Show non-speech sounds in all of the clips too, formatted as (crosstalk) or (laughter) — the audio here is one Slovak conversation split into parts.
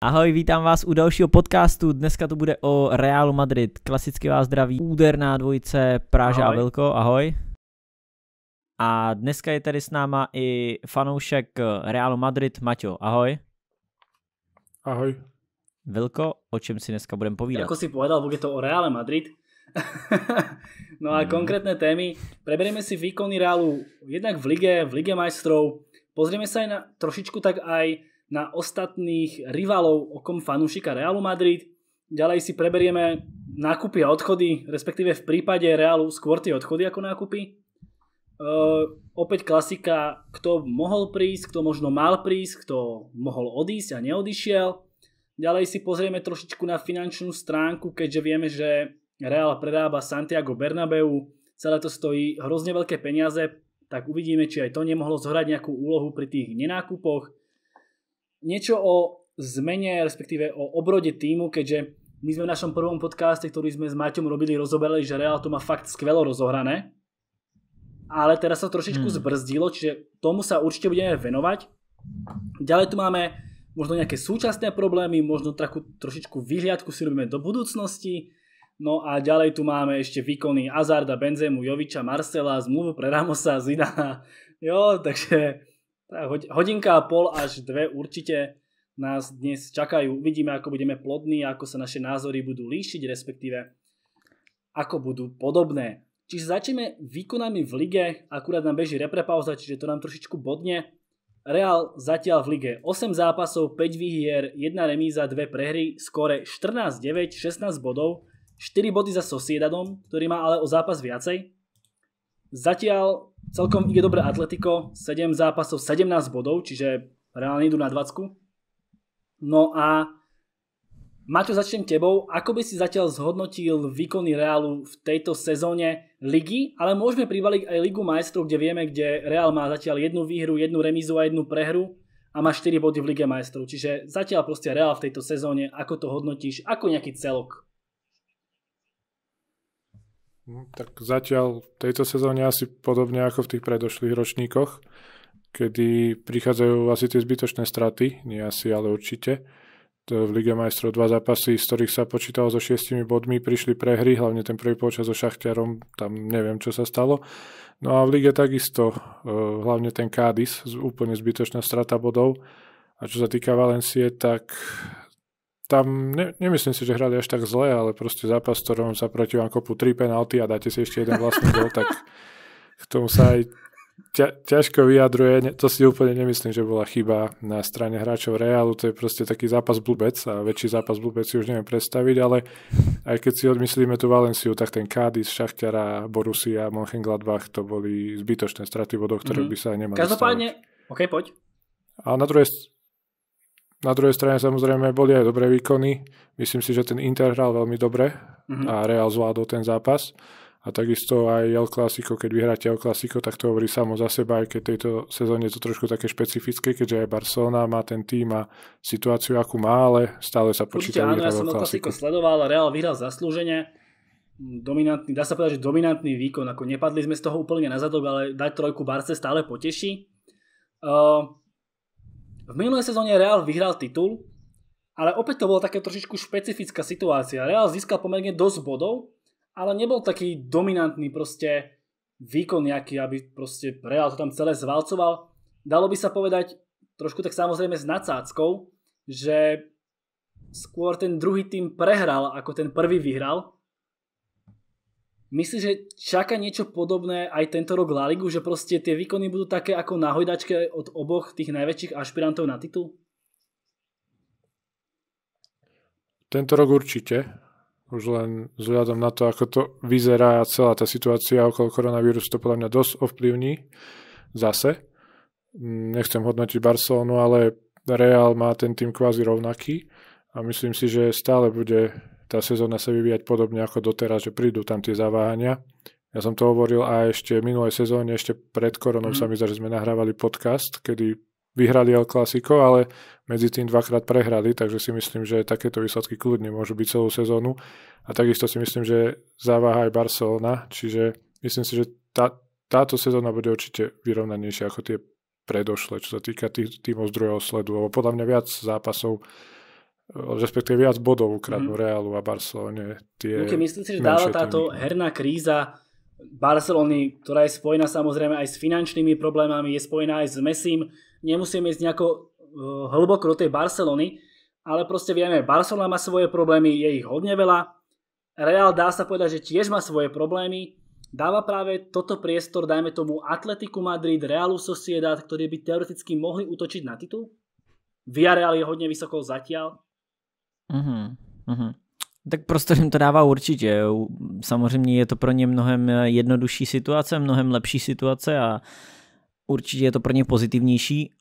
Ahoj, vítám vás u dalšího podcastu. Dneska to bude o Realu Madrid. Klasicky vás zdraví úderná dvojice Práža ahoj. a Vilko. Ahoj. A dneska je tady s náma i fanoušek Realu Madrid Maťo. Ahoj. Ahoj. Vilko, o čem si dneska budeme povídat? Jako si povedal, bude to o Reále Madrid. (laughs) no a hmm. konkrétne témy. Preberieme si výkony Realu jednak v lige, v lige majstrov. Pozrieme sa aj na trošičku tak aj na ostatných rivalov okom fanúšika Realu Madrid. Ďalej si preberieme nákupy a odchody, respektíve v prípade Realu skôr tie odchody ako nákupy. opäť klasika, kto mohol prísť, kto možno mal prísť, kto mohol odísť a neodišiel. Ďalej si pozrieme trošičku na finančnú stránku, keďže vieme, že Real predába Santiago Bernabeu, celé to stojí hrozne veľké peniaze, tak uvidíme, či aj to nemohlo zhrať nejakú úlohu pri tých nenákupoch niečo o zmene, respektíve o obrode týmu, keďže my sme v našom prvom podcaste, ktorý sme s Maťom robili, rozoberali, že Real to má fakt skvelo rozohrané. Ale teraz sa trošičku hmm. zbrzdilo, čiže tomu sa určite budeme venovať. Ďalej tu máme možno nejaké súčasné problémy, možno takú trošičku vyhliadku si robíme do budúcnosti. No a ďalej tu máme ešte výkony Azarda, Benzemu, Joviča, Marcela, zmluvu pre Ramosa, Zidana. Jo, takže Hodinka a pol až dve určite nás dnes čakajú. Uvidíme, ako budeme plodní, ako sa naše názory budú líšiť, respektíve ako budú podobné. Čiže začneme výkonami v lige, akurát nám beží reprepauza, čiže to nám trošičku bodne. Real zatiaľ v lige 8 zápasov, 5 výhier, 1 remíza, 2 prehry, skore 14-9, 16 bodov, 4 body za sosiedadom, ktorý má ale o zápas viacej. Zatiaľ Celkom ide dobre Atletico, 7 zápasov, 17 bodov, čiže reálne idú na 20. No a Maťo, začnem tebou. Ako by si zatiaľ zhodnotil výkony Reálu v tejto sezóne ligy, ale môžeme privaliť aj Ligu majstrov, kde vieme, kde Reál má zatiaľ jednu výhru, jednu remizu a jednu prehru a má 4 body v Lige majstrov. Čiže zatiaľ proste Reál v tejto sezóne, ako to hodnotíš, ako nejaký celok? Hm, tak zatiaľ v tejto sezóne asi podobne ako v tých predošlých ročníkoch, kedy prichádzajú asi tie zbytočné straty, nie asi, ale určite. V Lige majstrov dva zápasy, z ktorých sa počítalo so šiestimi bodmi, prišli prehry, hlavne ten prvý počas so Šachťarom, tam neviem, čo sa stalo. No a v lige takisto, eh, hlavne ten Cádiz, úplne zbytočná strata bodov. A čo sa týka Valencie, tak tam ne, nemyslím si, že hrali až tak zle, ale proste zápas, ktorom sa proti vám kopu tri penalty a dáte si ešte jeden vlastný gol, tak k tomu sa aj ťa, ťažko vyjadruje. To si úplne nemyslím, že bola chyba na strane hráčov Realu. To je proste taký zápas blbec a väčší zápas blbec si už neviem predstaviť, ale aj keď si odmyslíme tú Valenciu, tak ten Cádiz, Šachťara, Borussia, Mönchengladbach, to boli zbytočné straty vodov, ktoré mm-hmm. by sa aj nemali Každopádne, OK, poď. A na druhej na druhej strane samozrejme boli aj dobré výkony. Myslím si, že ten Inter hral veľmi dobre mm-hmm. a Real zvládol ten zápas. A takisto aj El Clasico, keď vyhráte El Clasico, tak to hovorí samo za seba, aj keď tejto sezóne je to trošku také špecifické, keďže aj Barcelona má ten tým a situáciu, akú má, ale stále sa počíta. Určite áno, ja som El Clasico sledoval, Real vyhral zaslúženie. Dominantný, dá sa povedať, že dominantný výkon. Ako nepadli sme z toho úplne na zadok, ale dať trojku Barce stále poteší. Uh, v minulej sezóne Real vyhral titul, ale opäť to bola taká trošičku špecifická situácia. Real získal pomerne dosť bodov, ale nebol taký dominantný proste výkon nejaký, aby proste Real to tam celé zvalcoval. Dalo by sa povedať trošku tak samozrejme s nadsáckou, že skôr ten druhý tým prehral, ako ten prvý vyhral Myslíš, že čaká niečo podobné aj tento rok La Ligu, že proste tie výkony budú také ako na hojdačke od oboch tých najväčších ašpirantov na titul? Tento rok určite. Už len vzhľadom na to, ako to vyzerá celá tá situácia okolo koronavírusu, to podľa mňa dosť ovplyvní. Zase. Nechcem hodnotiť Barcelonu, ale Real má ten tým kvázi rovnaký a myslím si, že stále bude tá sezóna sa vyvíjať podobne ako doteraz, že prídu tam tie zaváhania. Ja som to hovoril aj ešte minulej sezóne, ešte pred koronou mm. sa mi zdá, že sme nahrávali podcast, kedy vyhrali El Clasico, ale medzi tým dvakrát prehrali, takže si myslím, že takéto výsledky kľudne môžu byť celú sezónu. A takisto si myslím, že zaváha aj Barcelona, čiže myslím si, že tá, táto sezóna bude určite vyrovnanejšia ako tie predošle, čo sa týka tých tímov z druhého sledu, lebo podľa mňa viac zápasov E, respektíve viac bodov ukradnú mm. Realu a Barcelone. Tie Luke, myslím si, že dáva táto týmy. herná kríza Barcelony, ktorá je spojená samozrejme aj s finančnými problémami, je spojená aj s Messim, nemusíme ísť nejako e, hlboko do tej Barcelony, ale proste vieme, Barcelona má svoje problémy, je ich hodne veľa, Real dá sa povedať, že tiež má svoje problémy, dáva práve toto priestor, dajme tomu Atletiku Madrid, Realu Sociedad, ktorí by teoreticky mohli útočiť na titul. Real je hodne vysoko zatiaľ, Mhm, mhm. Tak prostor jim to dává určitě. Samozřejmě je to pro ně mnohem eh, jednodušší situace, mnohem lepší situace a určitě je to pro ně pozitivnější.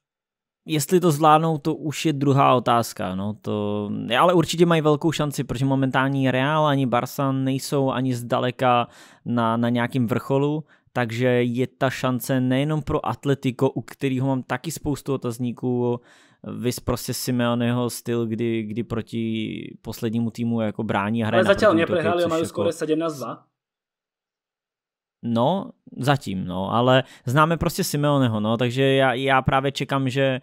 Jestli to zvládnou, to už je druhá otázka. No to, ale určitě mají velkou šanci, protože momentální Real ani Barca nejsou ani zdaleka na, na nějakém vrcholu, takže je ta šance nejenom pro Atletico, u kterého mám taky spoustu otazníků, vys prostě Simeoneho styl, kdy, kdy proti poslednímu týmu jako brání a hraje Ale zatím neprehrali a mají jako... 17 za. No, zatím, no, ale známe prostě Simeoneho, no, takže já, já právě čekám, že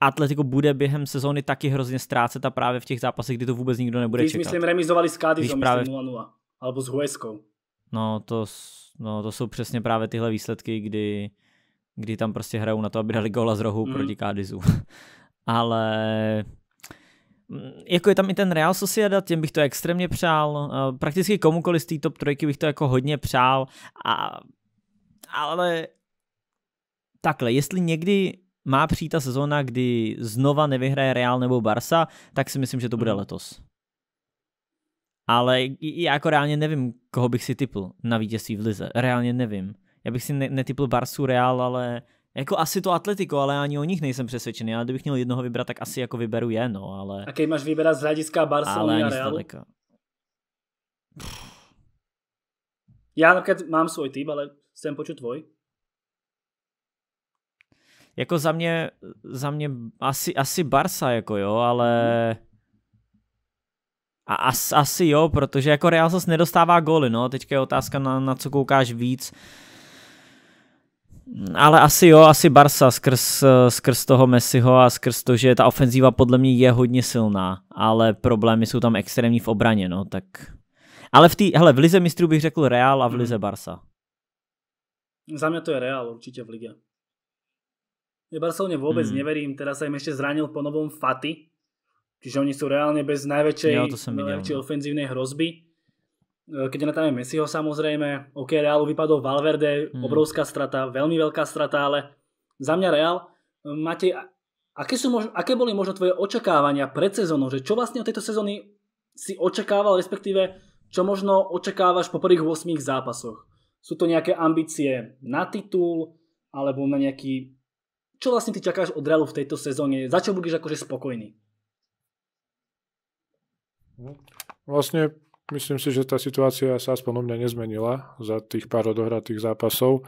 Atletico bude během sezóny taky hrozně ztrácet a právě v těch zápasech, kdy to vůbec nikdo nebude Když čekat. myslím, remizovali s myslím právě... 0-0, alebo s Hueskou. No to, no, to jsou přesně právě tyhle výsledky, kdy kdy tam prostě hrajou na to, aby dali gola z rohu mm. proti Kádizu. (laughs) Ale mm, jako je tam i ten Real Sociedad, těm bych to extrémně přál. No, prakticky komukoliv z té top trojky bych to jako hodně přál. A, ale takhle, jestli někdy má přijít ta sezóna, kdy znova nevyhraje Real nebo Barsa, tak si myslím, že to bude mm. letos. Ale já jako reálně nevím, koho bych si typl na vítězství v Lize. Reálně nevím já bych si ne- netypl Barsu, Real, ale jako asi to Atletico, ale ani o nich nejsem přesvědčený. Ale kdybych měl jednoho vybrat, tak asi jako vyberu je, no, ale... A keď máš vybrat z hlediska Barcelona a Real? Já například mám svůj typ, ale chcem počuť tvoj. Jako za mě, za mě asi, asi Barsa, jako jo, ale... Hmm. A as, asi jo, protože jako Real zase nedostává góly, no. Teďka je otázka na, na co koukáš víc ale asi jo, asi Barsa skrz, eh, skrz toho Messiho a skrz to, že ta ofenzíva podle mě je hodně silná, ale problémy jsou tam extrémní v obraně, no, tak... Ale v, tý, hele, v Lize mistrů bych řekl Real a v mhm. Lize Barsa. Za mě to je Real určitě v lige. Ja Barcelone vôbec hmm. neverím, teraz sa im ešte zranil po novom Faty, čiže oni sú reálne bez najväčšej, jo, najväčšej no. ofenzívnej hrozby. E, keď na tam je Messiho samozrejme, ok, Realu vypadol Valverde, mm. obrovská strata, veľmi veľká strata, ale za mňa Real, e, Matej, aké, sú možno, aké boli možno tvoje očakávania pred sezónou, že čo vlastne od tejto sezóny si očakával, respektíve čo možno očakávaš po prvých 8 zápasoch? Sú to nejaké ambície na titul, alebo na nejaký... Čo vlastne ty čakáš od Realu v tejto sezóne? Za čo budeš akože spokojný? Hm. Vlastne myslím si, že tá situácia sa aspoň u mňa nezmenila za tých pár odohratých zápasov.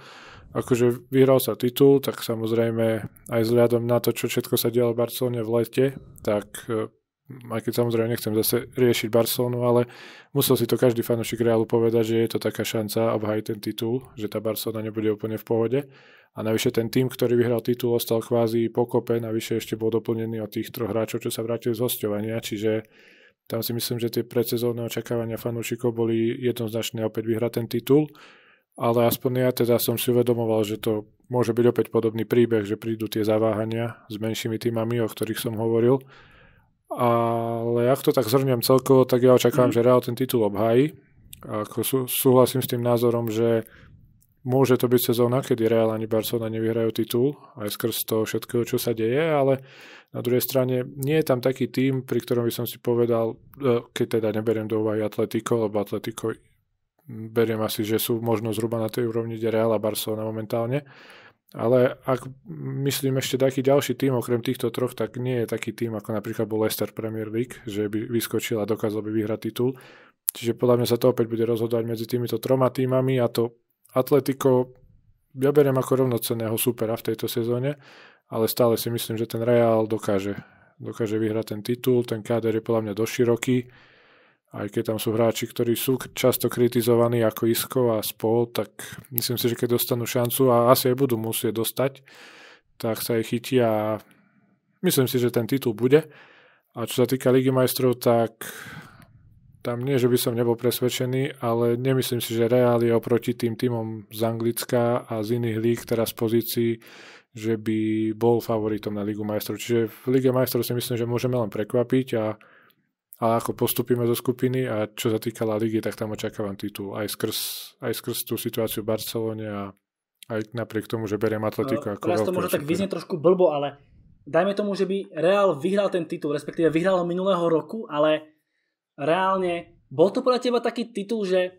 Akože vyhral sa titul, tak samozrejme aj vzhľadom na to, čo všetko sa dialo v Barcelone v lete, tak e, aj keď samozrejme nechcem zase riešiť Barcelonu, ale musel si to každý fanúšik Realu povedať, že je to taká šanca obhajiť ten titul, že tá Barcelona nebude úplne v pohode. A navyše ten tým, ktorý vyhral titul, ostal kvázi a navyše ešte bol doplnený od tých troch hráčov, čo sa vrátili z hostovania, čiže tam si myslím, že tie predsezónne očakávania fanúšikov boli jednoznačné opäť vyhrať ten titul, ale aspoň ja teda som si uvedomoval, že to môže byť opäť podobný príbeh, že prídu tie zaváhania s menšími týmami, o ktorých som hovoril. Ale ak to tak zhrňujem celkovo, tak ja očakávam, mm. že Real ten titul obhájí. Ako sú, súhlasím s tým názorom, že Môže to byť sezóna, kedy Real ani Barcelona nevyhrajú titul, aj skrz to všetkého, čo sa deje, ale na druhej strane nie je tam taký tým, pri ktorom by som si povedal, e, keď teda neberiem do úvahy Atletico, lebo Atletico beriem asi, že sú možno zhruba na tej úrovni, kde Real a Barcelona momentálne, ale ak myslím ešte taký ďalší tým, okrem týchto troch, tak nie je taký tým, ako napríklad bol Leicester Premier League, že by vyskočil a dokázal by vyhrať titul. Čiže podľa mňa sa to opäť bude rozhodovať medzi týmito troma týmami a to Atletico ja beriem ako rovnocenného supera v tejto sezóne, ale stále si myslím, že ten Real dokáže, dokáže vyhrať ten titul, ten káder je podľa mňa doširoký, aj keď tam sú hráči, ktorí sú často kritizovaní ako Isko a spol, tak myslím si, že keď dostanú šancu a asi aj budú musieť dostať, tak sa ich chytia a myslím si, že ten titul bude. A čo sa týka Ligy majstrov, tak tam nie, že by som nebol presvedčený, ale nemyslím si, že Real je oproti tým týmom z Anglicka a z iných líg teraz pozícií, že by bol favoritom na Ligu majstrov. Čiže v Lige majstrov si myslím, že môžeme len prekvapiť a, a ako postupíme zo skupiny a čo sa týka La Ligy, tak tam očakávam titul aj skrz, aj skrz tú situáciu v Barcelone a aj napriek tomu, že beriem Atletico no, ako Teraz to môže tak vyznieť trošku blbo, ale dajme tomu, že by Real vyhral ten titul, respektíve vyhral ho minulého roku, ale reálne, bol to podľa teba taký titul, že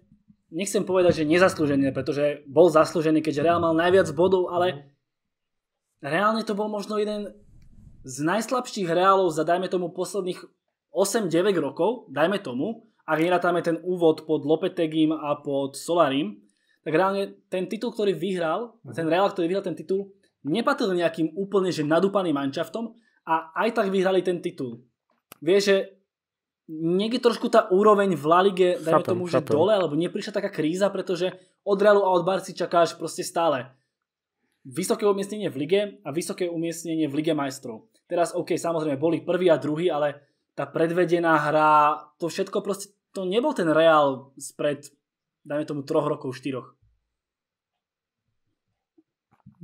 nechcem povedať, že nezaslúžený, pretože bol zaslúžený, keďže Real mal najviac bodov, ale mhm. reálne to bol možno jeden z najslabších Realov za, dajme tomu, posledných 8-9 rokov, dajme tomu, ak nerátame ten úvod pod Lopetegim a pod Solarim, tak reálne ten titul, ktorý vyhral, mhm. ten Real, ktorý vyhral ten titul, nepatril nejakým úplne, že nadúpaným manšaftom a aj tak vyhrali ten titul. Vieš, že niekde trošku tá úroveň v La Lige, dajme chápem, tomu, že chápem. dole, alebo neprišla taká kríza, pretože od Realu a od Barci čakáš proste stále vysoké umiestnenie v lige a vysoké umiestnenie v lige majstrov. Teraz OK, samozrejme boli prvý a druhý, ale tá predvedená hra, to všetko proste, to nebol ten Real spred, dajme tomu, troch rokov, štyroch.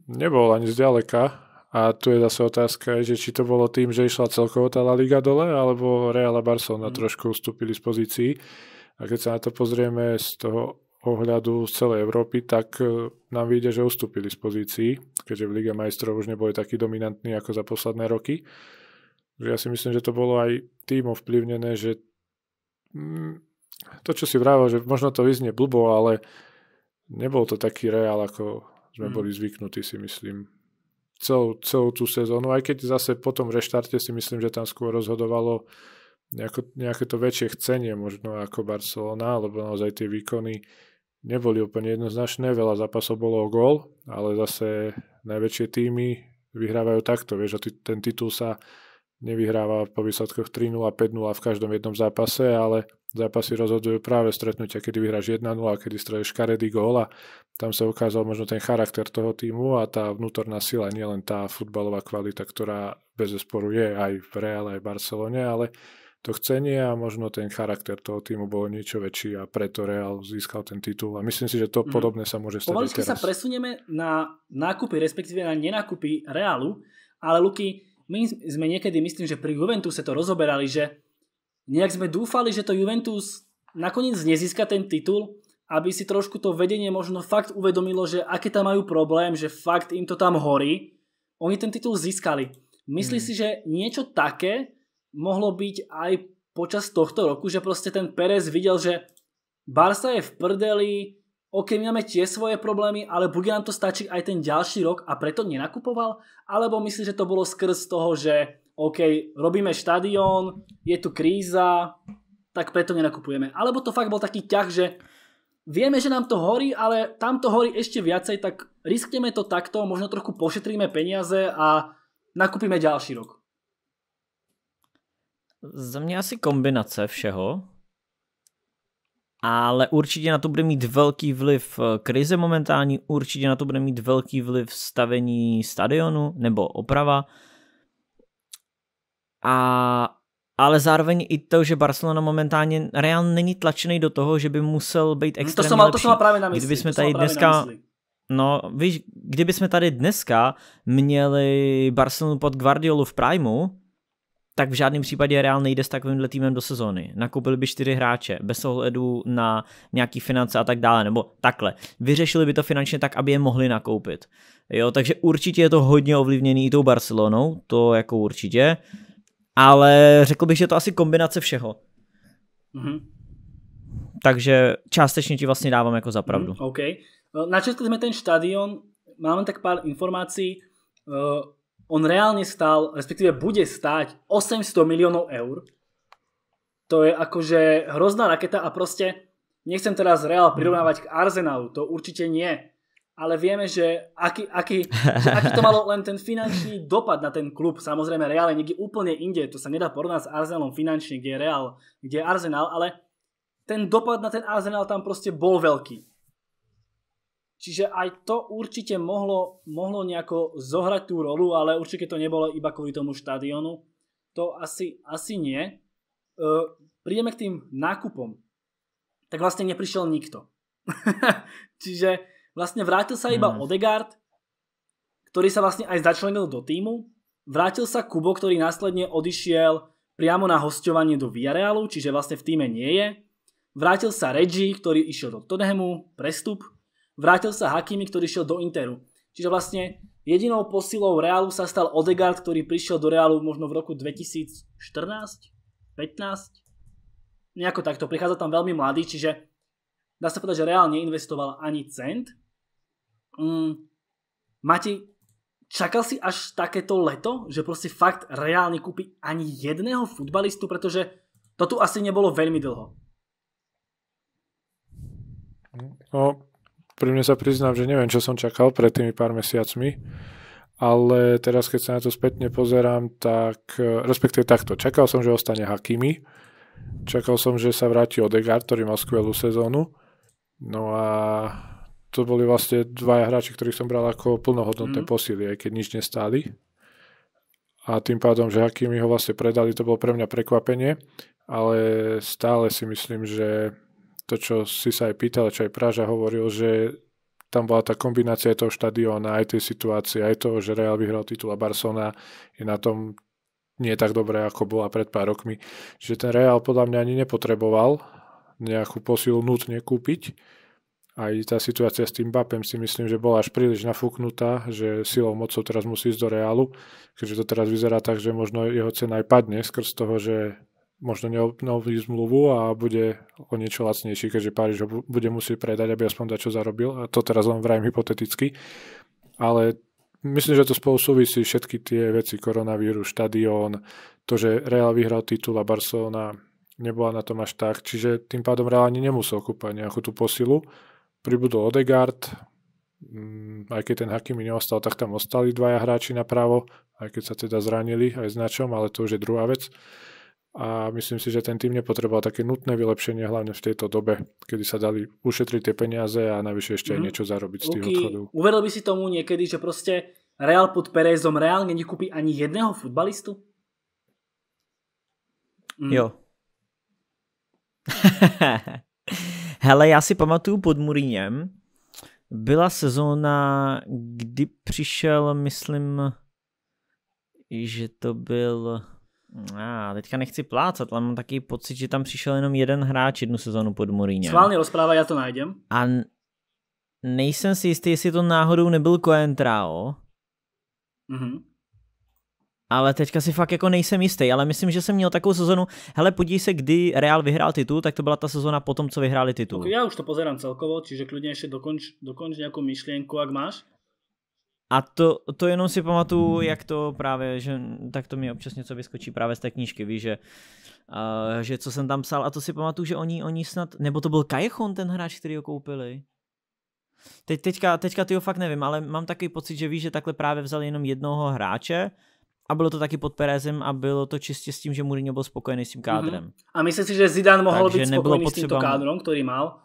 Nebol ani zďaleka. A tu je zase otázka, že či to bolo tým, že išla celkovo tá La Liga dole, alebo Real a Barcelona mm. trošku ustúpili z pozícií. A keď sa na to pozrieme z toho ohľadu z celej Európy, tak e, nám vyjde, že ustúpili z pozícií, keďže v Lige majstrov už neboli takí dominantní ako za posledné roky. Ja si myslím, že to bolo aj tým ovplyvnené, že mm, to, čo si vrával, že možno to vyznie blbo, ale nebol to taký reál, ako sme mm. boli zvyknutí, si myslím celú, celú tú sezónu, aj keď zase po tom reštarte si myslím, že tam skôr rozhodovalo nejako, nejaké to väčšie chcenie možno ako Barcelona, lebo naozaj tie výkony neboli úplne jednoznačné, veľa zápasov bolo o gól, ale zase najväčšie týmy vyhrávajú takto, vieš, a ten titul sa nevyhráva po výsledkoch 3-0, a 5-0 v každom jednom zápase, ale zápasy rozhodujú práve stretnutia, kedy vyhráš 1-0 a kedy strelíš škaredý gól a tam sa ukázal možno ten charakter toho týmu a tá vnútorná sila, nielen tá futbalová kvalita, ktorá bez sporu je aj v Reále, aj v Barcelone, ale to chcenie a možno ten charakter toho týmu bolo niečo väčší a preto Real získal ten titul a myslím si, že to mhm. podobné sa môže stať Pomaličky sa presunieme na nákupy, respektíve na nenákupy Realu, ale Luky, my sme niekedy, myslím, že pri Juventuse to rozoberali, že Nejak sme dúfali, že to Juventus nakoniec nezíska ten titul, aby si trošku to vedenie možno fakt uvedomilo, že aké tam majú problém, že fakt im to tam horí. Oni ten titul získali. Myslí hmm. si, že niečo také mohlo byť aj počas tohto roku, že proste ten Perez videl, že Barca je v prdeli, OK, my máme tie svoje problémy, ale bude nám to stačiť aj ten ďalší rok a preto nenakupoval? Alebo myslíš, že to bolo skrz toho, že OK, robíme štadión, je tu kríza, tak preto nenakupujeme. Alebo to fakt bol taký ťah, že vieme, že nám to horí, ale tam to horí ešte viacej, tak riskneme to takto, možno trochu pošetríme peniaze a nakupíme ďalší rok. Za mě asi kombinace všeho, ale určitě na to bude mít velký vliv eh, krize momentální, určitě na to bude mít velký vliv stavení stadionu nebo oprava, a, ale zároveň i to, že Barcelona momentálně, Real není tlačený do toho, že by musel být no, extrémně to lepší. To jsem právě na mysli. Kdyby jsme tady dneska, no víš, kdyby jsme tady dneska měli Barcelonu pod Guardiolu v Primu, tak v žádném případě Real nejde s takovýmhle týmem do sezóny. Nakoupili by čtyři hráče, bez ohledu na nějaký finance a tak dále, nebo takhle. Vyřešili by to finančně tak, aby je mohli nakoupit. Jo, takže určitě je to hodně ovlivněný i tou Barcelonou, to jako určitě. Uh, ale řekl bych, že je to asi kombinace všeho. Mm-hmm. Takže částečně ti vlastně dávám jako za pravdu. Mm, OK. Eh, načetli jsme ten štadion, máme tak pár informací. Uh, on reálně stál, respektive bude stáť 800 milionů eur. To je akože hrozná raketa a prostě nechcem teraz Real prirovnávať k Arsenalu, to určite nie ale vieme, že aký, aký, že aký to malo (laughs) len ten finančný dopad na ten klub. Samozrejme, Real je niekde úplne inde, to sa nedá porovnať s Arsenalom finančne, kde je Real, kde je Arsenal, ale ten dopad na ten Arsenal tam proste bol veľký. Čiže aj to určite mohlo, mohlo nejako zohrať tú rolu, ale určite to nebolo iba kvôli tomu štadionu. To asi, asi nie. E, prídeme k tým nákupom. Tak vlastne neprišiel nikto. (laughs) Čiže Vlastne vrátil sa iba mhm. Odegaard, ktorý sa vlastne aj začlenil do týmu. Vrátil sa Kubo, ktorý následne odišiel priamo na hostovanie do Villarealu, čiže vlastne v týme nie je. Vrátil sa Reggie, ktorý išiel do Tottenhamu, prestup. Vrátil sa Hakimi, ktorý išiel do Interu. Čiže vlastne jedinou posilou Realu sa stal Odegaard, ktorý prišiel do Realu možno v roku 2014, 15. Nejako takto, prichádza tam veľmi mladý, čiže dá sa povedať, že Real neinvestoval ani cent mm, Mati, čakal si až takéto leto, že proste fakt reálne kúpi ani jedného futbalistu, pretože to tu asi nebolo veľmi dlho. No, pri mne sa priznám, že neviem, čo som čakal pred tými pár mesiacmi, ale teraz, keď sa na to spätne pozerám, tak respektíve takto. Čakal som, že ostane Hakimi, čakal som, že sa vráti Odegaard, ktorý mal skvelú sezónu, no a to boli vlastne dvaja hráči, ktorých som bral ako plnohodnotné mm. posily, aj keď nič nestáli. A tým pádom, že aký mi ho vlastne predali, to bolo pre mňa prekvapenie, ale stále si myslím, že to, čo si sa aj pýtal, čo aj Praža hovoril, že tam bola tá kombinácia aj toho štadióna, aj tej situácie, aj toho, že Real vyhral titul a Barcelona je na tom nie tak dobré, ako bola pred pár rokmi. Že ten Real podľa mňa ani nepotreboval nejakú posilu nutne kúpiť, aj tá situácia s tým Bapem si myslím, že bola až príliš nafúknutá, že silou mocou teraz musí ísť do Reálu, keďže to teraz vyzerá tak, že možno jeho cena aj padne skrz toho, že možno neobnoví zmluvu a bude o niečo lacnejší, keďže Páriž ho bude musieť predať, aby aspoň čo zarobil. A to teraz len vrajím hypoteticky. Ale myslím, že to spolu súvisí všetky tie veci, koronavírus, štadión, to, že Real vyhral titul a Barcelona nebola na tom až tak, čiže tým pádom Real ani nemusel kúpať nejakú tú posilu pribudol Odegaard, mm, aj keď ten Hakimi neostal, tak tam ostali dvaja hráči napravo, aj keď sa teda zranili aj značom, ale to už je druhá vec. A myslím si, že ten tým nepotreboval také nutné vylepšenie, hlavne v tejto dobe, kedy sa dali ušetriť tie peniaze a navyše ešte mm. aj mhm. niečo zarobiť z tých odchodov. Uveril by si tomu niekedy, že proste Real pod Perezom reálne nekúpi ani jedného futbalistu? Mm. Jo. (laughs) (laughs) Hele, já si pamatuju pod Muríněm, byla sezóna, kdy přišel, myslím, že to byl... A ah, teďka nechci plácat, ale mám taký pocit, že tam přišel jenom jeden hráč jednu sezónu pod Mourinho. Sválně rozpráva, já to najdem. A nejsem si jistý, jestli to náhodou nebyl Coentrao. -hmm ale teďka si fakt jako nejsem jistý, ale myslím, že jsem měl takovou sezonu, hele, podívej se, kdy Real vyhrál titul, tak to byla ta sezona potom, co vyhráli titul. Okay, už to pozerám celkovo, čiže klidně ještě dokonč, dokonč nějakou myšlenku, jak máš. A to, to jenom si pamatuju, jak to právě, že tak to mi občas něco vyskočí právě z té knížky, víš, že, uh, že co jsem tam psal a to si pamatuju, že oni, oni snad, nebo to byl Kajechon ten hráč, který ho koupili. Teď, teďka, teďka ty ho fakt nevím, ale mám takový pocit, že víš, že takhle právě vzali jenom jednoho hráče, a bylo to taky pod Perezem a bylo to čistě s tím, že Mourinho byl spokojený s tím mhm. kádrem. Mm-hmm. A myslím si, že Zidane mohl být spokojený potřeba... s tímto kádrom, který mal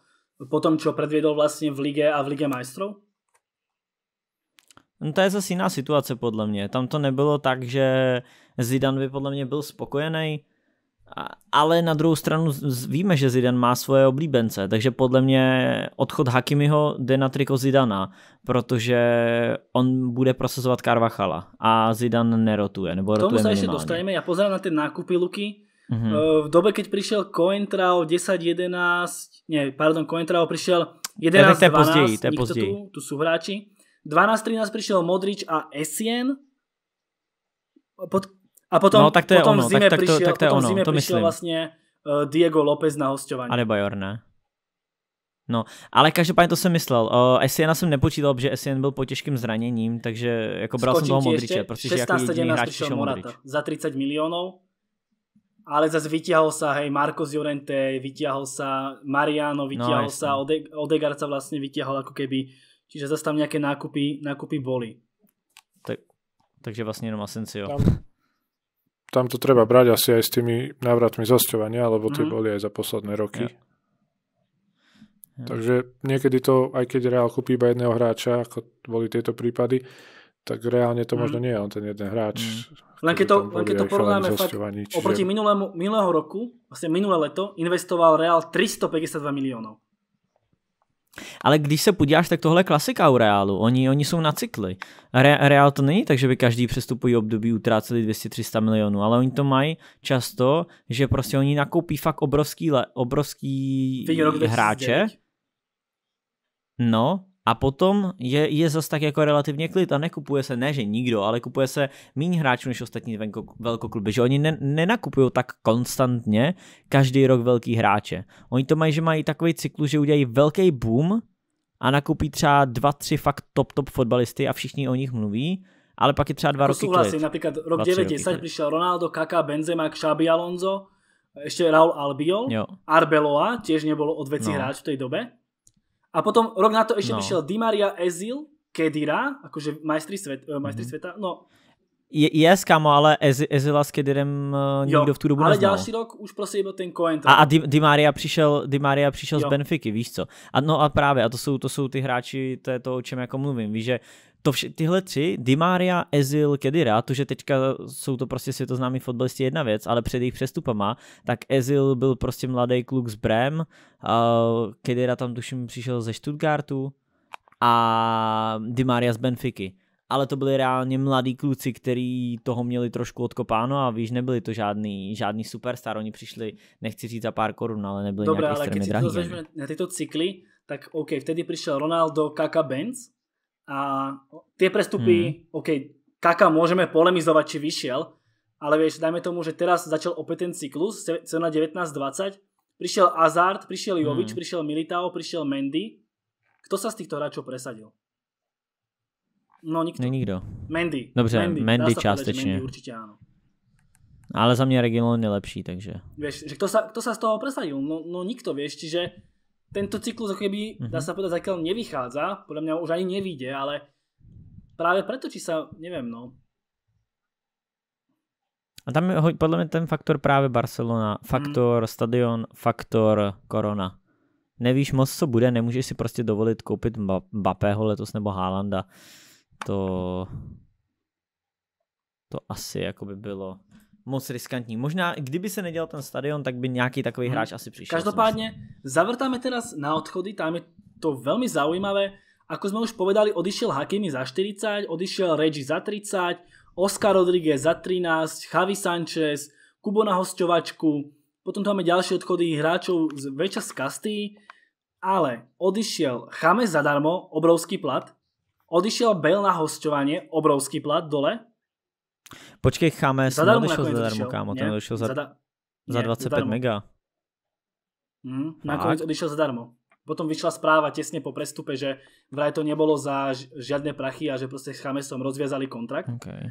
po tom, čo predviedol vlastně v lige a v lige majstrov? No to je zase jiná situace podle mě. Tam to nebylo tak, že Zidane by podle mě byl spokojený, ale na druhou stranu víme, že Zidane má svoje oblíbence, takže podle mě odchod Hakimiho jde na triko Zidana, protože on bude prosazovat Karvachala a Zidane nerotuje, nebo K tomu sa ešte dostaneme, ja pozerám na tie nákupy Luky, Mm-hmm. V dobe, keď prišiel Cointrao 10-11, nie, pardon, Cointrao prišiel 11-12, to je později, Tu, tu sú hráči. 12-13 prišiel Modrič a Essien. Pod, a potom, no, tak to je potom ono, v zime tak, prišiel, tak to, tak to je ono, zime to vlastne e, Diego López na hostování. A nebo Jorna. No, ale každopádně to jsem myslel. Uh, e, SN jsem nepočítal, že SN byl po těžkým zraněním, takže jako bral Skočím jsem toho Modriče, 16-17 přišel Morata. Modrič. Za 30 miliónov, ale zase vytiahol sa, hej, Marcos Llorente, vytiahol sa Mariano, vytiahol no, jasný. sa, Ode, Odegaard sa vlastne vytiahol ako keby, čiže zase tam nejaké nákupy, nákupy boli. Tak, takže vlastne jenom Asensio. Tam, tam to treba brať asi aj s tými návratmi zosťovania, lebo tie mm boli aj za posledné roky. Ja. Takže niekedy to, aj keď Real kúpi iba jedného hráča, ako boli tieto prípady, tak reálne to mm. možno nie je on ten jeden hráč. Mm. Len keď to, len keď to porovnáme fakt, čiže... oproti minulému, minulého roku, vlastne minulé leto, investoval Real 352 miliónov. Ale když se podíváš, tak tohle je klasika u Reálu. Oni, oni jsou na cykly. Re, Reál to není tak, že by každý přestupují období utráceli 200-300 milionů, ale oni to mají často, že prostě oni nakoupí fakt obrovský, le, obrovský hráče. No, a potom je, je zase tak jako relativně klid a nekupuje se, ne že nikdo, ale kupuje se méně hráčů než ostatní venko, velkokluby, že oni ne, nenakupují tak konstantně každý rok velký hráče. Oni to mají, že mají takový cyklus, že udělají velký boom a nakupí třeba dva, tři fakt top, top fotbalisty a všichni o nich mluví, ale pak je třeba dva to roky súhlasím, napríklad rok 90 prišiel Ronaldo, Kaká, Benzema, Xabi Alonso, ešte Raul Albiol, jo. Arbeloa, tiež nebolo odveci no. hráč v tej dobe. A potom rok na to ešte no. prišiel Di Maria Ezil, Kedira, akože majstri, svet, mm-hmm. majstri mhm. sveta, no je, yes, kámo, ale Ez, Ezila s Kedirem uh, eh, nikdo v tu dobu ale neznal. ďalší rok už prostě byl ten Coen. A, a Di, Di, Maria přišel, Di Maria prišiel z Benfiky, víš co? A no a právě, a to jsou, to sú ty hráči, to je to, o čem jako mluvím, víš, že to vše, tyhle tři, Dimaria, Ezil, Kedira, to, že teďka jsou to prostě světoznámí fotbalisti jedna věc, ale před jejich přestupama, tak Ezil byl prostě mladý kluk z Brem, uh, Kedira tam tuším přišel ze Stuttgartu a Dimaria z Benfiky. Ale to byli reálně mladí kluci, který toho měli trošku odkopáno a víš, nebyli to žádný, žádný superstar, oni přišli, nechci říct za pár korun, ale nebyli Dobre, ale keď si to na tyto cykly, tak OK, vtedy přišel Ronaldo, Kaka, Benz, a tie prestupy, mm. OK, kaká môžeme polemizovať, či vyšiel, ale vieš, dajme tomu, že teraz začal opäť ten cyklus, cena 19-20, prišiel Azard, prišiel Jovič, mm. prišiel Militao, prišiel Mendy. Kto sa z týchto hráčov presadil? No nikto. Ne, nikto. Mendy. Dobře, Mendy, Mendy částečne. Mendy určite áno. Ale za mňa region je lepší, takže... Vieš, že kto sa, kto sa z toho presadil? No, no nikto, vieš, čiže tento cyklus ako keby, mm-hmm. dá mhm. sa povedať, zatiaľ nevychádza, podľa mňa už ani nevíde, ale práve preto, či sa, neviem, no. A tam je podľa mňa ten faktor práve Barcelona, mhm. faktor mm. stadion, faktor korona. Nevíš moc, co bude, nemůžeš si prostě dovolit koupit bapého letos nebo Haalanda. To, to asi jako by bylo moc riskantní. Možná, kdyby se nedělal ten stadion, tak by nějaký takový mhm. hráč asi přišel. Každopádně zavrtáme teraz na odchody, tam je to velmi zaujímavé. Ako sme už povedali, odišiel Hakimi za 40, odišiel Regi za 30, Oscar Rodriguez za 13, Javi Sanchez, Kubo na hostovačku, potom tu máme ďalšie odchody hráčov z väčšia z Kasty, ale odišiel Chame zadarmo, obrovský plat, odišiel Bale na hostovanie, obrovský plat dole, Počkej, Chames zadarmo neodešiel zadarmo, kámo, ten odešiel za, za 25 zadarmo. mega. Mm, nakoniec odišiel zadarmo. Potom vyšla správa tesne po prestupe, že vraj to nebolo za žiadne prachy a že proste s Chamesom rozviazali kontrakt. Okay.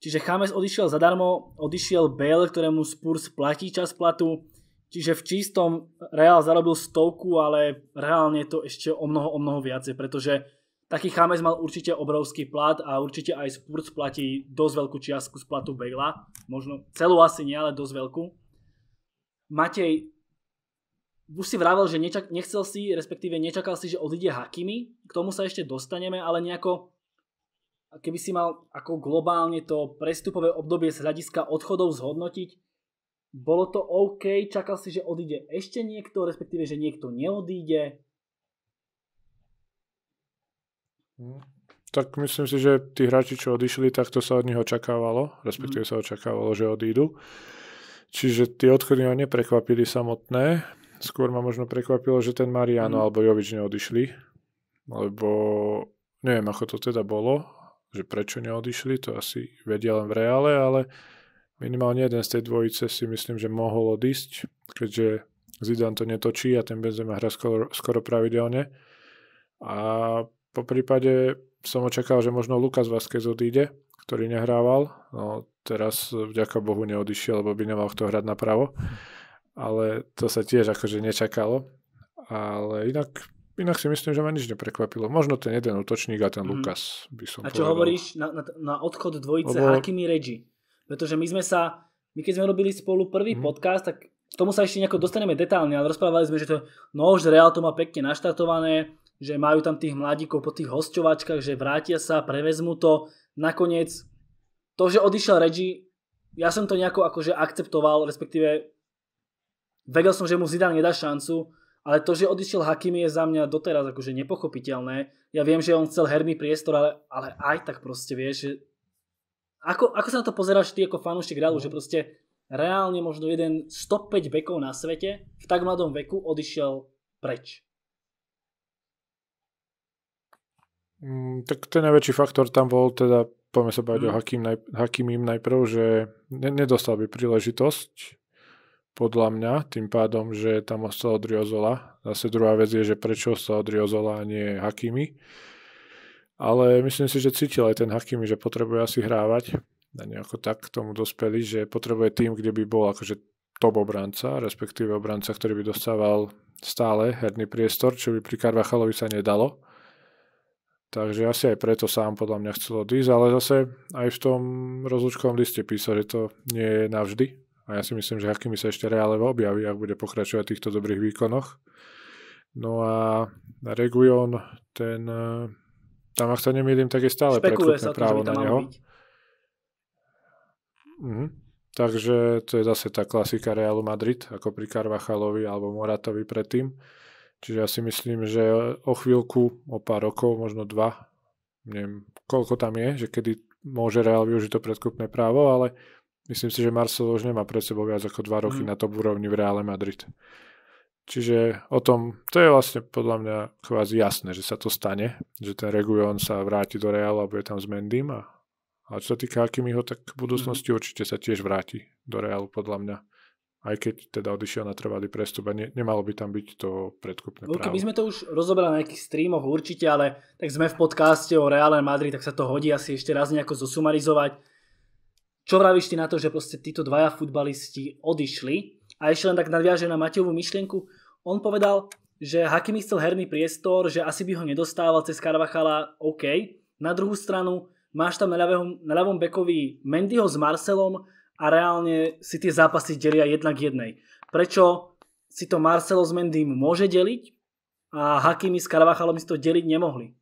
Čiže Chames odišiel zadarmo, odišiel Bale, ktorému Spurs platí čas platu, čiže v čistom Real zarobil stovku, ale reálne je to ešte o mnoho, o mnoho viacej, pretože taký Chámez mal určite obrovský plat a určite aj Spurs platí dosť veľkú čiastku z platu Bejla. Možno celú asi nie, ale dosť veľkú. Matej, už si vravel, že nechcel si, respektíve nečakal si, že odíde Hakimi. K tomu sa ešte dostaneme, ale nejako keby si mal ako globálne to prestupové obdobie z hľadiska odchodov zhodnotiť, bolo to OK, čakal si, že odíde ešte niekto, respektíve, že niekto neodíde. Tak myslím si, že tí hráči, čo odišli, tak to sa od nich očakávalo, respektíve mhm. sa očakávalo, že odídu. Čiže tie odchody ma neprekvapili samotné. Skôr ma možno prekvapilo, že ten Mariano mm. alebo Jovič neodišli. Lebo neviem, ako to teda bolo, že prečo neodišli, to asi vedia len v reále, ale minimálne jeden z tej dvojice si myslím, že mohol odísť, keďže Zidane to netočí a ten Benzema hra skoro, skoro pravidelne. A po prípade som očakával, že možno Lukas Vázquez odíde, ktorý nehrával. No teraz e, vďaka Bohu neodišiel, lebo by nemal kto hrať napravo. Ale to sa tiež akože nečakalo. Ale inak Inak si myslím, že ma nič neprekvapilo. Možno ten jeden útočník a ten mm. Lukas by som A čo povedal. hovoríš na, na, na odchod dvojice Lebo... Hakimi Regi? Pretože my sme sa, my keď sme robili spolu prvý mm. podcast, tak k tomu sa ešte nejako dostaneme detálne, ale rozprávali sme, že to, no už Real to má pekne naštartované, že majú tam tých mladíkov po tých hostovačkách, že vrátia sa, prevezmu to. Nakoniec to, že odišiel Reggie, ja som to nejako akože akceptoval, respektíve vedel som, že mu Zidane nedá šancu, ale to, že odišiel Hakimi je za mňa doteraz akože nepochopiteľné. Ja viem, že on chcel herný priestor, ale, ale aj tak proste vieš, že ako, ako sa na to pozeráš ty ako fanúšik Realu, že no. proste reálne možno jeden 105 bekov na svete v tak mladom veku odišiel preč. Mm, tak ten najväčší faktor tam bol teda, poďme sa bať mm. o mhm. Hakim, naj, Hakimim najprv, že ne, nedostal by príležitosť podľa mňa, tým pádom, že tam ostal od Riozola. Zase druhá vec je, že prečo ostal od Riozola a nie Hakimi. Ale myslím si, že cítil aj ten Hakimi, že potrebuje asi hrávať. A nejako tak k tomu dospeli, že potrebuje tým, kde by bol akože top obranca, respektíve obranca, ktorý by dostával stále herný priestor, čo by pri Karvachalovi sa nedalo. Takže asi aj preto sám podľa mňa chcel odísť, ale zase aj v tom rozlučkovom liste písa, že to nie je navždy. A ja si myslím, že Hakimi sa ešte reále objaví, ak bude pokračovať v týchto dobrých výkonoch. No a Reguion, ten, e, tam ak sa nemýlim, tak je stále prekúpne právo na neho. Mhm. Takže to je zase tá klasika Realu Madrid, ako pri Carvachalovi alebo Moratovi predtým Čiže ja si myslím, že o chvíľku, o pár rokov, možno dva, neviem koľko tam je, že kedy môže Real využiť to predkupné právo, ale myslím si, že Marcel už nemá pred sebou viac ako dva roky mm. na top úrovni v Reále Madrid. Čiže o tom, to je vlastne podľa mňa kvázi jasné, že sa to stane, že ten Reguion sa vráti do reálu a bude tam s Mendym a, a čo sa týka Hakimiho, tak v budúcnosti mm. určite sa tiež vráti do Reálu podľa mňa aj keď teda odišiel na trvalý prestup a ne, nemalo by tam byť to predkupné právo. My sme to už rozoberali na nejakých streamoch určite, ale tak sme v podcaste o Real Madrid, tak sa to hodí asi ešte raz nejako zosumarizovať. Čo vravíš ty na to, že proste títo dvaja futbalisti odišli? A ešte len tak nadviaže na Matejovú myšlienku. On povedal, že Hakimi chcel herný priestor, že asi by ho nedostával cez Karvachala, OK. Na druhú stranu máš tam na ľavom, na ľavom bekovi Mendyho s Marcelom, a reálne si tie zápasy delia jednak jednej. Prečo si to Marcelo s Mendym môže deliť a Hakimi s Karvachalom si to deliť nemohli?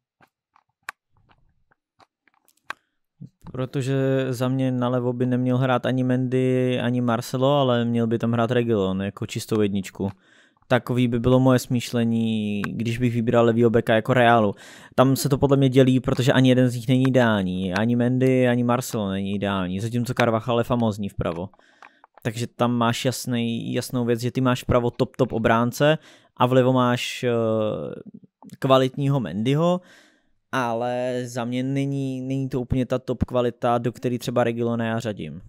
Protože za mě nalevo by neměl hrát ani Mendy, ani Marcelo, ale měl by tam hrát Regilon jako čistou jedničku takový by bylo moje smýšlení, když bych vybíral levýho beka jako Realu. Tam se to podle mě dělí, protože ani jeden z nich není ideální. Ani Mendy, ani Marcelo není ideální, zatímco Carvajal je famozní vpravo. Takže tam máš jasný, jasnou věc, že ty máš vpravo top top obránce a vlevo máš uh, kvalitního Mendyho, ale za mě není, není to úplně ta top kvalita, do který třeba Regilona já řadím.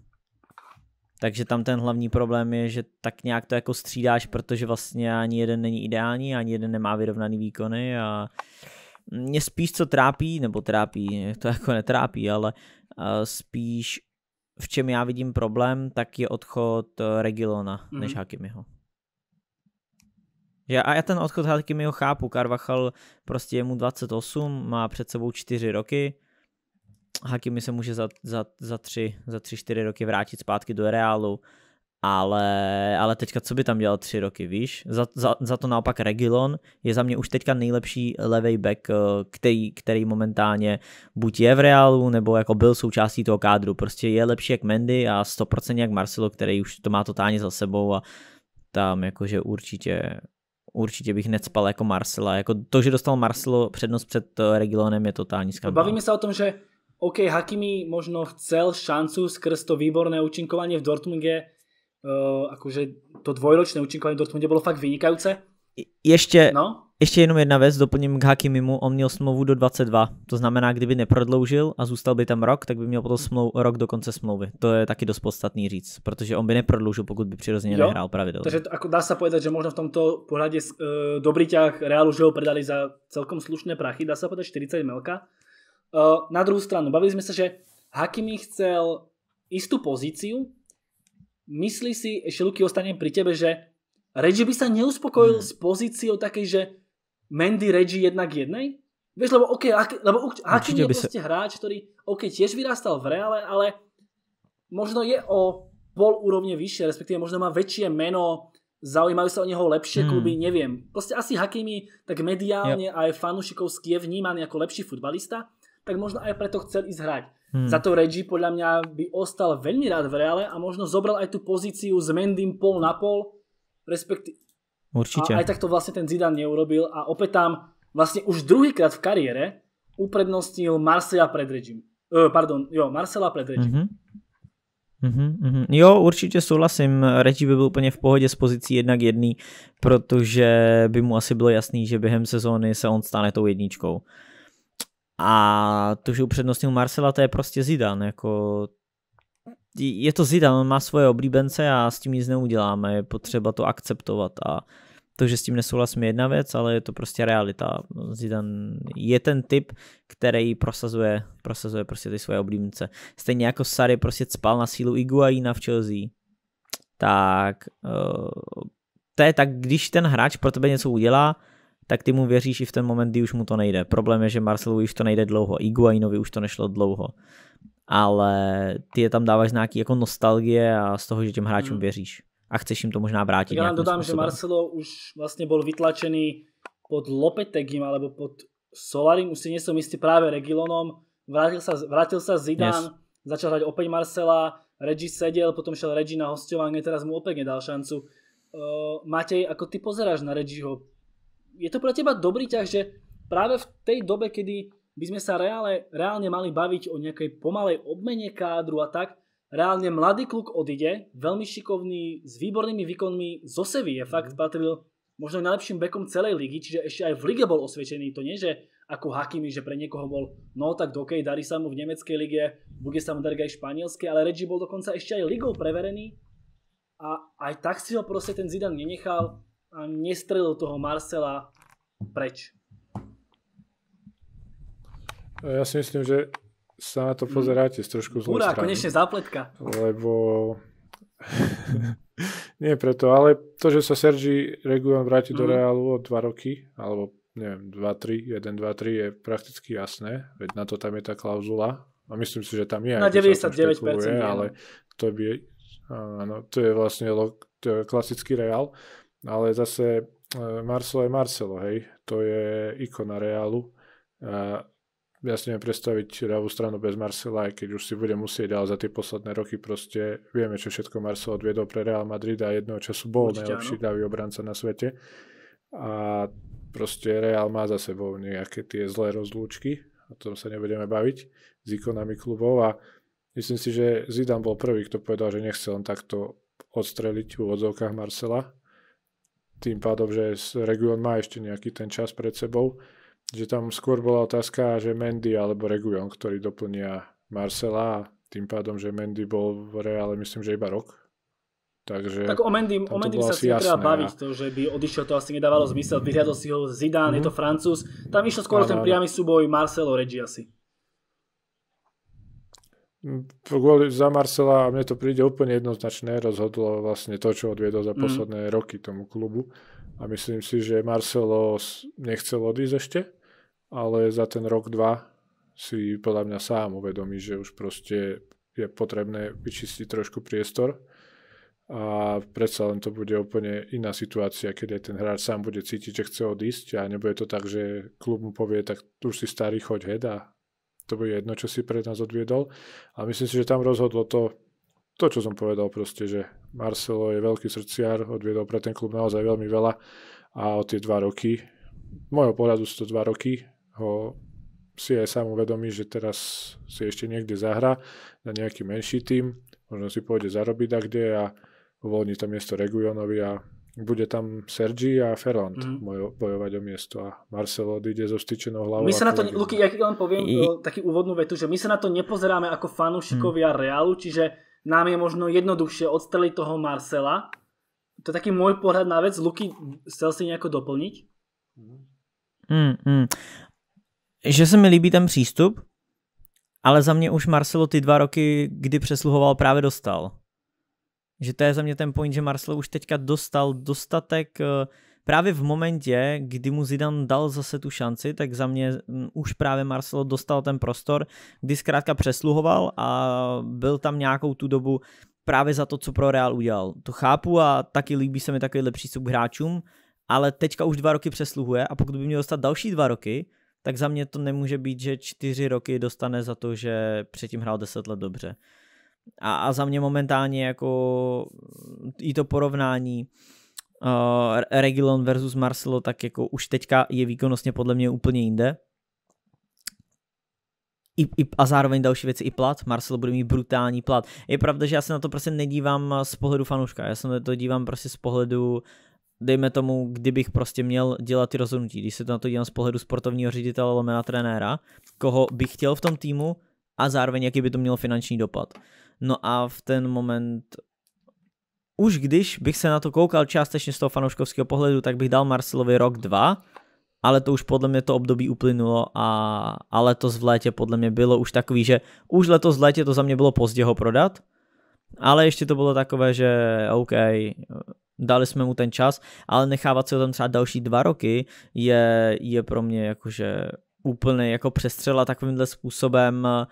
Takže tam ten hlavní problém je, že tak nějak to jako střídáš, protože vlastně ani jeden není ideální, ani jeden nemá vyrovnaný výkony a mě spíš co trápí, nebo trápí, (laughs) to jako netrápí, ale eh, spíš v čem já vidím problém, tak je odchod eh, Regilona mm-hmm. než Hakimiho. Ja, a já ten odchod Hakimiho chápu, Carvachal prostě je mu 28, má před sebou 4 roky, Hakimi se může za, za, za, tři, za tři, čtyři roky vrátit zpátky do Reálu, ale, ale teďka co by tam dělal tři roky, víš? Za, za, za to naopak Regilon je za mě už teďka nejlepší levej back, eh, který, který momentálně buď je v Reálu, nebo jako byl součástí toho kádru. Prostě je lepší jak Mendy a 100% jak Marcelo, který už to má totálně za sebou a tam jakože určitě určitě bych necpal jako Marcela. Jako to, že dostal Marcelo přednost před eh, Regilonem je totální skandál. Bavíme se o tom, že OK, Hakimi možno chcel šancu skrz to výborné účinkovanie v Dortmunde. Uh, akože to dvojročné účinkovanie v Dortmunde bolo fakt vynikajúce. Ještě, no? ešte jenom jedna vec, doplním k Hakimimu, on měl smlouvu do 22, to znamená, kdyby neprodloužil a zůstal by tam rok, tak by měl potom smlou, rok do konce smlouvy. To je taky dost podstatný říct, protože on by neprodloužil, pokud by přirozeně nehrál pravidelně. Takže ako dá se povedať, že možno v tomto pohľade e, dobrý ťah Realu, že ho predali za celkom slušné prachy, dá sa povedať 40 milka. Eh, na druhú stranu, bavili sme sa, že Hakimi chcel istú pozíciu, myslí si, ešte Luky, ostanem pri tebe, že Reggie by sa neuspokojil hmm. s pozíciou takej, že Mandy Reggie jednak jednej? Vieš, lebo, okay, lebo Hakimi je proste sa... hráč, ktorý okay, tiež vyrastal v reále, ale možno je o pol úrovne vyššie, respektíve možno má väčšie meno, zaujímajú sa o neho lepšie hmm. kluby, neviem. Proste asi Hakimi tak mediálne yep. aj fanúšikovský je vnímaný ako lepší futbalista, tak možno aj preto chcel ísť hrať. Hmm. Za to Reggie podľa mňa by ostal veľmi rád v reále a možno zobral aj tú pozíciu s Mendym pol na pol, respektíve. Určite. A aj takto vlastne ten Zidane neurobil a opäť tam vlastne už druhýkrát v kariére uprednostnil Marcela pred Regim. Uh, pardon, jo, Marcela pred Regim. Mm-hmm. Mhm. Mm-hmm, Jo, určitě souhlasím. Reggie by byl úplně v pohodě s pozicí jednak jedný, protože by mu asi bylo jasný, že během sezóny se on stane tou jedničkou. A to, že upřednostnil Marcela, to je prostě Zidan. Jako je to Zidan on má svoje oblíbence a s tím nic neuděláme. Je potřeba to akceptovat a to, že s tím nesouhlasím je jedna věc, ale je to prostě realita. Zidan je ten typ, který prosazuje, prosazuje prostě ty svoje oblíbence. Stejně jako Sary prostě spal na sílu Iguaína v Chelsea. Tak eh, to je tak, když ten hráč pro tebe něco udělá, tak ty mu věříš i v ten moment, kdy už mu to nejde. Problém je, že Marcelu už to nejde dlouho, Iguainovi už to nešlo dlouho, ale ty je tam dáváš nějaký jako nostalgie a z toho, že těm hráčům hmm. věříš a chceš jim to možná vrátit. Já dodám, že Marcelo už vlastně bol vytlačený pod Lopetegim alebo pod Solarim, už si nie som istý práve Regilonom, vrátil sa, vrátil sa Zidane, yes. začal hrať opäť Marcela, Regi sedel, potom šiel Regi na hostovanie, teraz mu opäť nedal šancu. Uh, eh, Matej, ako ty pozeráš na Regiho je to pre teba dobrý ťah, že práve v tej dobe, kedy by sme sa reálne, reálne mali baviť o nejakej pomalej obmene kádru a tak, reálne mladý kluk odíde, veľmi šikovný, s výbornými výkonmi zo Sevie, fakt mhm. patril možno najlepším bekom celej ligy, čiže ešte aj v lige bol osvedčený, to nie, že ako Hakimi, že pre niekoho bol, no tak dokej, okay, darí sa mu v nemeckej lige, bude sa mu darí aj španielskej, ale Reggie bol dokonca ešte aj ligou preverený a aj tak si ho proste ten Zidane nenechal, a nestrelil toho Marcela preč. Ja si myslím, že sa na to mhm. pozeráte z trošku zlej Hurá, konečne zapletka. Lebo... (laughs) Nie preto, ale to, že sa Sergi Reguán vráti mm. do mhm. Realu o 2 roky, alebo neviem, 2-3, 1-2-3 je prakticky jasné, veď na to tam je tá klauzula. A myslím si, že tam je. Na 99%. Je, ale to by, áno, to je vlastne to je klasický Real. Ale zase e, Marcelo je Marcelo, hej. To je ikona reálu. A ja si neviem predstaviť ľavú stranu bez Marcela, aj keď už si bude musieť, ale za tie posledné roky proste vieme, čo všetko Marcelo odviedol pre Real Madrid a jednoho času bol Určite, najlepší ľavý obranca na svete. A proste Real má za sebou nejaké tie zlé rozlúčky, o tom sa nebudeme baviť, s ikonami klubov a myslím si, že Zidane bol prvý, kto povedal, že nechce len takto odstreliť v úvodzovkách Marcela tým pádom, že Reguion má ešte nejaký ten čas pred sebou. Že tam skôr bola otázka, že Mendy alebo Reguion, ktorý doplnia Marcela a tým pádom, že Mendy bol v Reále myslím, že iba rok. Takže tak o Mendy, o Mendy sa si treba baviť, to, že by odišiel, to asi nedávalo mhm. zmysel. Vyhľadol si ho Zidane, mm-hmm. je to mhm. Francúz. Tam išiel skôr ten priamy súboj Marcelo Reggiasi kvôli za Marcela a mne to príde úplne jednoznačné, rozhodlo vlastne to, čo odviedol za mhm. posledné mm. roky tomu klubu. A myslím si, že Marcelo nechcel odísť ešte, ale za ten rok, dva si podľa mňa sám uvedomí, že už proste je potrebné vyčistiť trošku priestor a predsa len to bude úplne iná situácia, keď aj ten hráč sám bude cítiť, že chce odísť a nebude to tak, že klub mu povie, tak tu už si starý, choď heda to bude jedno, čo si pred nás odviedol. A myslím si, že tam rozhodlo to, to, čo som povedal proste, že Marcelo je veľký srdciar, odviedol pre ten klub naozaj veľmi veľa a o tie dva roky, môjho pohľadu sú to dva roky, ho si aj sám uvedomí, že teraz si ešte niekde zahra na nejaký menší tým, možno si pôjde zarobiť a kde a uvoľní to miesto Regujonovi a bude tam Sergi a Ferland mm. bojo, bojovať o miesto a Marcelo odíde so styčenou hlavou. My sa na to, Luky, ja len poviem I... o, e, taký úvodnú vetu, že my sa na to nepozeráme ako fanúšikovia mm. Reálu, čiže nám je možno jednoduchšie odstreliť toho Marcela. To je taký môj pohľad na vec. Luky, chcel si nejako doplniť? Mm, mm. Že sa mi líbí ten prístup, ale za mňa už Marcelo ty dva roky, kdy presluhoval, práve dostal že to je za mě ten point, že Marcelo už teďka dostal dostatek eh, právě v momentě, kdy mu Zidane dal zase tu šanci, tak za mě mm, už právě Marcelo dostal ten prostor, kdy zkrátka přesluhoval a byl tam nějakou tu dobu právě za to, co pro Real udělal. To chápu a taky líbí se mi takovýhle přístup k hráčům, ale teďka už dva roky přesluhuje a pokud by měl dostat další dva roky, tak za mě to nemůže být, že čtyři roky dostane za to, že předtím hrál 10 let dobře a, a za mě momentálně jako i to porovnání uh, Regilon versus Marcelo, tak jako už teďka je výkonnostně podle mě úplně jinde. I, i, a zároveň další věci i plat. Marcelo bude mít brutální plat. Je pravda, že já se na to prostě nedívám eh, z pohledu fanouška. Já se na to dívám prostě z pohledu dejme tomu, kdybych prostě měl dělat ty rozhodnutí, když se to na to dívám z pohledu sportovního ředitele lomena trenéra, koho bych chtěl v tom týmu a zároveň jaký by to mělo finanční dopad. Uh, No a v ten moment už když bych se na to koukal částečně z toho fanouškovského pohledu, tak bych dal Marcelovi rok, dva, ale to už podle mě to období uplynulo a, a letos v létě podle mě bylo už takový, že už letos v létě to za mě bylo pozdě ho prodat, ale ještě to bylo takové, že OK, dali jsme mu ten čas, ale nechávat si ho tam třeba další dva roky je, je pro mě jakože úplně jako přestřela takovýmhle způsobem uh,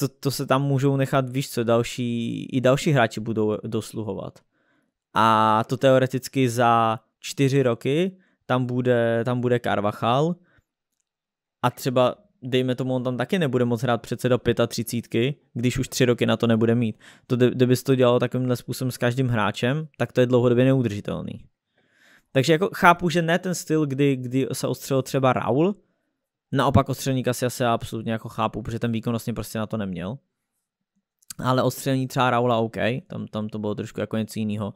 to, to se tam můžou nechat, víš co, další, i další hráči budou dosluhovat. A to teoreticky za čtyři roky tam bude, tam bude Carvachal a třeba dejme tomu, on tam taky nebude moc hrát přece do 35, když už tři roky na to nebude mít. To, kdyby to dělal takovýmhle způsobem s každým hráčem, tak to je dlouhodobě neudržitelný. Takže jako chápu, že ne ten styl, kdy, kdy se ostřelil třeba Raul, Naopak ostřelníka si asi já absolutně jako chápu, protože ten výkonnostně prostě na to neměl. Ale ostřelení třeba Raula OK, tam, tam to bylo trošku jako něco jiného.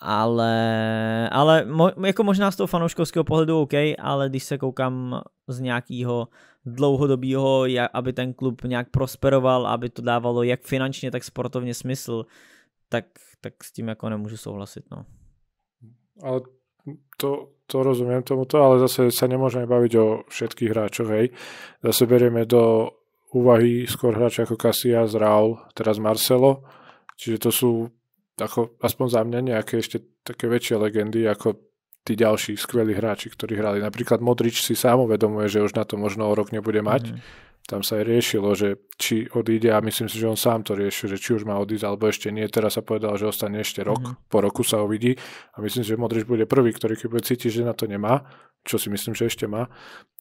Ale, ale mo, jako možná z toho fanouškovského pohledu OK, ale když se koukám z nějakého dlouhodobého, aby ten klub nějak prosperoval, aby to dávalo jak finančně, tak sportovně smysl, tak, tak s tím jako nemůžu souhlasit. No. Ale to to rozumiem tomuto, ale zase sa nemôžeme baviť o všetkých hráčoch, hej. Zase berieme do úvahy skôr hráča ako Kasia, Raul, teraz Marcelo, čiže to sú ako, aspoň za mňa nejaké ešte také väčšie legendy ako tí ďalší skvelí hráči, ktorí hrali. Napríklad Modrič si sám uvedomuje, že už na to možno o rok nebude mať. Mm. Tam sa aj riešilo, že či odíde a myslím si, že on sám to riešil, že či už má odísť alebo ešte nie. Teraz sa povedal, že ostane ešte rok, mm-hmm. po roku sa uvidí a myslím, že Modrič bude prvý, ktorý keď bude cítiť, že na to nemá, čo si myslím, že ešte má,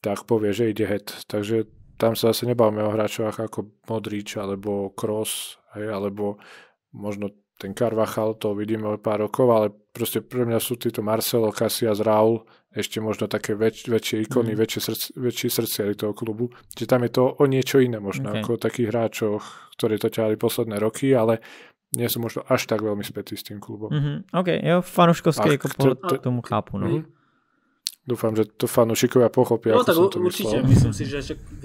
tak povie, že ide het. Takže tam sa zase nebavíme o hráčoch ako Modrič alebo Cross, hej, alebo možno ten Carvachal, to vidíme o pár rokov, ale proste pre mňa sú títo Marcelo, Casillas, Raul ešte možno také väč- väčšie ikony, mm. väčšie, srdc- väčšie srdciari toho klubu. Čiže tam je to o niečo iné možno, okay. ako o takých hráčoch, ktorí to ťahali posledné roky, ale nie sú možno až tak veľmi spätý s tým klubom. Mm-hmm. OK, jo, fanuškovské ako to, to, tomu chápu. No. Mm. Dúfam, že to fanúšikovia pochopia, no, ako tak, som to určite, myslel. myslím si, že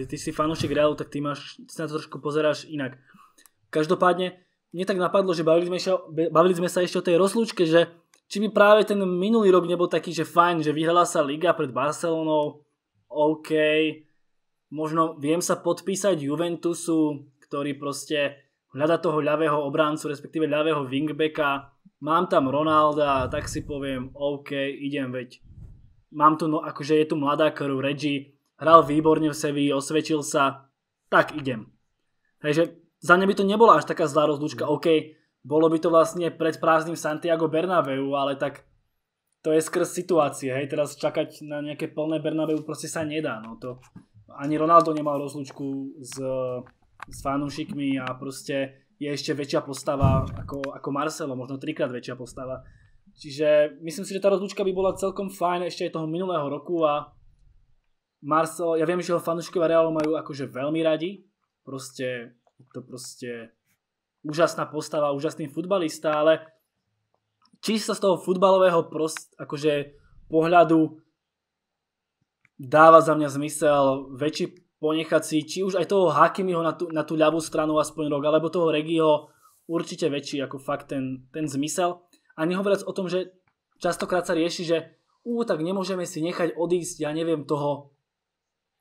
ty si fanúšik Realu, tak ty máš, ty sa na to trošku pozeráš inak. Každopádne, mne tak napadlo, že bavili sme, bavili sme sa ešte o tej rozlúčke, že či by práve ten minulý rok nebol taký, že fajn, že vyhrala sa Liga pred Barcelonou, OK, možno viem sa podpísať Juventusu, ktorý proste hľada toho ľavého obráncu, respektíve ľavého wingbacka, mám tam Ronalda, tak si poviem, OK, idem veď. Mám tu, no akože je tu mladá krv, Reggie, hral výborne v Sevi, osvedčil sa, tak idem. Takže za mňa by to nebola až taká zlá rozlučka, mm. OK, bolo by to vlastne pred prázdnym Santiago Bernabeu, ale tak to je skrz situácie, hej, teraz čakať na nejaké plné Bernabeu proste sa nedá, no to ani Ronaldo nemal rozlúčku s, s fanúšikmi a proste je ešte väčšia postava ako, ako Marcelo, možno trikrát väčšia postava. Čiže myslím si, že tá rozlúčka by bola celkom fajn ešte aj toho minulého roku a Marcelo, ja viem, že ho fanúškovia Realu majú akože veľmi radi, proste to proste úžasná postava, úžasný futbalista, ale či sa z toho futbalového prost, akože pohľadu dáva za mňa zmysel väčší ponechať si či už aj toho Hakimiho na tú, na tú ľavú stranu aspoň rok, alebo toho Regio určite väčší ako fakt ten, ten zmysel. A nehovoriac o tom, že častokrát sa rieši, že ú, tak nemôžeme si nechať odísť, ja neviem toho,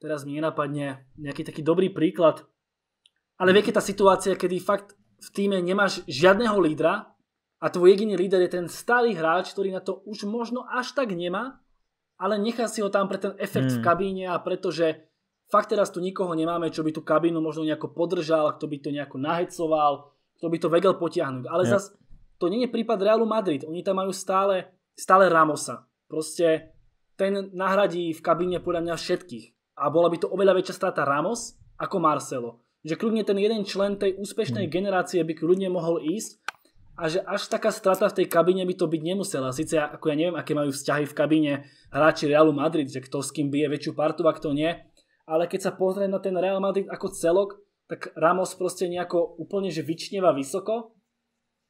teraz mi nenapadne nejaký taký dobrý príklad, ale vie, keď tá situácia, kedy fakt v týme nemáš žiadneho lídra a tvoj jediný líder je ten starý hráč, ktorý na to už možno až tak nemá, ale nechá si ho tam pre ten efekt hmm. v kabíne a pretože fakt teraz tu nikoho nemáme, čo by tú kabínu možno nejako podržal, kto by to nejako nahecoval, kto by to vedel potiahnuť. Ale yeah. zas to nie je prípad Realu Madrid. Oni tam majú stále, stále Ramosa. Proste ten nahradí v kabíne podľa mňa všetkých. A bola by to oveľa väčšia strata Ramos ako Marcelo že kľudne ten jeden člen tej úspešnej hm. generácie by kľudne mohol ísť a že až taká strata v tej kabíne by to byť nemusela. Sice ako ja neviem, aké majú vzťahy v kabíne hráči Realu Madrid, že kto s kým bije väčšiu partu a kto nie, ale keď sa pozrie na ten Real Madrid ako celok, tak Ramos proste nejako úplne že vyčneva vysoko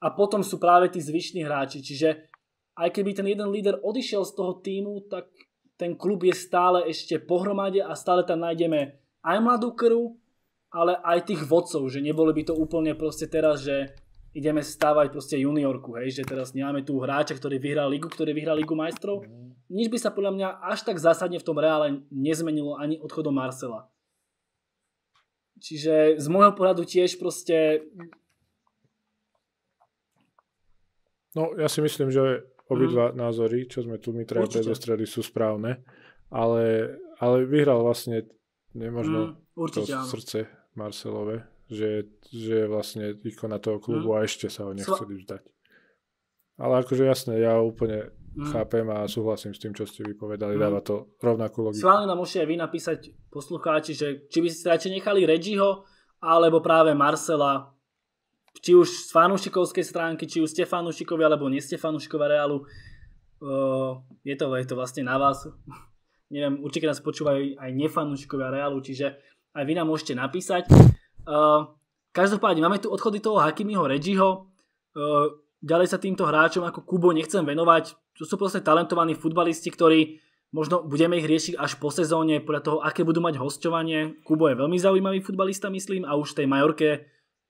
a potom sú práve tí zvyšní hráči, čiže aj keby ten jeden líder odišiel z toho týmu, tak ten klub je stále ešte pohromade a stále tam nájdeme aj mladú krv, ale aj tých vodcov, že neboli by to úplne proste teraz, že ideme stávať proste juniorku, hej, že teraz nemáme tu hráča, ktorý vyhral ligu, ktorý vyhral ligu majstrov. Mhm. Nič by sa podľa mňa až tak zásadne v tom reále nezmenilo ani odchodom Marcela. Čiže z môjho pohľadu tiež proste... No, ja si myslím, že obidva mm. názory, čo sme tu my teda prezostreli, sú správne, ale, ale vyhral vlastne nemožno mm, určite, to áno. srdce Marcelove, že, že je vlastne ikona toho klubu mm. a ešte sa ho nechceli vzdať. Ale akože jasné, ja úplne mm. chápem a súhlasím s tým, čo ste vypovedali, mm. dáva to rovnakú logiku. Sválne nám môžete aj vy napísať poslucháči, že či by ste radšej nechali Regiho, alebo práve Marcela, či už z fanúšikovskej stránky, či už ste fanúšikovi, alebo nie ste fanúšikova Reálu. Uh, je, to, je to vlastne na vás. (laughs) Neviem, určite nás počúvajú aj nefanúšikovia Reálu, čiže aj vy nám môžete napísať. Eh, každopádne máme tu odchody toho Hakimiho Regiho, eh, ďalej sa týmto hráčom ako Kubo nechcem venovať, to sú proste talentovaní futbalisti, ktorí možno budeme ich riešiť až po sezóne podľa toho, aké budú mať hostovanie. Kubo je veľmi zaujímavý futbalista, myslím, a už v tej Majorke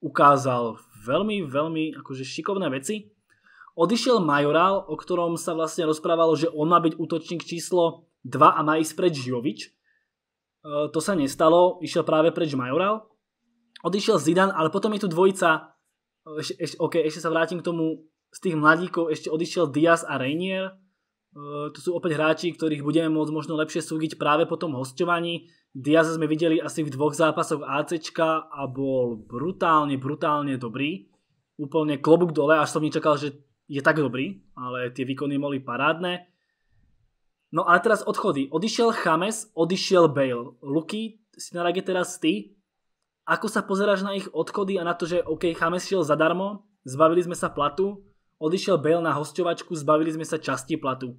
ukázal veľmi, veľmi akože šikovné veci. Odišiel Majoral, o ktorom sa vlastne rozprávalo, že on má byť útočník číslo 2 a má ísť pred Žiovič to sa nestalo, išiel práve preč Majoral, odišiel Zidane, ale potom je tu dvojica, ešte, eš, ok, ešte sa vrátim k tomu, z tých mladíkov ešte odišiel Diaz a Reinier, to sú opäť hráči, ktorých budeme môcť možno lepšie súdiť práve po tom hostovaní. Diaz sme videli asi v dvoch zápasoch ACčka a bol brutálne, brutálne dobrý. Úplne klobuk dole, až som nečakal, že je tak dobrý, ale tie výkony boli parádne. No a teraz odchody. Odišiel Chames, odišiel Bale. Luky, na je teraz ty. Ako sa pozeráš na ich odchody a na to, že OK, Chames šiel zadarmo, zbavili sme sa platu, odišiel Bale na hosťovačku, zbavili sme sa časti platu.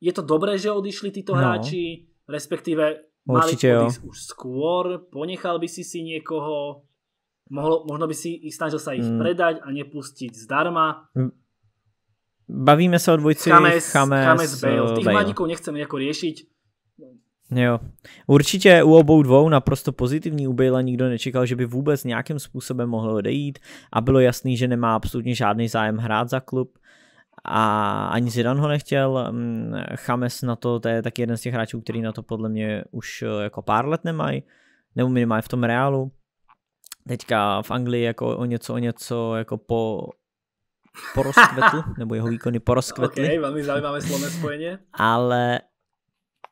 Je to dobré, že odišli títo no. hráči, respektíve mali odísť už skôr, ponechal by si si niekoho, mohlo, možno by si ich snažil sa ich mm. predať a nepustiť zdarma. Mm. Bavíme sa o dvojci Chames, Chames, Chames eh, Bale. Tých maníkov nechceme nejako riešiť. Jo. Určitě u obou dvou naprosto pozitivní. U Bale nikdo nečekal, že by vůbec nějakým způsobem mohl odejít a bylo jasný, že nemá absolutně žádný zájem hrát za klub a ani Zidane ho nechtěl. Mm, Chames na to, to je taky jeden z těch hráčů, který na to podle mě už eh, jako pár let nemají, nebo minimálně v tom reálu. Teďka v Anglii jako o něco, o něco jako po porozkvetl, (laughs) nebo jeho výkony porozkvetly. Okay, veľmi zaujímavé slovné spojenie. Ale,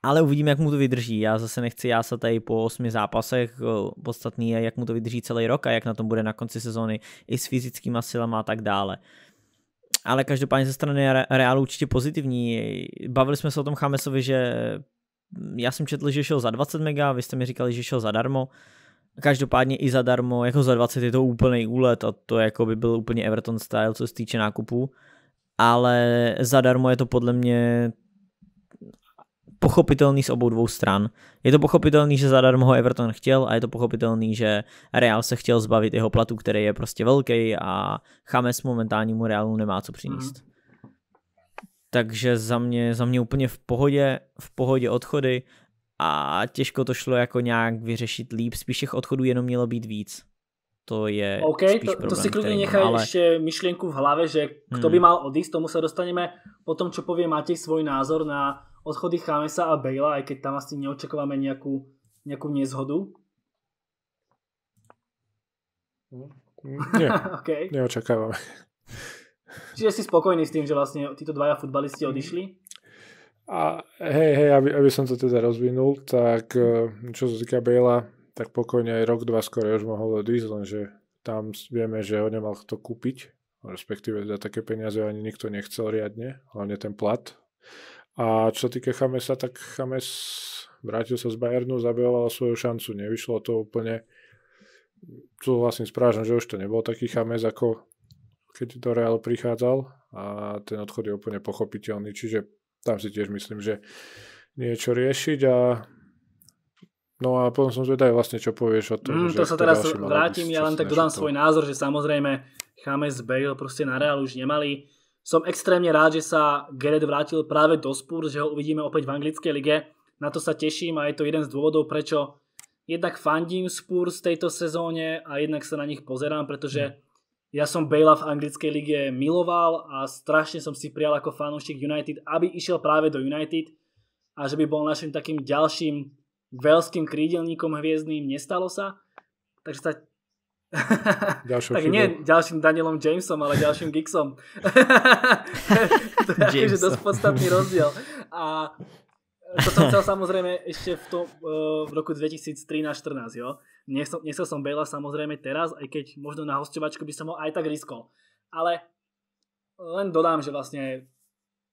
ale uvidíme, jak mu to vydrží. Já zase nechci se tady po osmi zápasech. Eh, podstatný je, jak mu to vydrží celý rok a jak na tom bude na konci sezóny i s fyzickýma silama a tak dále. Ale každopádně ze strany Reálu určitě pozitivní. Bavili jsme se o tom Chamesovi, že hm, já jsem četl, že šel za 20 mega, vy jste mi říkali, že šel zadarmo. darmo Každopádně i zadarmo, jako za 20 je to úplný úlet a to jako by byl úplně Everton style, co se týče nákupu. Ale zadarmo je to podle mě pochopitelný z obou dvou stran. Je to pochopitelný, že zadarmo ho Everton chtěl a je to pochopitelný, že Real se chtěl zbavit jeho platu, který je prostě velký a Chames momentálnímu Realu nemá co přinést. Mm. Takže za mě, za mě úplně v pohodě, v pohodě odchody a těžko to šlo jako nějak vyřešit líp, spíš těch odchodů jenom mělo být víc. To je OK, spíš to, problém, to si klidně nechaj ale... ještě myšlenku v hlavě, že kto hmm. by mal odísť, tomu se dostaneme po tom, co povie Matej svůj názor na odchody Chamesa a Bejla, aj keď tam asi neočakávame nějakou nejakú nezhodu. Nie, (laughs) okay. neočakávame. Čiže si spokojný s tým, že vlastne títo dvaja futbalisti odišli? A hej, hej, aby, aby som to teda rozvinul, tak e, čo sa týka Bela, tak pokojne aj rok, dva skôr už mohol odísť, lenže tam vieme, že ho nemal kto kúpiť, respektíve za také peniaze ani nikto nechcel riadne, hlavne ten plat. A čo sa týka Chamesa, tak Chames vrátil sa z Bayernu, zabojoval svoju šancu, nevyšlo to úplne. Tu vlastne správne, že už to nebol taký Chames, ako keď do Real prichádzal a ten odchod je úplne pochopiteľný, čiže tam si tiež myslím, že niečo riešiť a No a potom som zvedal vlastne, čo povieš o tom. Mm, to sa teraz vrátim, ja len tak dodám svoj názor, že samozrejme James Bale proste na Real už nemali. Som extrémne rád, že sa Gerrit vrátil práve do Spurs, že ho uvidíme opäť v anglickej lige. Na to sa teším a je to jeden z dôvodov, prečo jednak fandím Spurs tejto sezóne a jednak sa na nich pozerám, pretože mm ja som Bale'a v anglickej lige miloval a strašne som si prijal ako fanúšik United, aby išiel práve do United a že by bol našim takým ďalším veľským krídelníkom hviezdným. Nestalo sa. Takže sa... (laughs) Ďalšou tak nie ďalším Danielom Jamesom, ale ďalším Gixom. (laughs) to je akože dosť podstatný rozdiel. A to som chcel samozrejme ešte v, tom, eh, v roku 2013 2014 jo? Nesel, nesel som Bela samozrejme teraz, aj keď možno na hostovačku by som ho aj tak riskol. Ale len dodám, že vlastne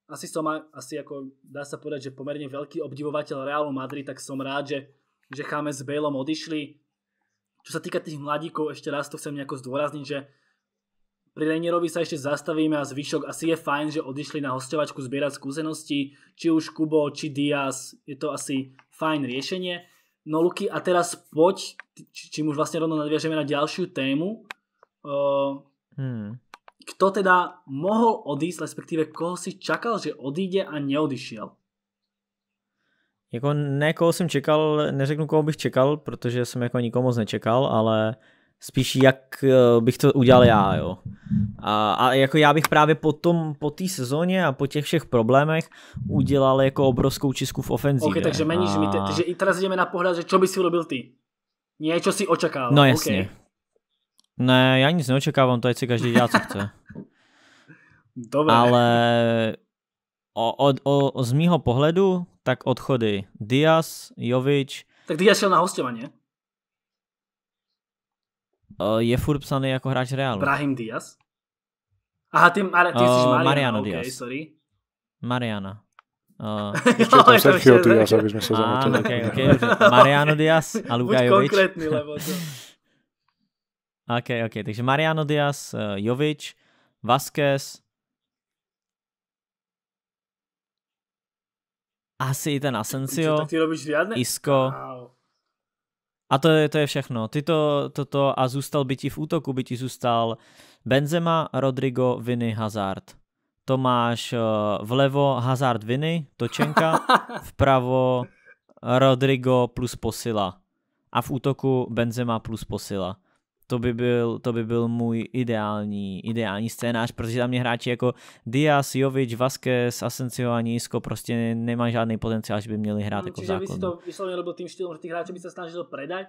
asi som asi ako dá sa povedať, že pomerne veľký obdivovateľ Realu Madrid, tak som rád, že, že Chame s Bélom odišli. Čo sa týka tých mladíkov, ešte raz to chcem nejako zdôrazniť, že pri Renierovi sa ešte zastavíme a zvyšok asi je fajn, že odišli na hostovačku zbierať skúsenosti, či už Kubo, či Diaz, je to asi fajn riešenie. No Luky, a teraz poď, čím už vlastne rovno nadviažeme na ďalšiu tému. Uh, hmm. Kto teda mohol odísť, respektíve koho si čakal, že odíde a neodišiel? Jako ne, koho jsem čekal, neřeknu, koho bych čekal, protože jsem jako nikomu moc nečekal, ale spíš jak eh, bych to udělal já, jo. A, a jako já bych právě po té po té sezóně a po těch všech problémech udělal jako obrovskou čistku v ofenzívě. Okay, takže meníš a... mi, te, takže i teraz jdeme na pohled, že čo by si urobil ty? něco si očekával? No jasně. Okay. Ne, já nic neočekávám, to si každý dělá, co chce. (laughs) Dobre. Ale o, o, o, z mýho pohledu, tak odchody Dias Jovič. Tak Dias šel na hostovanie. Uh, je furt psaný ako hráč Realu. Brahim Diaz? Aha, ty, Mar- ty uh, si Mariana, Mariano okay, Diaz. sorry. Mariana. Uh, (laughs) Ešte tam Sergio Diaz, aby sme sa zamotali. Okay, okay, Mariano Diaz a (laughs) Luka Buď Jovič. konkrétny, lebo to... OK, (laughs) OK, takže Mariano Diaz, uh, eh, Jovič, Vasquez, asi i ten Asensio, Čo, tak ty robíš Isko, wow. A to je, to je všechno. Ty to, toto a zůstal by ti v útoku, by ti zůstal Benzema, Rodrigo, Viny, Hazard. To máš eh, vlevo Hazard, Viny, Točenka, (laughs) vpravo Rodrigo plus posila. A v útoku Benzema plus posila to by byl, to by byl můj ideální, ideální scénář, protože tam mě hráči jako Diaz, Jovič, Vasquez, Asensio a Nízko prostě nemá žádný potenciál, že by měli hrát hmm, jako čiže zákon. Čiže by si to vyslovene lebo tým štýlom, že tých hráčov by sa snažil predať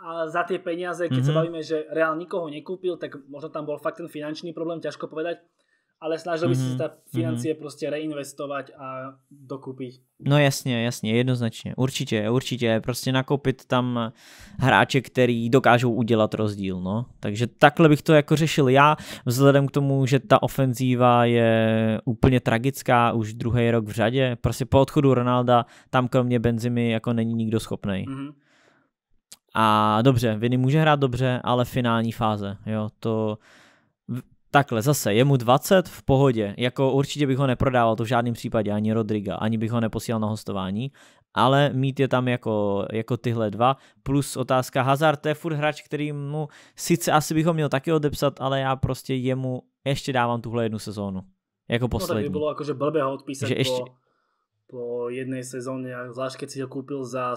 a za tie peniaze, keď mm-hmm. sa bavíme, že reál nikoho nekúpil, tak možno tam bol fakt ten finančný problém, ťažko povedať, ale snažil by mm-hmm. si mhm, teda mhm. financie mm-hmm. proste reinvestovať a dokúpiť. No jasne, jasne, jednoznačne. Určitě, určitě. Prostě nakoupit tam hráče, který dokážou udělat rozdíl, no. Takže takhle bych to jako řešil já, vzhledem k tomu, že ta ofenzíva je úplně tragická už druhý rok v řadě. Prostě po odchodu Ronalda tam kromě Benzimy ako není nikdo schopný. Mm-hmm. A dobře, Viny může hrát dobře, ale finální fáze, jo, to Takhle zase, je mu 20 v pohodě, jako určitě bych ho neprodával, to v žádném případě, ani Rodriga, ani bych ho neposílal na hostování, ale mít je tam jako, jako tyhle dva, plus otázka Hazard, to je furt hráč, který mu sice asi bych ho měl taky odepsat, ale já prostě jemu ještě dávám tuhle jednu sezónu, jako poslední. No tak by bylo že blbě ho odpísat že po, ještě... po jednej sezóně, zvlášť keď si ho koupil za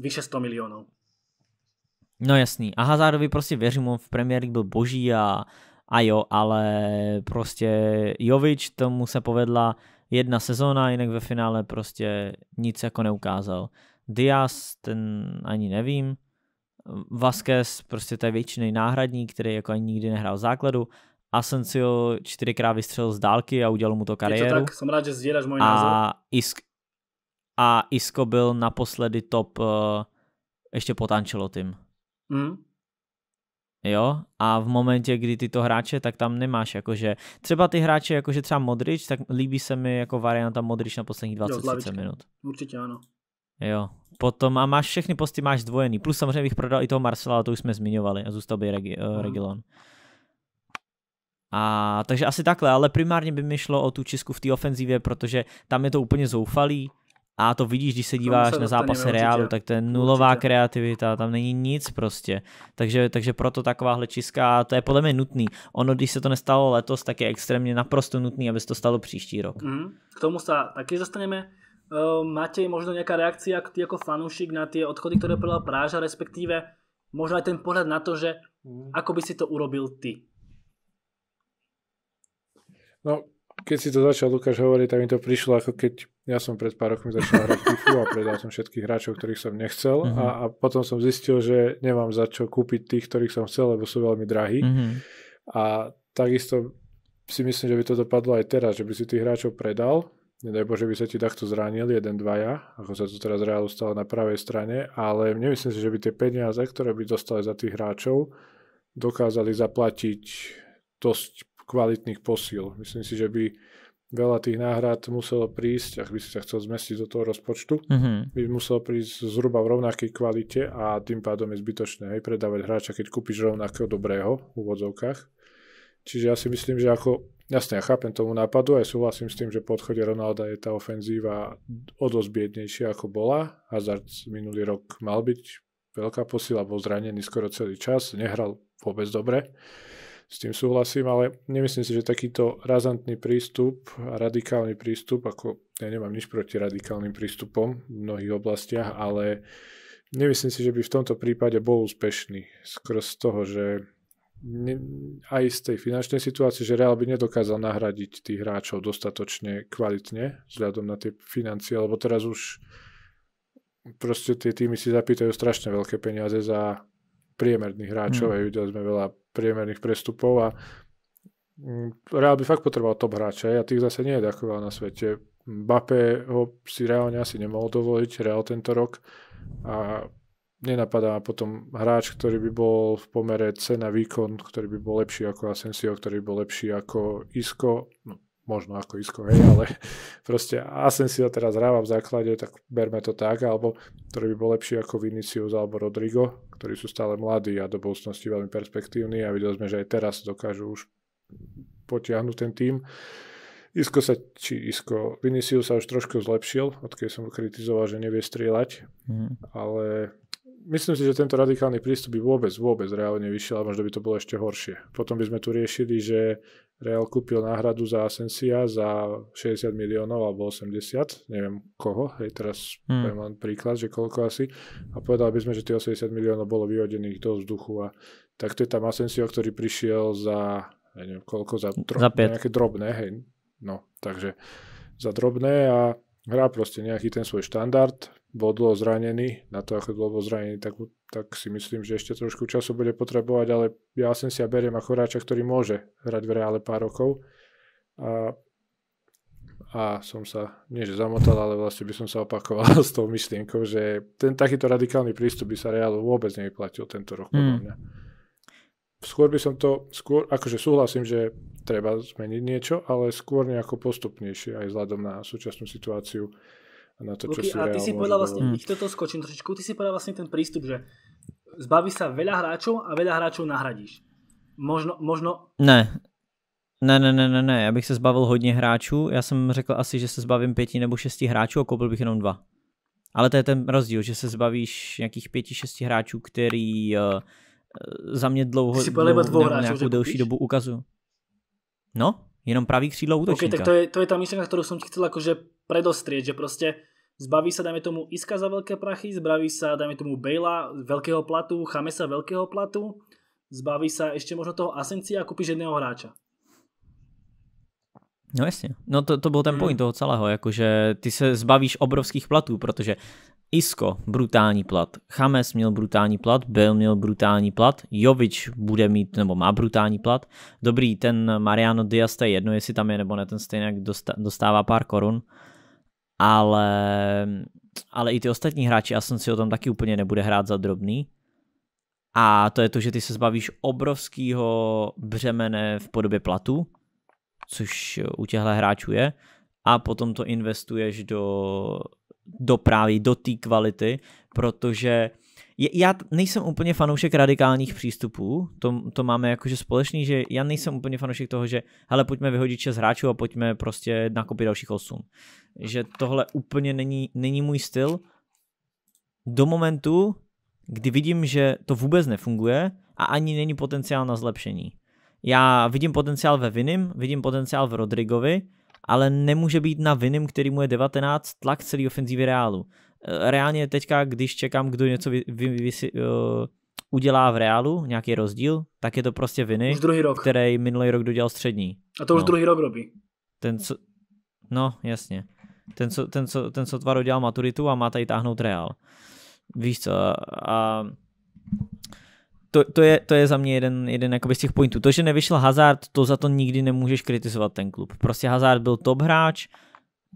vyše 100 milionů. No jasný. A Hazardovi prostě věřím, on v Premier League byl boží a a jo, ale proste Jovič tomu sa povedla jedna sezóna, inak ve finále proste nic jako neukázal. Diaz, ten ani nevím. Vasquez, prostě to je většinej náhradník, který jako ani nikdy nehrál v základu. Asensio čtyřikrát vystřelil z dálky a udělal mu to kariéru. Je to tak, jsem rád, že sděláš můj a názor. Isk, a Isco byl naposledy top uh, ještě po tým. Mm jo, a v momentě, kdy ty to hráče, tak tam nemáš, jakože, třeba ty hráče, jakože třeba Modrič, tak líbí se mi jako varianta Modrič na posledních 20 jo, minut. Určitě ano. Jo, potom a máš všechny posty máš zdvojený, plus samozřejmě bych prodal i toho Marcela, ale to už jsme zmiňovali a zůstal by Regi, uh, Regilon. A takže asi takhle, ale primárně by mi šlo o tu Česku v té ofenzivě, protože tam je to úplně zoufalý, a to vidíš, když se díváš se na zápase Realu, tak to je nulová určitě. kreativita, tam není nic prostě. Takže, takže proto takováhle čistka, to je podle mě nutný. Ono, když se to nestalo letos, tak je extrémně naprosto nutný, aby se to stalo příští rok. Mm, k tomu se taky zastaneme. Uh, ehm, možná možno reakce jak ty jako fanoušik na ty odchody, které podľa Práža, respektive možná i ten pohled na to, že mhm. ako by si to urobil ty? No, keď si to začal Lukáš hovoriť, tak mi to prišlo ako keď ja som pred pár rokmi začal hrať FIFA a predal som všetkých hráčov, ktorých som nechcel uh-huh. a, mhm. a potom som zistil, že nemám za čo kúpiť tých, ktorých som chcel, lebo sú veľmi drahí. Uh-huh. A takisto si myslím, že by to dopadlo aj teraz, že by si tých hráčov predal, nedaj Bože by sa ti takto zranil, jeden, dvaja, ako sa to teraz reálu stalo na pravej strane, ale nemyslím si, že by tie peniaze, ktoré by dostali za tých hráčov, dokázali zaplatiť dosť kvalitných posíl. Myslím si, že by veľa tých náhrad muselo prísť, ak by si sa chcel zmestiť do toho rozpočtu, mm-hmm. by muselo prísť zhruba v rovnakej kvalite a tým pádom je zbytočné hej, predávať hráča, keď kúpiš rovnakého dobrého v úvodzovkách. Čiže ja si myslím, že ako, jasne, ja chápem tomu nápadu, aj súhlasím s tým, že po odchode Ronalda je tá ofenzíva o dosť biednejšia ako bola. Hazard minulý rok mal byť veľká posila, bol zranený skoro celý čas, nehral vôbec dobre s tým súhlasím, ale nemyslím si, že takýto razantný prístup a radikálny prístup, ako ja nemám nič proti radikálnym prístupom v mnohých oblastiach, ale nemyslím si, že by v tomto prípade bol úspešný z toho, že ne, aj z tej finančnej situácie, že Real by nedokázal nahradiť tých hráčov dostatočne kvalitne vzhľadom na tie financie, lebo teraz už proste tie týmy si zapýtajú strašne veľké peniaze za priemerných hráčov, mm. aj videli sme veľa priemerných prestupov a mm, Real by fakt potreboval top hráča a tých zase nie je tak na svete. Bape ho si reálne asi nemohol dovoliť, Real tento rok a nenapadá potom hráč, ktorý by bol v pomere cena výkon, ktorý by bol lepší ako Asensio, ktorý by bol lepší ako Isco. No, možno ako isko, hej, ale (laughs) proste Asen si ho teraz hráva v základe, tak berme to tak, alebo ktorý by bol lepší ako Vinicius alebo Rodrigo, ktorí sú stále mladí a do budúcnosti veľmi perspektívni a videli sme, že aj teraz dokážu už potiahnuť ten tým. Isko sa, či Isko, Vinicius sa už trošku zlepšil, odkedy som ho kritizoval, že nevie strieľať, mm. ale myslím si, že tento radikálny prístup by vôbec, vôbec reálne vyšiel, a možno by to bolo ešte horšie. Potom by sme tu riešili, že Real kúpil náhradu za Asensia za 60 miliónov alebo 80, neviem koho, hej, teraz hmm. poviem len príklad, že koľko asi, a povedal by sme, že tých 80 miliónov bolo vyhodených do vzduchu a tak to je tam Asensio, ktorý prišiel za, ja neviem koľko, za, dro- za nejaké drobné, hej, no, takže za drobné a hrá proste nejaký ten svoj štandard, bol dlho zranený, na to, ako dlho bol zranený, tak, tak si myslím, že ešte trošku času bude potrebovať, ale ja som si ja beriem ako hráča, ktorý môže hrať v reále pár rokov. A, a som sa, nie že zamotal, ale vlastne by som sa opakoval (laughs) s tou myšlienkou, že ten takýto radikálny prístup by sa reálu vôbec nevyplatil tento rok, mm. podľa hmm. mňa. Skôr by som to, skôr, akože súhlasím, že treba zmeniť niečo, ale skôr nejako postupnejšie aj vzhľadom na súčasnú situáciu na to, čo Luky, si a ty si povedal vlastne, hm. ich toto skočím trošičku, ty si povedal vlastne ten prístup, že zbaví sa veľa hráčov a veľa hráčov nahradíš. Možno, možno... Ne. Ne, ne, ne, ne, ne, já bych se zbavil hodně hráčů, já jsem řekl asi, že se zbavím pěti nebo šesti hráčů a koupil bych jenom dva. Ale to je ten rozdíl, že se zbavíš nějakých pěti, šesti hráčů, který uh, za mě dlouho, dlouho, dlouho nejakú delší dobu ukazujú. No, jenom pravý křídlo útočníka. Okay, tak to je, to je tá myšlenka, ktorú som ti chcel akože predostrieť, že proste zbaví sa, dajme tomu, Iska za veľké prachy, zbaví sa, dajme tomu, Bejla veľkého platu, Chamesa veľkého platu, zbaví sa ešte možno toho Asencia a kúpiš jedného hráča. No jasně, no to, to byl ten mm. point toho celého, jakože ty se zbavíš obrovských platů, protože Isko, brutální plat, Chames měl brutální plat, Bill měl brutální plat, Jovič bude mít, nebo má brutální plat, dobrý, ten Mariano Diaz, to je jedno, jestli tam je nebo ne, ten stejně dostává pár korun, ale, ale i ty ostatní hráči, já jsem si o tom taky úplně nebude hrát za drobný, a to je to, že ty se zbavíš obrovského břemene v podobě platu což eh, u těchto hráčů je, a potom to investuješ do, do právě do té kvality, protože je, já nejsem úplně fanoušek radikálních přístupů, to, to máme jakože společný, že já nejsem úplně fanoušek toho, že hele, pojďme vyhodit 6 hráčů a pojďme prostě nakopit dalších 8. Že tohle úplně není, není můj styl. Do momentu, kdy vidím, že to vůbec nefunguje a ani není potenciál na zlepšení. Já vidím potenciál ve Vinim, vidím potenciál v Rodrigovi, ale nemůže být na Vinim, který mu je 19, tlak celý ofenzívy Reálu. E, reálně teďka, když čekám, kdo něco vy, vy, vy, vy, uh, udělá v Reálu, nějaký rozdíl, tak je to prostě Viny, rok. který minulý rok dodělal střední. A to už no. druhý rok robí. Ten, co... No, jasně. Ten, co, ten, co, ten, co tvar udělal maturitu a má tady táhnout Reál. Víš co, a, a to, to, je, to je za mě jeden, jeden z těch pointů. To, že nevyšel Hazard, to za to nikdy nemůžeš kritizovat ten klub. Prostě Hazard byl top hráč,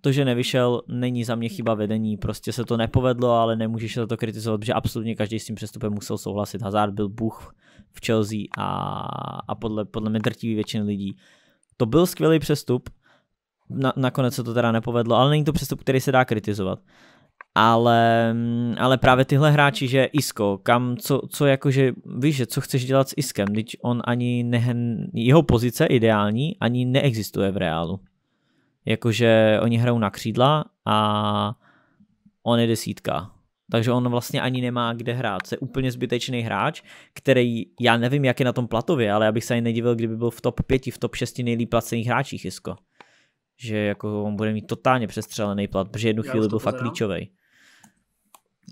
to, že nevyšel, není za mě chyba vedení, prostě se to nepovedlo, ale nemůžeš za to kritizovat, protože absolutně každý s tím přestupem musel souhlasit. Hazard byl bůh v Chelsea a, a podle, podle mě drtivý většiny lidí. To byl skvělý přestup, na, nakonec se to teda nepovedlo, ale není to přestup, který se dá kritizovat ale, mm, ale právě tyhle hráči, že Isko, kam, co, co jakože, víš, že co chceš dělat s Iskem, když on ani, ne, jeho pozice ideální ani neexistuje v reálu. Jakože oni hrajou na křídla a on je desítka. Takže on vlastně ani nemá kde hrát. To je úplně zbytečný hráč, který, já nevím, jak je na tom platově, ale já bych se ani nedivil, kdyby byl v top 5, v top 6 nejlíp placených hráčích Isko. Že jako on bude mít totálně přestřelený plat, protože jednu chvíli byl fakt klíčový.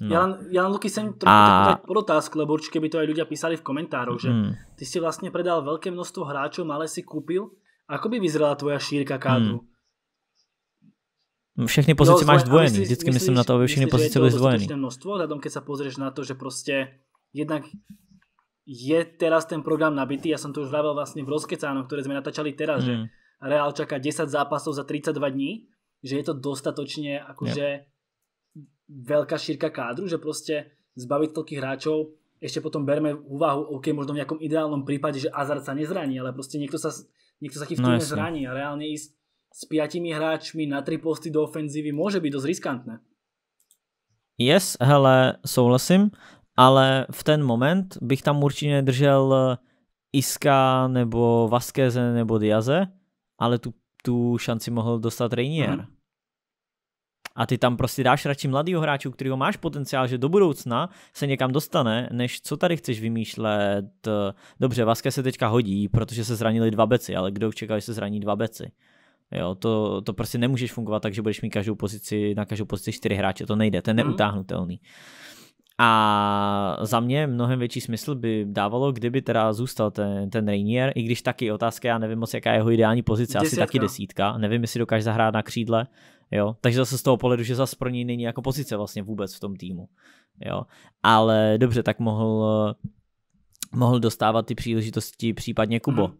No. Ja, len, ja len, Luky, sem trochu a... takú otázku, lebo určite by to aj ľudia písali v komentároch, že mm. ty si vlastne predal veľké množstvo hráčov, malé si kúpil. Ako by vyzerala tvoja šírka kádru? Mm. Všechny pozície no, máš dvojený, myslíš, vždycky myslím na to, aby všechny myslíš, pozice byly zdvojený. množstvo, vzhľadom keď sa pozrieš na to, že proste jednak je teraz ten program nabitý, ja som to už vravel vlastne v rozkecánoch, ktoré sme natáčali teraz, mm. že Real čaká 10 zápasov za 32 dní, že je to dostatočne akože yep veľká šírka kádru, že proste zbaviť toľkých hráčov, ešte potom berme úvahu, OK, možno v nejakom ideálnom prípade, že Azar sa nezraní, ale proste niekto sa, niekto sa ti no, zraní a reálne ísť s piatimi hráčmi na tri posty do ofenzívy môže byť dosť riskantné. Yes, hele, souhlasím, ale v ten moment bych tam určite nedržel eh, Iska nebo Vaskeze nebo Diaze, ale tu, tu šanci mohol dostať Reinier. Mm a ty tam prostě dáš radši mladého hráčů, kterého máš potenciál, že do budoucna se někam dostane, než co tady chceš vymýšlet. Dobře, Vaske se teďka hodí, protože se zranili dva beci, ale kdo čekal, že se zraní dva beci? Jo, to, to prostě nemůžeš fungovat tak, že budeš mít každou pozici, na každou pozici čtyři hráče, to nejde, to je mhm. neutáhnutelný. A za mě mnohem větší smysl by dávalo, kdyby teda zůstal ten, ten Rainier, i když taky otázka, já nevím moc, jaká je jeho ideální pozice, asi taky desítka, nevím, jestli dokáže zahrát na křídle, Jo? Takže zase z toho pohledu, že zase pro něj není jako pozice vlastně vůbec v tom týmu. Jo? Ale dobře, tak mohl, eh, mohl dostávat ty příležitosti případně Kubo. Mm.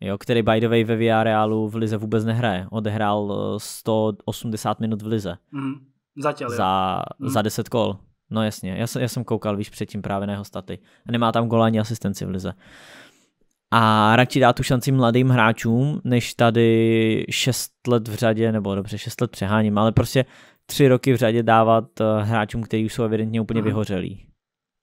Jo, který by the way ve Villarealu v Lize vůbec nehraje. Odehrál 180 eh, minut v Lize. Mm, zatiaľ, za, mm. za 10 kol. No jasně, já jsem, já jsem koukal, víš, předtím právě na jeho staty. Nemá tam gol ani asistenci v Lize. Uh, a radši dá tu šanci mladým hráčům, než tady 6 let v řadě, nebo dobře, 6 let přeháním, ale prostě 3 roky v řadě dávat eh, hráčům, kteří už jsou evidentně úplně vyhořelí.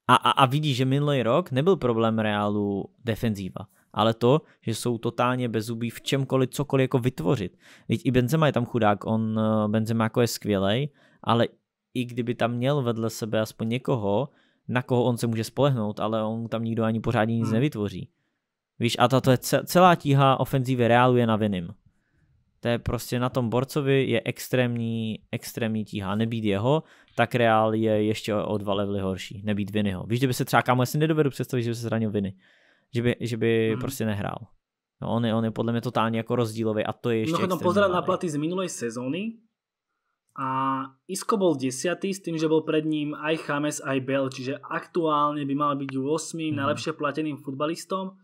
A, a, a vidí, že minulý rok nebyl problém Reálu defenzíva, ale to, že jsou totálně bezubí v čemkoliv, cokoliv jako vytvořit. Víte, i Benzema je tam chudák, on eh, Benzema jako je skvělej, ale i kdyby tam měl vedle sebe aspoň někoho, na koho on se může spolehnout, ale on tam nikdo ani pořádně nic hmm. nevytvoří. Víš, a tato je celá tíha ofenzívy reáluje je na Venim. To je prostě na tom borcovi je extrémní, extrémní tíha. Nebýt jeho, tak reál je ještě o dva levely horší. Nebýt Vinyho. Víš, kdyby se třeba, kámo, já si nedovedu představit, že by se zranil Viny. Že by, že by hmm. prostě nehrál. No, on, je, on je podle mě totálně jako rozdílový a to je ještě No, pozerám na platy z minulej sezóny a Isko bol desiatý s tým, že bol pred ním aj Chames, aj Bell, čiže aktuálne by mal byť 8. Mhm. najlepšie plateným futbalistom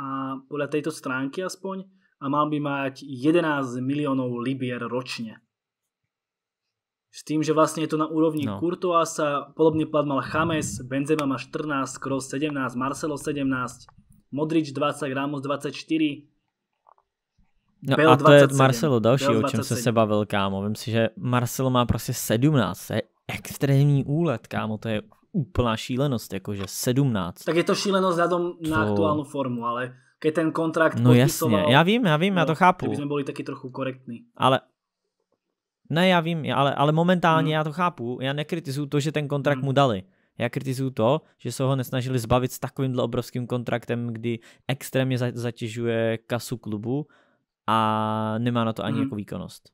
a podľa tejto stránky aspoň a mal by mať 11 miliónov libier ročne. S tým, že vlastne je to na úrovni no. Courtoisa, podobný plat mal Chames, Benzema má 14, Kroos 17, Marcelo 17, Modrič 20, Ramos 24, No Bell a to 27. je Marcelo další, o čem jsem se bavil, kámo. Vím si, že Marcelo má prostě 17, to je extrémní úlet, kámo, to je úplná šílenosť, akože 17. Tak je to šílenosť vzhľadom to... na aktuálnu formu, ale keď ten kontrakt No jasne, ja vím, ja vím, no, ja to no, chápu. Keby sme boli takí trochu korektní. Ale ne, já vím, ale, ale momentálně hmm. já to chápu. Já nekritizuju to, že ten kontrakt hmm. mu dali. Já kritizuju to, že se ho nesnažili zbavit s takovýmhle obrovským kontraktem, kdy extrémně za zatěžuje kasu klubu a nemá na to ani hmm. jako výkonnost.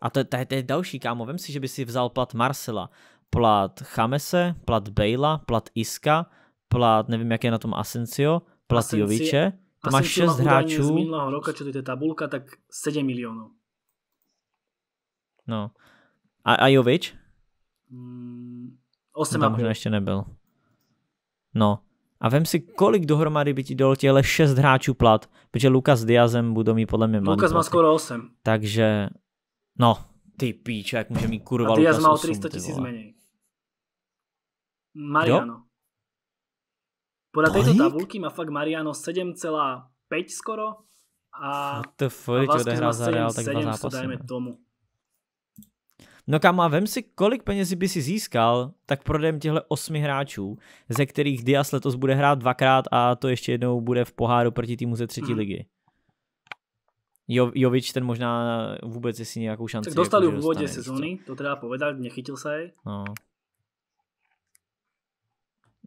A to, to, to je další, kámo. Vem si, že by si vzal plat Marcela, plat Chamese, plat Bejla, plat Iska, plat, nevím, jak je na tom Asensio, plat Joviče. To máš 6 hráčů. Z minulého roka, čo to je tabulka, tak 7 miliónov. No. A, a Jovič? Mm, 8 no, tam možná ještě nebyl. No. A vem si, kolik dohromady by ti dalo těle 6 hráčů plat, protože Lukas Diazem budou mít podle mě Lukas má skoro 8. Takže, no, ty píče, jak může mít kurva a Diaz má o 300 tisíc menej. Mariano. Jo? Podľa tejto tabulky má fakt Mariano 7,5 skoro a, FTF, a Vázquez má 7,700, dajme no. tomu. No kam a vem si, kolik peněz by si získal, tak prodejem těchto osmi hráčů, ze kterých Dias letos bude hrát dvakrát a to ještě jednou bude v poháru proti týmu ze třetí hmm. ligy. Jo, Jovič ten možná vůbec si nějakou šanci. Tak dostali jako, v úvode sezóny, to teda povedať, nechytil sa jej. No.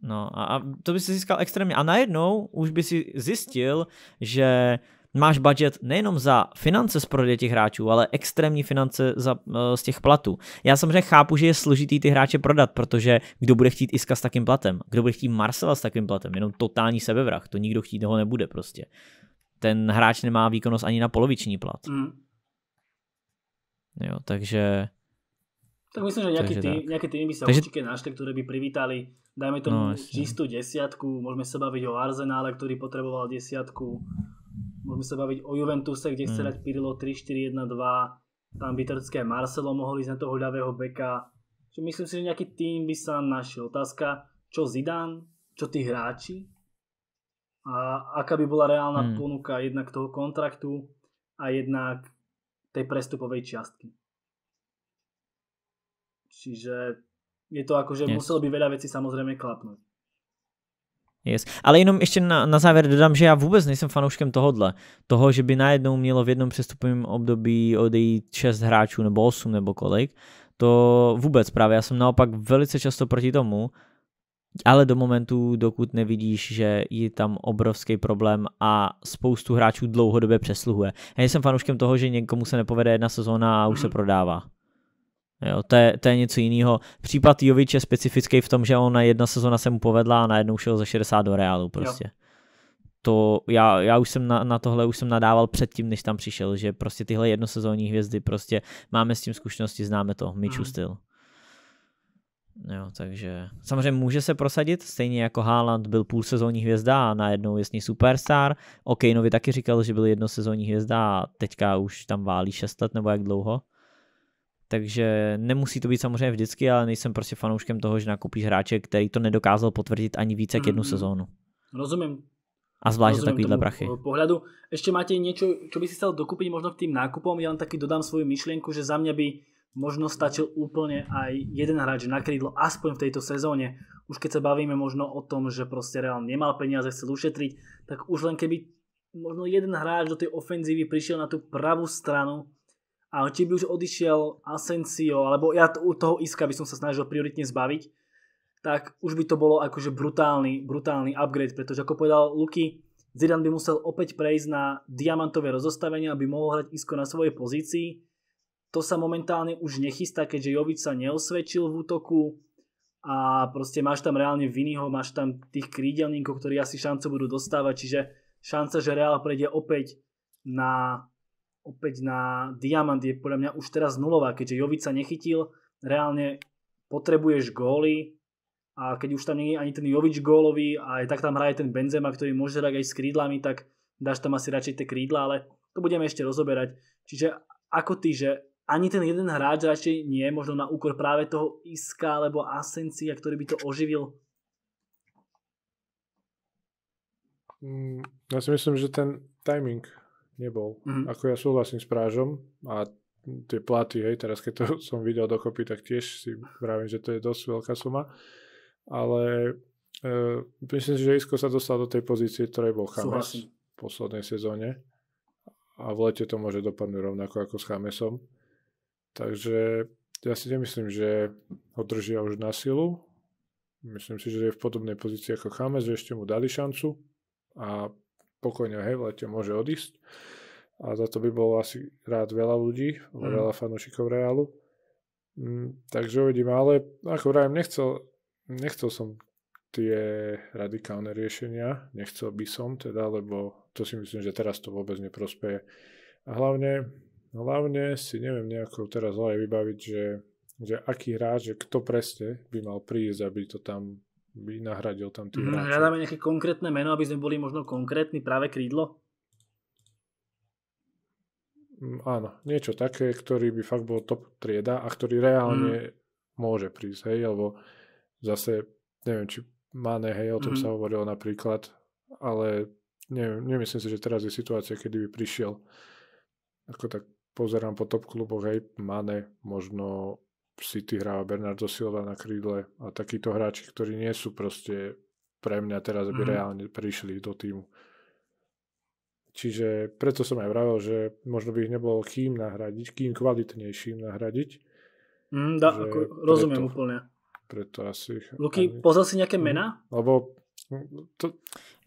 No a, a to by si získal extrémně. A najednou už by si zjistil, že máš budget nejenom za finance z prodeje těch hráčů, ale extrémní finance za, e, z těch platů. Já samozřejmě chápu, že je složitý ty hráče prodat, protože kdo bude chtít Iska s takým platem, kdo bude chtít Marcela s takým platem, jenom totální sebevrach, to nikdo chtít toho nebude prostě. Ten hráč nemá výkonnost ani na poloviční plat. Mm. Jo, takže tak myslím, že nejaký, tým, tak. nejaké týmy by sa určite našli, ktoré by privítali, dajme tomu no, čistú desiatku, môžeme sa baviť o Arsenále, ktorý potreboval desiatku, môžeme sa baviť o Juventuse, kde chce mm. dať Pirlo 3-4-1-2, tam by trcké Marcelo mohol ísť na toho ľavého beka. Čiže myslím si, že nejaký tým by sa našiel. Otázka, čo Zidane, čo tí hráči a aká by bola reálna mm. ponuka jednak toho kontraktu a jednak tej prestupovej čiastky. Čiže je to ako, že yes. muselo by veľa vecí samozrejme klapnúť. Yes. Ale jenom ještě na, na závěr dodám, že já vůbec nejsem fanouškem tohohle, Toho, že by najednou mělo v jednom přestupovém období odejít 6 hráčů nebo 8 nebo kolik. To vůbec právě. Já jsem naopak velice často proti tomu, ale do momentu, dokud nevidíš, že je tam obrovský problém a spoustu hráčů dlouhodobě přesluhuje. Já nejsem fanouškem toho, že někomu se nepovede jedna sezóna a už se mhm. prodává. Jo, to, je, to je něco jiného. Případ Jovič je specifický v tom, že on na jedna sezona se mu povedla a najednou šel za 60 do Realu prostě. Jo. To já, já už jsem na, na tohle už jsem nadával předtím, než tam přišel, že prostě tyhle jednosezónní hvězdy prostě máme s tím zkušenosti, známe to, my mm. styl. Jo, takže samozřejmě může se prosadit, stejně jako Haaland byl půl sezónní hvězda a najednou je s ní superstar. Okejnovi taky říkal, že byl jednosezónní hvězda a teďka už tam válí 6 let nebo jak dlouho takže nemusí to být samozřejmě vždycky, ale nejsem prostě fanouškem toho, že nakupíš hráče, který to nedokázal potvrdit ani více k jednu mm-hmm. sezónu. Rozumím. A zvlášť za takovýhle prachy. Eh, Pohľadu. Ešte máte niečo, čo by si chcel dokúpiť možno k tým nákupom? Ja len taký dodám svoju myšlienku, že za mňa by možno stačil úplne aj jeden hráč na krídlo, aspoň v tejto sezóne. Už keď sa bavíme možno o tom, že proste Real nemal peniaze, chcel ušetriť, tak už len keby možno jeden hráč do tej ofenzívy prišiel na tú pravú stranu, a či by už odišiel Asensio, alebo ja toho Iska by som sa snažil prioritne zbaviť, tak už by to bolo akože brutálny, brutálny upgrade, pretože ako povedal Luky, Zidane by musel opäť prejsť na diamantové rozostavenie, aby mohol hrať Isko na svojej pozícii. To sa momentálne už nechystá, keďže Jovic sa neosvedčil v útoku a proste máš tam reálne Vinyho, máš tam tých krídelníkov, ktorí asi šancu budú dostávať, čiže šanca, že Real prejde opäť na opäť na diamant je podľa mňa už teraz nulová, keďže jovica nechytil, reálne potrebuješ góly a keď už tam nie je ani ten Jovič gólový a aj tak tam hraje ten Benzema, ktorý môže hrať aj s krídlami, tak dáš tam asi radšej tie krídla, ale to budeme ešte rozoberať. Čiže ako ty, že ani ten jeden hráč radšej nie, možno na úkor práve toho Iska alebo Asencia, ktorý by to oživil. Mm, ja si myslím, že ten timing nebol. Mm-hmm. Ako ja súhlasím s Prážom a tie platy, hej, teraz keď to (laughs) som videl dokopy, tak tiež si vravím, že to je dosť veľká suma. Ale e, myslím si, že Isko sa dostal do tej pozície, ktorej bol Chames v poslednej sezóne. A v lete to môže dopadnúť rovnako ako s Chamesom. Takže ja si nemyslím, že ho držia už na silu. Myslím si, že je v podobnej pozícii ako Chames, že ešte mu dali šancu a pokojne hej, v lete môže odísť. A za to by bolo asi rád veľa ľudí, mm. veľa fanúšikov reálu. Mm, takže uvidíme, ale ako vrajem, nechcel, nechcel som tie radikálne riešenia, nechcel by som teda, lebo to si myslím, že teraz to vôbec neprospeje. A hlavne, hlavne si neviem nejako teraz hlavne vybaviť, že, že aký hráč, že kto presne by mal prísť, aby to tam by nahradil tam tým mm, hráčom. Hľadáme nejaké konkrétne meno, aby sme boli možno konkrétni práve krídlo? Mm, áno, niečo také, ktorý by fakt bol top trieda a ktorý reálne mm. môže prísť, hej, alebo zase, neviem, či Mane, hej, o tom mm. sa hovorilo napríklad, ale neviem, nemyslím si, že teraz je situácia, kedy by prišiel, ako tak pozerám po top kluboch, hej, Mane, možno City hráva Bernardo Silva na krídle a takíto hráči, ktorí nie sú proste pre mňa teraz, aby mm. reálne prišli do týmu. Čiže preto som aj vravil, že možno by ich nebol kým nahradiť, kým kvalitnejším nahradiť. Mm, da, ako, rozumiem úplne. Preto asi... Luky, ani... pozal si nejaké mhm. mena? Lebo... To...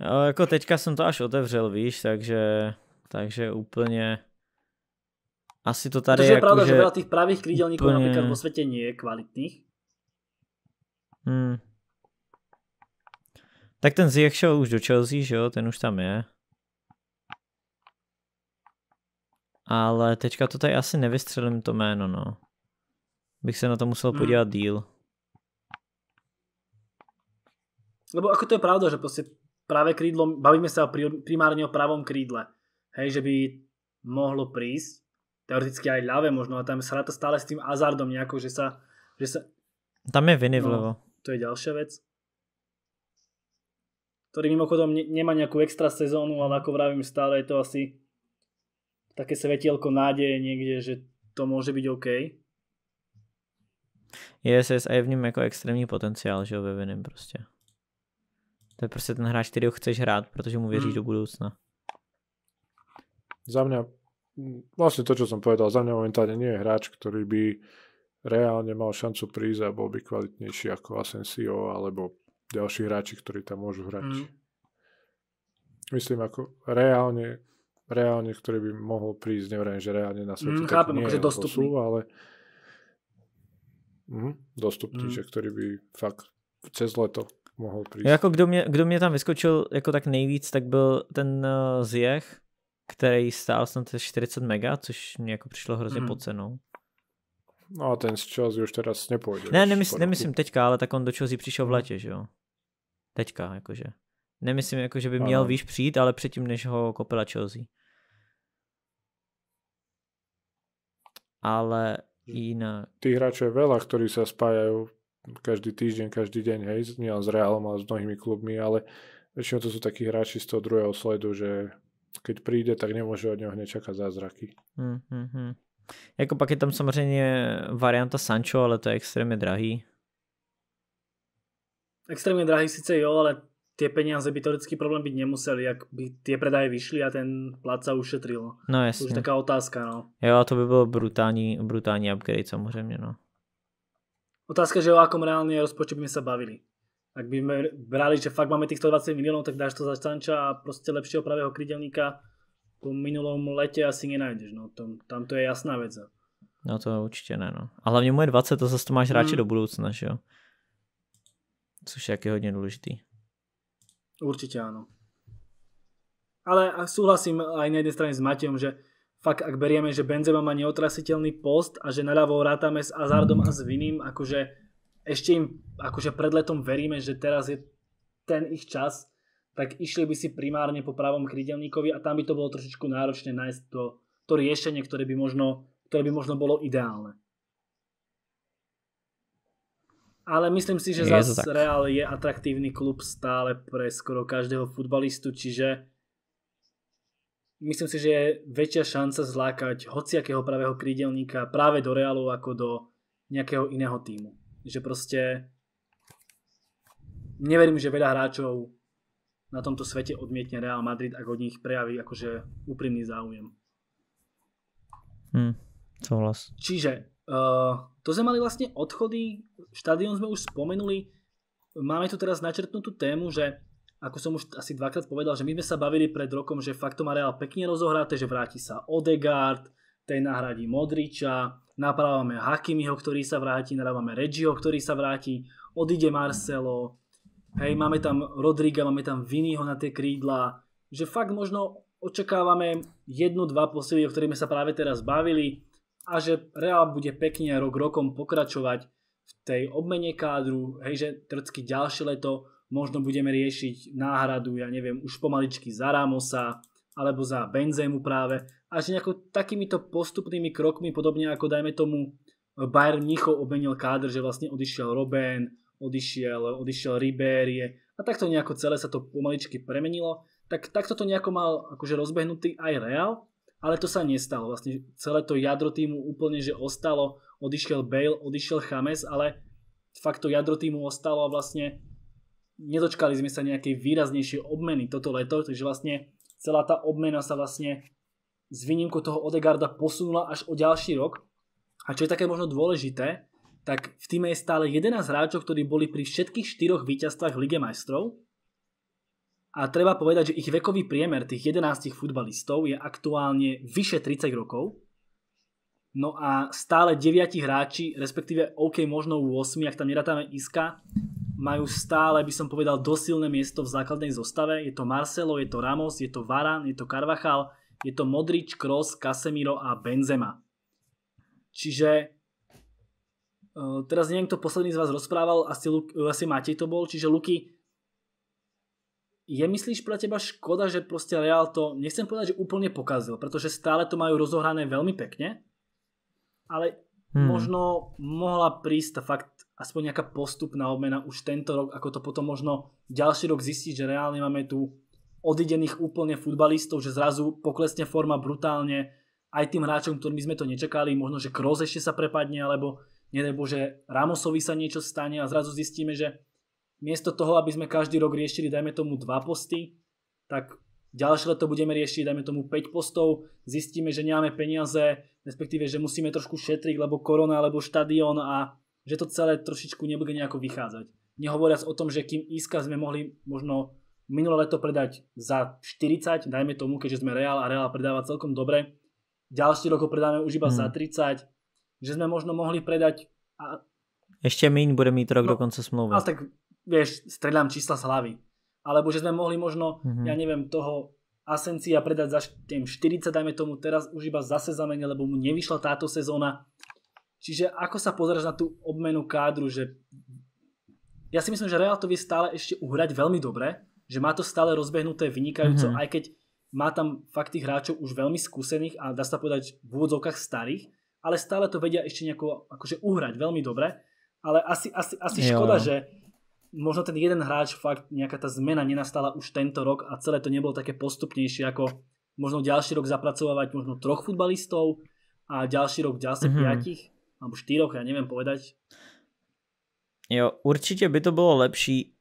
No, ako teďka som to až otevřel, víš, takže, takže úplne asi to tady... je pravda, že, že veľa tých pravých krídelníkov úplne... napríklad vo svete nie je kvalitných. Hmm. Tak ten Ziyech šel už do Chelsea, že jo? Ten už tam je. Ale teďka to tady asi nevystřelím to jméno, no. Bych se na to musel hmm. podívat díl. Lebo ako to je pravda, že proste práve krídlo, bavíme sa primárne o pravom krídle. Hej, že by mohlo prísť teoreticky aj ľavé možno a tam sa ráta stále s tým azardom nejako, že sa, že sa... Tam je viny vľavo. No, to je ďalšia vec. Ktorý mimochodom ne- nemá nejakú extra sezónu, ale ako vravím stále je to asi také svetielko nádeje niekde, že to môže byť OK. ISS yes, aj v ním jako extrémní potenciál, že ho ve Venom prostě. To je prostě ten hráč, který ho chceš hrát, protože mu věříš mm. do budoucna. Za mňa Mm, vlastne to, čo som povedal, za mňa momentálne nie je hráč, ktorý by reálne mal šancu prísť a bol by kvalitnejší ako Asensio alebo ďalší hráči, ktorí tam môžu hrať. Mm. Myslím ako reálne, reálne, ktorý by mohol prísť, neviem, že reálne na svete. Mm, chápem, akože dostupný. Sú, ale mm, dostupný, mm. že ktorý by fakt cez leto mohol prísť. Ako kdo mě, kdo mě tam vyskočil jako tak nejvíc, tak byl ten uh, eh, Zjech, který stál snad 40 mega, což mě jako přišlo hrozně mm. pod cenou. No a ten z čas už teraz nepůjde. Ne, nemysl, nemyslím teďka, ale tak on do Chelsea přišel v mhm. letě, že jo? Teďka, jakože. Nemyslím, jako, že by měl ano. výš přijít, ale předtím, než ho kopila Chelsea. Ale jinak. Tých hráčov je veľa, ktorí sa spájajú každý týždeň, každý deň, hej, s Realom, ale s mnohými klubmi, ale väčšinou to sú takí hráči z toho druhého sledu, že keď príde, tak nemôže od neho hneď čakať zázraky. Mm-hmm. Jako pak je tam samozrejme varianta Sancho, ale to je extrémne drahý. Extrémne drahý síce jo, ale tie peniaze by teoretický problém byť nemuseli, ak by tie predaje vyšli a ten plat sa ušetril. No jasne. To už taká otázka, no. Jo, to by bolo brutálny, brutálny upgrade samozrejme, no. Otázka, že o akom reálne rozpočte by sme sa bavili ak by sme brali, že fakt máme tých 120 miliónov, tak dáš to za Stanča a proste lepšieho pravého krydelníka po minulom lete asi nenájdeš. No, tom, tam to je jasná vec. No to určite ne, no. A hlavne moje 20, to zase to máš mm. radšej mhm. do budúcna, že jo? Což je hodne dôležitý. Určite áno. Ale súhlasím aj na jednej strane s Matejom, že fakt ak berieme, že Benzema má neotrasiteľný post a že naľavo rátame s Azardom a s vinným, akože ešte im akože pred letom veríme, že teraz je ten ich čas, tak išli by si primárne po pravom krydelníkovi a tam by to bolo trošičku náročné nájsť to, to riešenie, ktoré by, možno, ktoré by možno bolo ideálne. Ale myslím si, že zase Real je atraktívny klub stále pre skoro každého futbalistu, čiže myslím si, že je väčšia šanca zlákať hociakého pravého krídelníka práve do Realu ako do nejakého iného týmu že proste neverím, že veľa hráčov na tomto svete odmietne Real Madrid, ak od nich prejaví akože úprimný záujem. Hmm, Čiže uh, to sme mali vlastne odchody, štadión sme už spomenuli, máme tu teraz načrtnutú tému, že ako som už asi dvakrát povedal, že my sme sa bavili pred rokom, že fakt to má Real pekne rozohraté, že vráti sa Odegaard, ten nahradí Modriča, napravame Hakimiho, ktorý sa vráti, narávame Reggio, ktorý sa vráti, odíde Marcelo, hej, máme tam Rodriga, máme tam Viniho na tie krídla, že fakt možno očakávame jednu, dva posily, o ktorých sme sa práve teraz bavili a že Real bude pekne rok rokom pokračovať v tej obmene kádru, hej, že trcky ďalšie leto možno budeme riešiť náhradu, ja neviem, už pomaličky za Ramosa, alebo za Benzému práve. A že nejako takýmito postupnými krokmi, podobne ako dajme tomu Bayern Mnichov obmenil kádr, že vlastne odišiel Robben, odišiel, odišiel Ribérie a takto nejako celé sa to pomaličky premenilo. Tak takto to nejako mal akože rozbehnutý aj Real, ale to sa nestalo. Vlastne celé to jadro týmu úplne že ostalo, odišiel Bale, odišiel Chames, ale fakt to jadro týmu ostalo a vlastne nedočkali sme sa nejakej výraznejšej obmeny toto leto, takže vlastne celá tá obmena sa vlastne s výnimkou toho Odegarda posunula až o ďalší rok. A čo je také možno dôležité, tak v týme je stále 11 hráčov, ktorí boli pri všetkých štyroch víťazstvách v Lige majstrov. A treba povedať, že ich vekový priemer tých 11 futbalistov je aktuálne vyše 30 rokov. No a stále 9 hráči, respektíve OK, možno 8, ak tam nerátame Iska, majú stále, by som povedal, dosilné miesto v základnej zostave. Je to Marcelo, je to Ramos, je to Varan, je to Carvajal, je to Modrič, Kroos, Casemiro a Benzema. Čiže e, teraz neviem, kto posledný z vás rozprával, asi, e, asi Matej to bol, čiže Luky, je myslíš pre teba škoda, že proste Real to, nechcem povedať, že úplne pokazil, pretože stále to majú rozohrané veľmi pekne, ale hmm. možno mohla prísť fakt aspoň nejaká postupná obmena už tento rok, ako to potom možno ďalší rok zistiť, že reálne máme tu odidených úplne futbalistov, že zrazu poklesne forma brutálne aj tým hráčom, ktorým sme to nečakali, možno, že Kroos ešte sa prepadne, alebo nedebo, že Ramosovi sa niečo stane a zrazu zistíme, že miesto toho, aby sme každý rok riešili, dajme tomu dva posty, tak ďalšie leto budeme riešiť, dajme tomu 5 postov, zistíme, že nemáme peniaze, respektíve, že musíme trošku šetriť, lebo korona, alebo štadión a že to celé trošičku nebude nejako vychádzať. Nehovoriac o tom, že kým Iska sme mohli možno minulé leto predať za 40, dajme tomu, keďže sme Real a Real predáva celkom dobre, ďalší rok ho predáme už iba hmm. za 30, že sme možno mohli predať... A... Ešte miň bude mít rok no, do konca smlouvy. Ale no, tak vieš, stredám čísla z hlavy. Alebo že sme mohli možno, hmm ja neviem, toho Asencia predať za 40, dajme tomu teraz už iba zase zamene, lebo mu nevyšla táto sezóna. Čiže ako sa pozeráš na tú obmenu kádru, že ja si myslím, že Real to vie stále ešte uhrať veľmi dobre, že má to stále rozbehnuté vynikajúco, mm-hmm. aj keď má tam fakt tých hráčov už veľmi skúsených a dá sa povedať v úvodzovkách starých, ale stále to vedia ešte nejako akože uhrať veľmi dobre, ale asi, asi, asi škoda, no. že možno ten jeden hráč fakt nejaká tá zmena nenastala už tento rok a celé to nebolo také postupnejšie ako možno ďalší rok zapracovávať možno troch futbalistov a ďalší rok ďalšie mm-hmm. piatich alebo štyroch, ja neviem povedať. Jo, určite by to bolo lepší,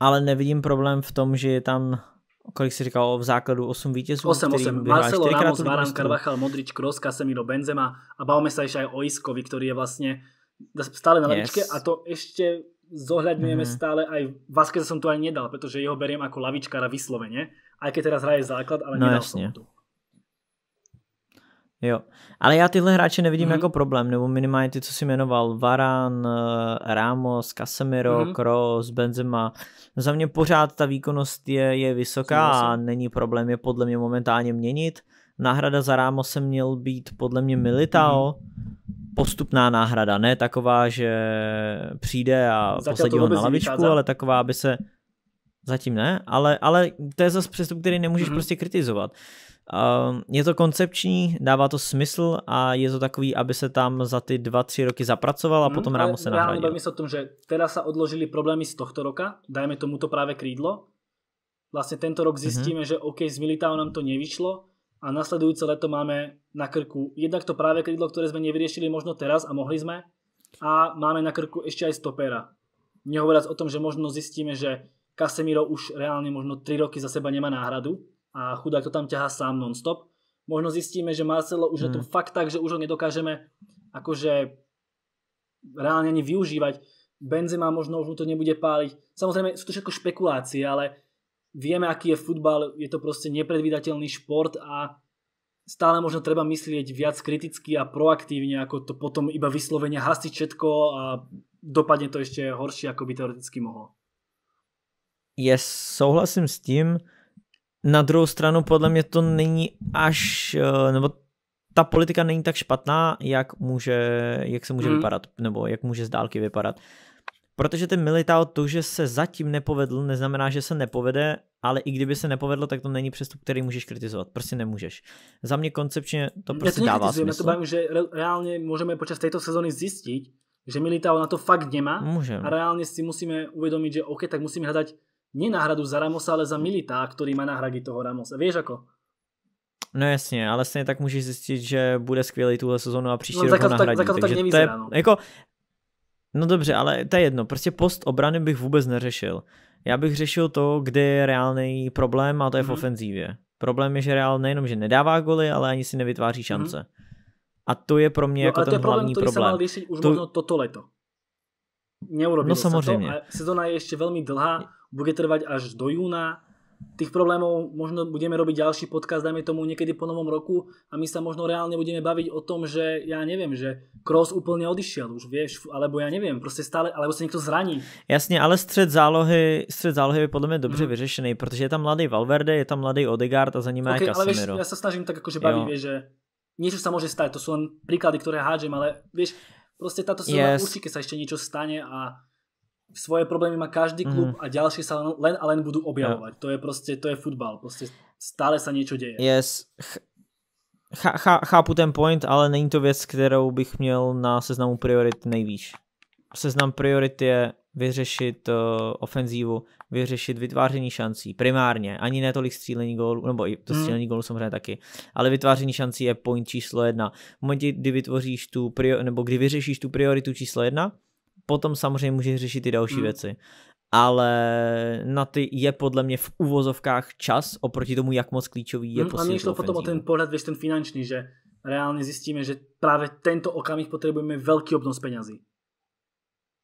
ale nevidím problém v tom, že je tam kolik si říkal, v základu 8 vítězů. 8, 8. Marcelo Ramos, Varane, Carvajal, Modrič, Kroos, Casemiro, Benzema a bavme sa ešte aj o Iskovi, ktorý je vlastne stále na lavičke yes. a to ešte zohľadňujeme mm. stále aj Vaskeza som tu aj nedal, pretože jeho beriem ako lavičkára vyslovene, aj keď teraz hraje základ, ale no, nedal jasne. som tu. Jo, ale já tyhle hráče nevidím mm-hmm. jako problém, nebo minimálně ty, co si jmenoval, Varan, eh, Ramos, Casemiro, mm-hmm. Kroos, Benzema. No za mě pořád ta výkonnost je, je vysoká a není problém je podle mě momentálně měnit. Náhrada za Ramose měl být podle mě Militao, mm-hmm. postupná náhrada, ne taková, že přijde a posadí ho na lavičku, ale taková, aby se Zatím ne, ale, ale to je zase přestup, který nemůžeš mm-hmm. prostě kritizovat. Uh, je to koncepční, dává to smysl a je to takový, aby se tam za ty 2-3 roky zapracoval a mm, potom rámo se nahradil. Rámo o tom, že teda sa odložili problémy z tohto roka, dajme to právě krídlo. Vlastně tento rok mhm. zjistíme, mm-hmm. že OK, z Militao nám to nevyšlo a nasledujúce leto máme na krku jednak to práve krídlo, ktoré sme nevyriešili možno teraz a mohli sme a máme na krku ešte aj stopera. Nehovoriac o tom, že možno zistíme, že Casemiro už reálne možno 3 roky za seba nemá náhradu a chudák to tam ťahá sám non stop. Možno zistíme, že Marcelo už hmm. je to hmm. fakt tak, že už ho nedokážeme akože reálne ani využívať. Benzema možno už mu to nebude páliť. Samozrejme, sú to všetko špekulácie, ale vieme, aký je futbal, je to proste nepredvídateľný šport a stále možno treba myslieť viac kriticky a proaktívne, ako to potom iba vyslovene hasiť všetko a dopadne to ešte horšie, ako by teoreticky mohlo ja souhlasím s tím, na druhou stranu podle mě to není až, eh, nebo ta politika není tak špatná, jak, může, jak se může mm. vypadat, nebo jak může z dálky vypadat. Protože ten Militao to, že se zatím nepovedl, neznamená, že se nepovede, ale i kdyby se nepovedlo, tak to není přestup, který můžeš kritizovat. Prostě nemůžeš. Za mě koncepčně to prostě to dává smysl. Ja to bavím, že reálně můžeme počas této sezóny zjistit, že Militao na to fakt nemá. Môžem. A reálně si musíme uvědomit, že OK, tak musíme hledat náhradu za Ramosa, ale za Militá, ktorý má náhrady toho Ramosa. Vieš ako? No jasně, ale stejně tak môžeš zjistit, že bude skvělý tuhle sezónu a příští no, rok ho nahradí. Tak, tak, tak nevyzerá, to je, no. jako, no dobře, ale to je jedno. Prostě post obrany bych vůbec neřešil. Já bych řešil to, kde je reálný problém a to je mm-hmm. v mhm. ofenzívě. Problém je, že reál nejenom, že nedává goly, ale ani si nevytváří mhm. šance. Mm-hmm. A to je pro mě no, jako ten problém, hlavní problém. Ale to je problém, který se mal už to... možno toto leto. Neurobilo no, samozrejme. to sezóna je ještě velmi dlhá bude trvať až do júna. Tých problémov možno budeme robiť ďalší podcast, dajme tomu niekedy po novom roku a my sa možno reálne budeme baviť o tom, že ja neviem, že Kroos úplne odišiel už, vieš, alebo ja neviem, proste stále, alebo sa niekto zraní. Jasne, ale střed zálohy, střed zálohy je podľa mňa dobře mm. vyřešený, pretože je tam mladý Valverde, je tam mladý Odegaard a za ním okay, aj Casemiro. Ale vieš, ja sa snažím tak akože baviť, vieš, že niečo sa môže stať, to sú len príklady, ktoré hádžem, ale vieš, proste táto sezóna yes. určite sa ešte niečo stane a svoje problémy má každý mhm. klub mm-hmm. a ďalšie sa len, a len budú objavovať. Yeah. To je proste, to je futbal. Proste stále sa niečo deje. Yes. Ch- ch- chápu ten point, ale není to věc, kterou bych měl na seznamu priorit nejvýš. Seznam priorit je vyřešit uh, ofenzívu, vyřešit vytváření šancí primárně, ani ne tolik střílení gólu, nebo i to mhm. střílení mm. gólu samozřejmě taky, ale vytváření šancí je point číslo jedna. V momentě, kdy vytvoříš tu prior, nebo kdy vyřešíš tu prioritu číslo jedna, potom samozřejmě můžeš řešit i další hmm. věci. Ale na ty je podle mě v uvozovkách čas oproti tomu, jak moc klíčový je hmm, A mi potom o ten pohled, vieš, ten finanční. že reálně zjistíme, že právě tento okamih potrebujeme velký obnos penězí.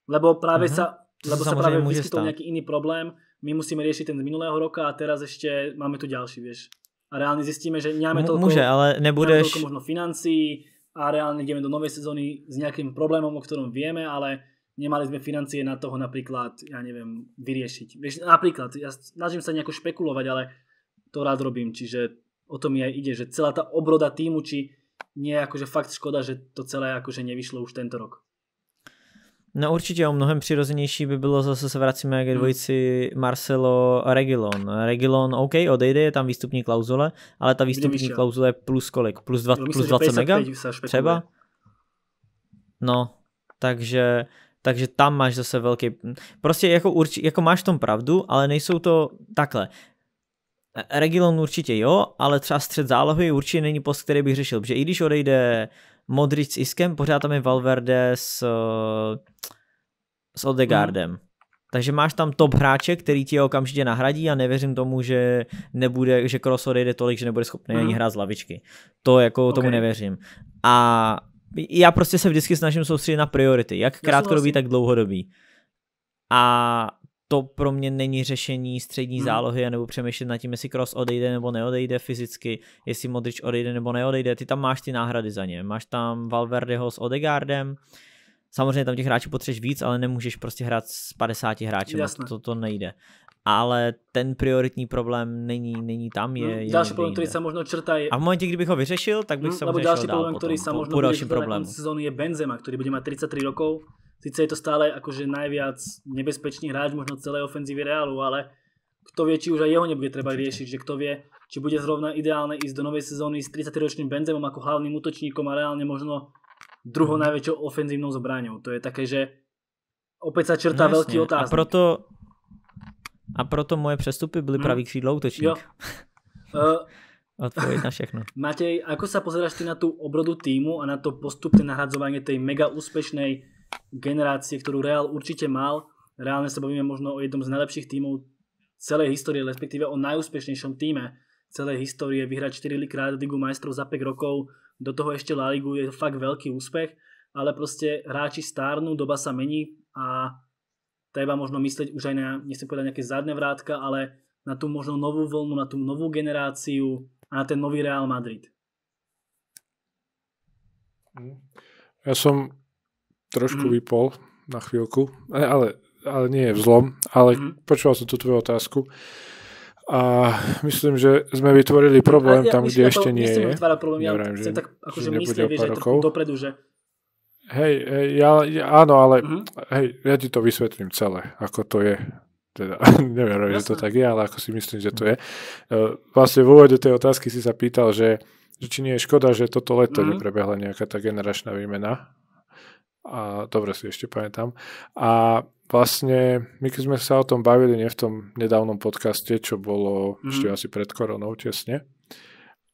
Lebo právě uh-huh. sa, lebo sa práve vyskytol nejaký iný problém, my musíme riešiť ten z minulého roka a teraz ešte máme tu ďalší, vieš. A reálne zistíme, že nemáme toľko, Môže, ale nebudeš... možno financií a reálne ideme do novej sezóny s nejakým problémom, o ktorom vieme, ale nemali sme financie na toho napríklad, ja neviem, vyriešiť. Vieš, napríklad, ja snažím sa nejako špekulovať, ale to rád robím, čiže o to mi aj ide, že celá tá obroda týmu, či nie je akože fakt škoda, že to celé akože nevyšlo už tento rok. No určitě o mnohem přirozenější by bylo, zase se vracíme k hmm. dvojici Marcelo Regilon. Regilon, OK, odejde, je tam výstupní klauzule, ale ta výstupní no. klauzule je plus kolik? Plus, no, myslím, plus 20 mega? Třeba? No, takže takže tam máš zase velký. Proste jako, urči, jako máš v tom pravdu, ale nejsou to takhle. E, Region určitě jo, ale třeba střed zálohy určitě není post, který bych řešil, protože i když odejde Modric s Iskem, pořád tam je Valverde s, s Odegardem. Mm. Takže máš tam top hráče, který ti okamžitě nahradí a nevěřím tomu, že nebude, že Cross odejde tolik, že nebude schopný mm. ani hmm. hrát z lavičky. To jako okay. tomu nevěřím. A já prostě se vždycky snažím soustředit na priority, jak krátkodobý, tak dlouhodobý. A to pro mě není řešení střední hmm. zálohy, nebo přemýšlet nad tím, jestli Cross odejde nebo neodejde fyzicky, jestli Modrič odejde nebo neodejde. Ty tam máš ty náhrady za ně. Máš tam Valverdeho s Odegardem. Samozřejmě tam těch hráčů potřebuješ víc, ale nemůžeš prostě hrát s 50 hráči. To, to nejde ale ten prioritní problém není, není tam. Je, no, další problém, který se možno črtá je... A v momentě, kdybych ho vyřešil, tak bych hm, se no, další problém, který ktorý sa možno po ďalším sezóny je Benzema, ktorý bude mať 33 rokov. Sice je to stále akože najviac nebezpečný hráč možno celé ofenzívy Reálu, ale kto vie, či už aj jeho nebude treba riešiť, že kto vie, či bude zrovna ideálne ísť do novej sezóny s 30-ročným Benzemom ako hlavným útočníkom a reálne možno druhou mhm. najväčšou ofenzívnou zbraňou. To je také, že opäť sa črtá no, veľký otáznik. A proto, a proto moje přestupy byly hmm. pravý křídlo útočník. Jo. Uh, (laughs) eh, Odpoveď na všechno. (laughs) Matej, ako sa pozeráš ty na tú obrodu týmu a na to postupné nahradzovanie tej mega úspešnej generácie, ktorú Real určite mal? Reálne sa bavíme možno o jednom z najlepších týmov celej histórie, respektíve o najúspešnejšom týme celej histórie. Vyhrať 4 krát Ligu majstrov za 5 rokov, do toho ešte La Ligu je fakt veľký úspech, ale proste hráči stárnu, doba sa mení a treba možno myslieť už aj na, nechcem povedať nejaké zadné vrátka, ale na tú možno novú vlnu, na tú novú generáciu a na ten nový Real Madrid. Mm. Ja som trošku mm. vypol na chvíľku, e, ale, ale nie je vzlom, ale mm. počúval som tú tvoju otázku a myslím, že sme vytvorili problém ja, tam, kde ja to, ešte nie je. Problém, ja chcem tak akože myslieť, že aj dopredu, že Hej, hej ja, ja, áno, ale mm-hmm. hej, ja ti to vysvetlím celé, ako to je. Teda, (laughs) neviem, Jasne. že to tak je, ale ako si myslím, že to mhm. je. E, vlastne v úvode tej otázky si sa pýtal, že, že či nie je škoda, že toto leto mm-hmm. neprebehla nejaká tá generačná výmena. A dobre si ešte pamätám. A vlastne my keď sme sa o tom bavili nie v tom nedávnom podcaste, čo bolo mm-hmm. ešte asi pred koronou tesne.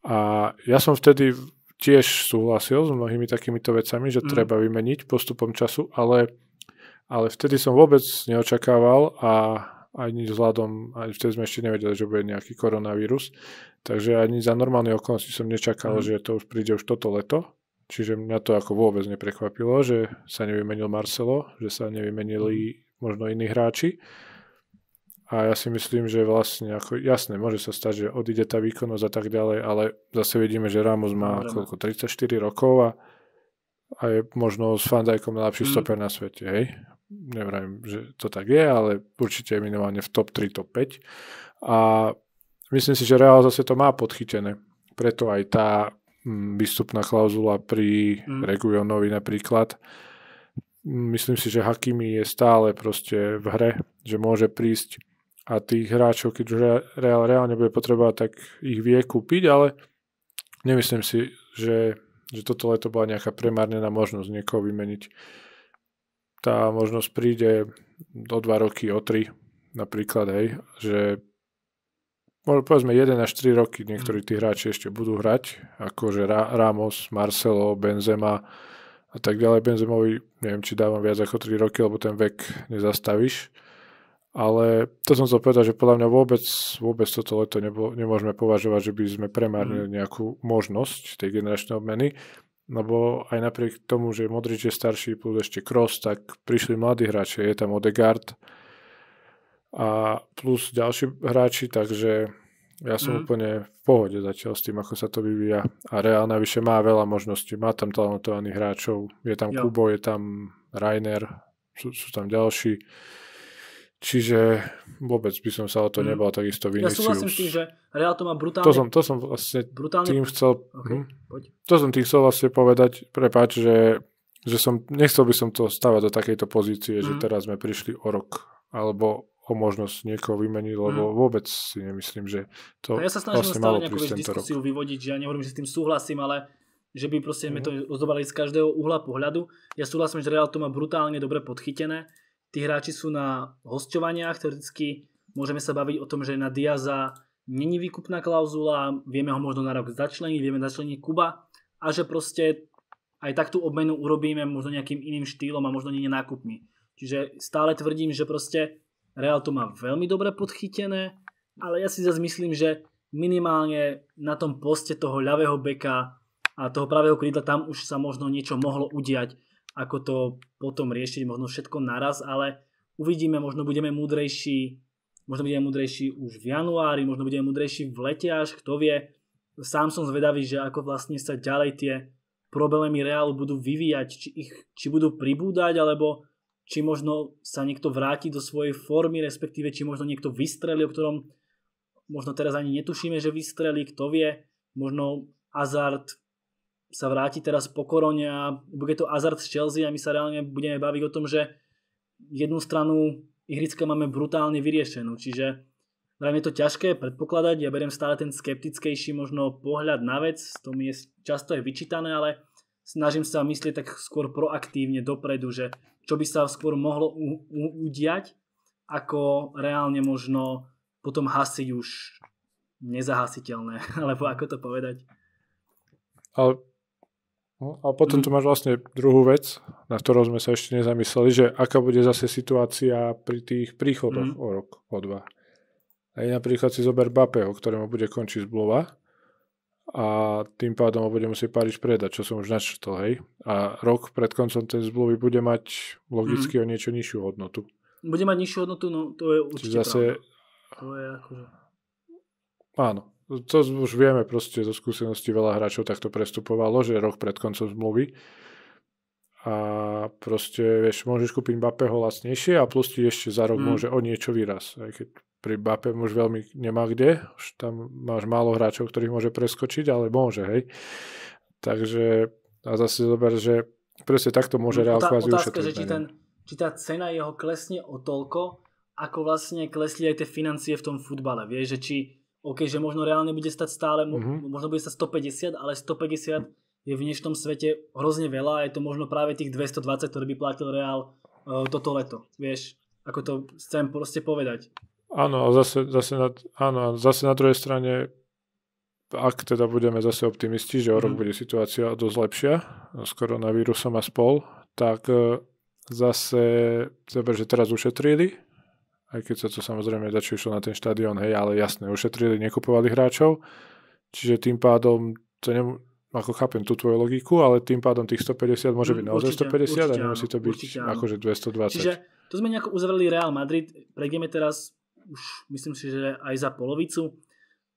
A ja som vtedy tiež súhlasil s mnohými takýmito vecami, že mm. treba vymeniť postupom času, ale, ale vtedy som vôbec neočakával a ani vzhľadom, aj vtedy sme ešte nevedeli, že bude nejaký koronavírus, takže ani za normálne okolnosti som nečakal, mm. že to už príde už toto leto, čiže mňa to ako vôbec neprekvapilo, že sa nevymenil Marcelo, že sa nevymenili mm. možno iní hráči. A ja si myslím, že vlastne, ako, jasné, môže sa stať, že odíde tá výkonnosť a tak ďalej, ale zase vidíme, že Ramos má Dobre. koľko, 34 rokov a, a je možno s Fandajkom najlepší mm. stoper na svete, hej? Nevrajím, že to tak je, ale určite je minimálne v top 3, top 5. A myslím si, že Real zase to má podchytené. Preto aj tá m, mm, výstupná klauzula pri mm. Reguionovi napríklad, myslím si, že Hakimi je stále proste v hre, že môže prísť a tých hráčov, keď už Real reálne bude potreba, tak ich vie kúpiť, ale nemyslím si, že, že toto leto bola nejaká premárnená možnosť niekoho vymeniť. Tá možnosť príde do 2 roky, o 3 napríklad, hej, že možno povedzme 1 až 3 roky niektorí tí hráči ešte budú hrať, akože Ramos, Marcelo, Benzema a tak ďalej. Benzemovi neviem, či dávam viac ako 3 roky, lebo ten vek nezastavíš ale to som chcel povedať, že podľa mňa vôbec, vôbec toto leto nebo, nemôžeme považovať, že by sme premárnili mhm. nejakú možnosť tej generačnej obmeny, lebo aj napriek tomu, že Modrič je starší plus ešte cross, tak prišli mladí hráči, je tam Odegaard a plus ďalší hráči, takže ja som mm. úplne v pohode zatiaľ s tým, ako sa to vyvíja. A Real navyše má veľa možností, má tam talentovaných hráčov, je tam jo. Kubo, je tam Rainer, sú, sú tam ďalší. Čiže vôbec by som sa o to mhm. nebal, mm. takisto Vinicius. Ja súhlasím s tým, že Real to má brutálne... To som, to som vlastne brutálne... tým chcel... Okay, hm, To som tým chcel vlastne povedať, prepáč, že, že som, nechcel by som to stavať do takejto pozície, mm. že mhm. teraz sme prišli o rok, alebo o možnosť niekoho vymeniť, lebo mm. vôbec si nemyslím, že to a ja sa snažím vlastne malo prísť tento rok. vyvodiť, že ja nehovorím, že s tým súhlasím, ale že by proste mm. sme mhm. to rozdobali z každého uhla pohľadu. Ja súhlasím, že Real to má brutálne dobre podchytené Tí hráči sú na hostovaniach, teoreticky môžeme sa baviť o tom, že na Diaza není výkupná klauzula, vieme ho možno na rok začleniť, vieme začleniť Kuba a že proste aj tak tú obmenu urobíme možno nejakým iným štýlom a možno nie nákupmi. Čiže stále tvrdím, že proste Real to má veľmi dobre podchytené, ale ja si zase myslím, že minimálne na tom poste toho ľavého beka a toho pravého krídla tam už sa možno niečo mohlo udiať ako to potom riešiť, možno všetko naraz, ale uvidíme, možno budeme múdrejší, možno budeme múdrejší už v januári, možno budeme múdrejší v lete až, kto vie. Sám som zvedavý, že ako vlastne sa ďalej tie problémy reálu budú vyvíjať, či, ich, či budú pribúdať, alebo či možno sa niekto vráti do svojej formy, respektíve či možno niekto vystrelí, o ktorom možno teraz ani netušíme, že vystrelí, kto vie, možno Hazard sa vráti teraz po korone a bude to Hazard z Chelsea a my sa reálne budeme baviť o tom, že jednu stranu ihriska máme brutálne vyriešenú, čiže Vrajme je to ťažké predpokladať, ja beriem stále ten skeptickejší možno pohľad na vec, to mi je často je vyčítané, ale snažím sa myslieť tak skôr proaktívne dopredu, že čo by sa skôr mohlo u- u- udiať, ako reálne možno potom hasiť už nezahasiteľné, (laughs) alebo ako to povedať. Ale No, a potom mhm. tu máš vlastne druhú vec, na ktorou sme sa ešte nezamysleli, že aká bude zase situácia pri tých príchodoch mm. o rok, o dva. Aj napríklad si zober Bapeho, ktorému bude končiť zblova a tým pádom ho bude musieť Paríž predať, čo som už načrtol, hej. A rok pred koncom tej zmluvy bude mať logicky mm. o niečo nižšiu hodnotu. Bude mať nižšiu hodnotu, no to je určite zase... Pravda. To je akože... Áno to už vieme proste zo skúsenosti veľa hráčov takto prestupovalo, že rok pred koncom zmluvy a proste, vieš, môžeš kúpiť Mbappého lacnejšie a plus ti ešte za rok mm. môže o niečo výraz. Aj keď pri Bape už veľmi nemá kde, už tam máš málo hráčov, ktorých môže preskočiť, ale môže, hej. Takže, a zase zober, že presne takto môže no, Real kvázi otázka, že či, ten, či tá cena jeho klesne o toľko, ako vlastne klesli aj tie financie v tom futbale. Vieš, že či OK, že možno reálne bude stať stále, mm-hmm. možno bude stať 150, ale 150 je v dnešnom svete hrozne veľa a je to možno práve tých 220, ktoré by platil Real uh, toto leto. Vieš, ako to chcem proste povedať. Áno, a zase, zase, na, áno, zase na druhej strane, ak teda budeme zase optimisti, že o rok mhm. bude situácia dosť lepšia s koronavírusom a spol, tak uh, zase, že teraz ušetrili, aj keď sa to samozrejme začo išlo na ten štadión, hej, ale jasné, ušetrili, nekupovali hráčov, čiže tým pádom, to ne, ako chápem tú tvoju logiku, ale tým pádom tých 150 môže byť mm, naozaj 150 určite, a nemusí to byť určite, akože 220. Čiže to sme nejako uzavreli Real Madrid, prejdeme teraz už myslím si, že aj za polovicu,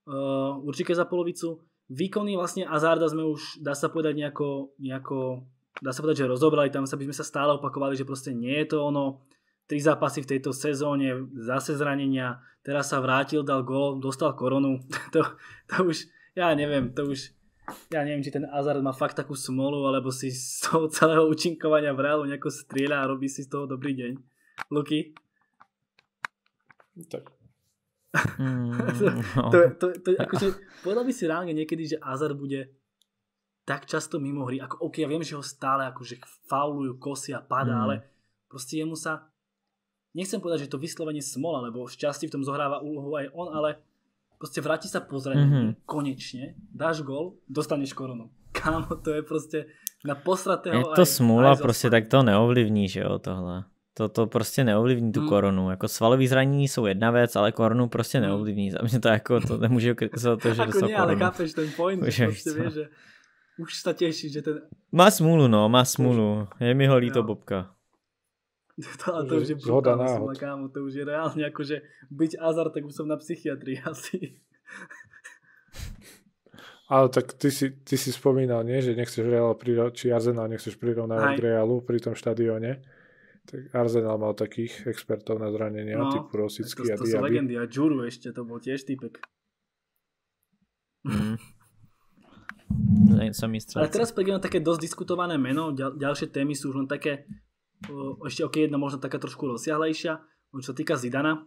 uh, určite za polovicu. Výkony vlastne Azarda sme už, dá sa povedať, nejako, nejako dá sa povedať, že rozobrali, tam sa by sme sa stále opakovali, že proste nie je to ono tri zápasy v tejto sezóne, zase zranenia, teraz sa vrátil, dal gol, dostal koronu. (laughs) to, to už, ja neviem, to už, ja neviem, či ten Hazard má fakt takú smolu, alebo si z toho celého účinkovania v reálu nejako strieľa a robí si z toho dobrý deň. Luky? Tak mm, (laughs) to, to, to, to, akože, povedal by si reálne niekedy, že Azar bude tak často mimo hry, ako OK, ja viem, že ho stále akože faulujú, kosia, padá, mm. ale proste jemu sa nechcem povedať, že to vyslovenie smola, lebo šťastie v tom zohráva úlohu aj on, ale proste vráti sa pozrieť, mm-hmm. konečne, dáš gol, dostaneš koronu. (laughs) Kámo, to je proste na posratého... Je to aj, smula, aj proste tak to neovlivní, že jo, tohle. To, to prostě neovlivní tu mm. korunu. Jako svalový zranení jsou jedna vec, ale korunu prostě mhm. neovlivní. Za mě to jako, to nemôže kritizovať to, že Ako nie, ale chápeš ten point, už proste vieš, že už sa teší, že ten... Má smůlu, no, má smůlu. Je mi ho líto, jo. Bobka. (laughs) To, ale to už je zhoda náhod. Kámo, to už je reálne akože byť azar, tak už som na psychiatrii (laughs) asi. Ale tak ty si, ty si spomínal, nie? že nechceš Real priro- či Arsenal nechceš prirovnávať k Realu pri tom štadióne. Tak Arsenal mal takých expertov na zranenia, no, typu Rosický a Diaby. To sú legendy. A Juru ešte, to bol tiež typek. Mm. som (laughs) Ale teraz prejdeme na také dosť diskutované meno. Ďal, ďalšie témy sú už len také ešte ok, jedna možno taká trošku rozsiahlejšia, čo sa týka Zidana,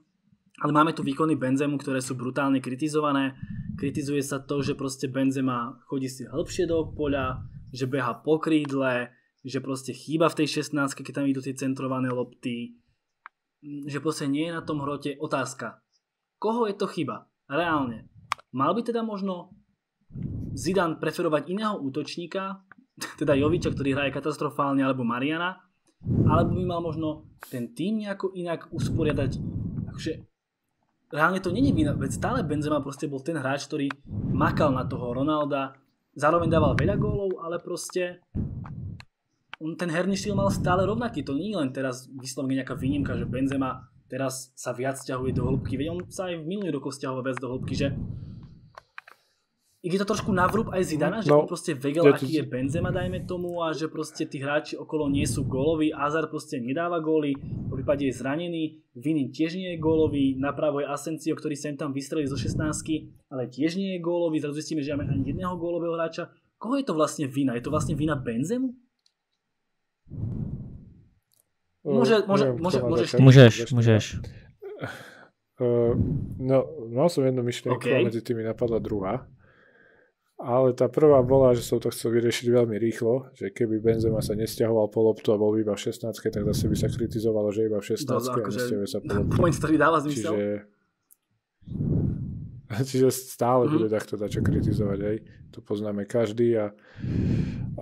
ale máme tu výkony Benzemu, ktoré sú brutálne kritizované. Kritizuje sa to, že proste Benzema chodí si hĺbšie do poľa, že beha po krídle, že proste chýba v tej 16 keď tam idú tie centrované lopty, že proste nie je na tom hrote otázka. Koho je to chyba? Reálne. Mal by teda možno Zidane preferovať iného útočníka, (laughs) teda Joviča, ktorý hraje katastrofálne, alebo Mariana, alebo by mal možno ten tým nejako inak usporiadať. Takže reálne to není vina, veď stále Benzema proste bol ten hráč, ktorý makal na toho Ronalda, zároveň dával veľa gólov, ale proste on ten herný štýl mal stále rovnaký. To nie je len teraz vyslovne nejaká výnimka, že Benzema teraz sa viac ťahuje do hĺbky, veď on sa aj v minulých rokoch stiahoval viac do hĺbky, že je to trošku navrúb aj Zidana, že no, proste vedel, ja aký je Benzema, dajme tomu, a že proste tí hráči okolo nie sú góloví, Azar proste nedáva góly, v prípade je zranený, Vini tiež nie je gólový, napravo je Asensio, ktorý sem tam vystrelí zo 16, ale tiež nie je gólový, zrazu zistíme, že máme ani jedného gólového hráča. Koho je to vlastne vina? Je to vlastne vina Benzemu? Môže, eh, môže, Neviem, môže, môžeš, ty. môžeš, môžeš. Uh, no, mal som jednu myšlienku okay. a medzi tými napadla druhá ale tá prvá bola, že som to chcel vyriešiť veľmi rýchlo, že keby Benzema sa nestiahoval po loptu a bol iba v 16, tak zase by sa kritizovalo, že iba v 16 no, a akože nestiahuje sa po loptu. Point, ktorý dáva zmysel. Čiže, (laughs) čiže stále mm-hmm. bude takto dačo kritizovať, hej. To poznáme každý a,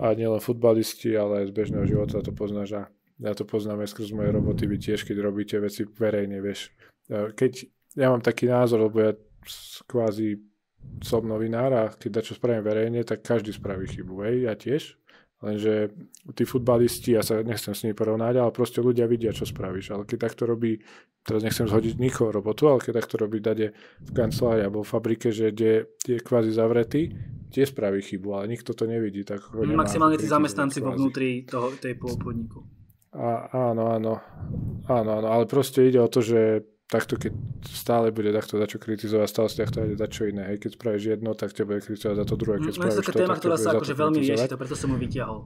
a nielen futbalisti, ale aj z bežného života to poznáš a ja to poznám aj skrz moje roboty, vy tiež, keď robíte veci verejne, vieš. E, keď, ja mám taký názor, lebo ja kvázi som novinár a keď dačo spravím verejne, tak každý spraví chybu, hej, ja tiež. Lenže tí futbalisti, ja sa nechcem s nimi porovnať, ale proste ľudia vidia, čo spravíš. Ale keď takto robí, teraz nechcem zhodiť nikoho robotu, ale keď takto robí dade v kancelárii alebo v fabrike, že kde je kvázi zavretý, tie spraví chybu, ale nikto to nevidí. Tak Maximálne tí zamestnanci vo vnútri toho, tej podniku. A, áno, áno, áno, áno, ale proste ide o to, že takto keď stále bude takto čo kritizovať, stále si takto za čo iné. Hej, keď spravíš jedno, tak ťa bude kritizovať za to druhé. Keď no, spravíš to, téma, ktorá sa akože veľmi rieši, to preto som ho vytiahol.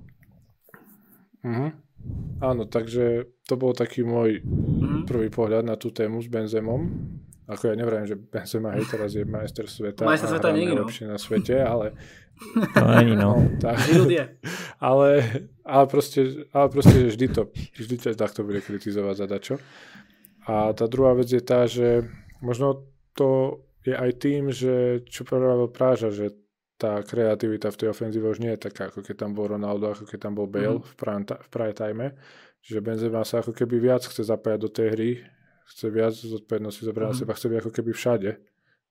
Uh-huh. Mhm. Áno, takže to bol taký môj uh-huh. prvý pohľad na tú tému s Benzemom. Ako ja nevrajím, že Benzema hej, teraz je majster sveta majster sveta nie najlepšie no. na svete, ale... (laughs) To ani no. no tak, (laughs) ale, ale, proste, ale proste vždy to, vždy to takto bude kritizovať za dačo. A tá druhá vec je tá, že možno to je aj tým, že čo pravil Práža, že tá kreativita v tej ofenzíve už nie je taká, ako keď tam bol Ronaldo, ako keď tam bol Bale mm. v, prime, v prime time. Čiže Benzema sa ako keby viac chce zapájať do tej hry, chce viac zodpovednosti zobrať mm. na mhm. seba, chce byť ako keby všade.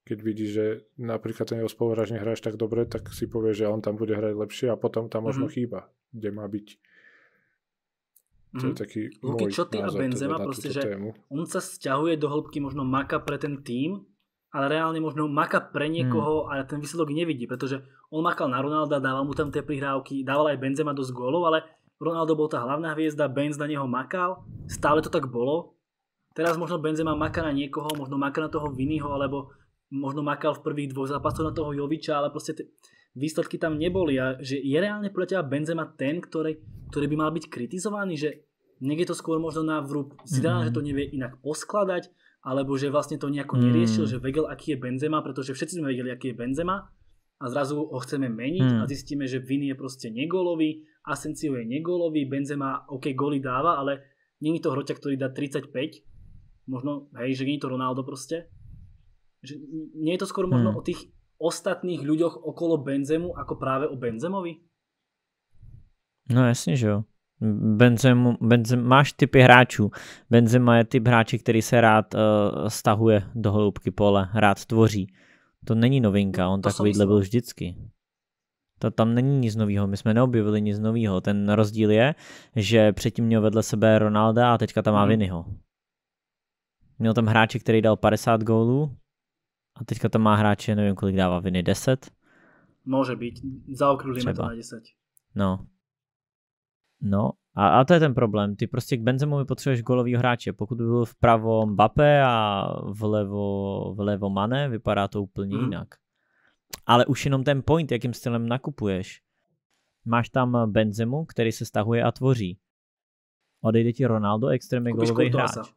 Keď vidí, že napríklad ten jeho spoluhráč nehráš tak dobre, tak si povie, že on tam bude hrať lepšie a potom tam mm. možno mhm. chýba, kde má byť. To je mhm. taký mm. čo ty a teda Benzema, teda proste, že tému. on sa stiahuje do hĺbky, možno maka pre ten tým, ale reálne možno maka pre hmm. niekoho, mm. a ten výsledok nevidí, pretože on makal na Ronalda, dával mu tam tie prihrávky, dával aj Benzema dosť gólov, ale Ronaldo bol tá hlavná hviezda, Benz na neho makal, stále to tak bolo. Teraz možno Benzema maka na niekoho, možno maka na toho Vinyho, alebo možno makal v prvých dvoch zápasoch na toho Joviča, ale proste t- výsledky tam neboli a že je reálne podľa teba Benzema ten, ktorý, ktorý by mal byť kritizovaný, že niekde to skôr možno na vrúb zdá, mm-hmm. že to mhm. nevie inak poskladať, alebo že vlastne to nejako neriešil, mhm. že vedel, aký je Benzema, pretože všetci sme vedeli, aký je Benzema a zrazu ho chceme meniť mm. a zistíme, že Vin je proste negolový, Asensio je negolový, Benzema OK, goly dáva, ale není to hroťa, ktorý dá 35, možno, hej, že nie je to Ronaldo proste. Že nie je to skôr možno mm. o tých ostatných ľuďoch okolo Benzemu ako práve o Benzemovi? No jasně, že jo. Benzem, Benzem, máš typy hráčů. Benzema je typ hráče, který se rád uh, stahuje do hloubky pole, rád tvoří. To není novinka, no, on to takovýhle byl vždycky. To tam není nic nového, my jsme neobjevili nic nového. Ten rozdíl je, že předtím měl vedle sebe Ronalda a teďka tam má hmm. Vinyho. Měl tam hráče, který dal 50 gólů, a teďka to má hráče, neviem kolik dává viny, 10? Môže byť, zaokrúžime Třeba. to na 10. No. No, a, a to je ten problém. Ty prostě k benzemu potřebuješ golového hráče. Pokud by byl vpravo Bape a vlevo, vlevo Mane, vypadá to úplně mm. jinak. Ale už jenom ten point, jakým stylem nakupuješ. Máš tam Benzemu, který se stahuje a tvoří. Odejde ti Ronaldo, extrémne golový hráč.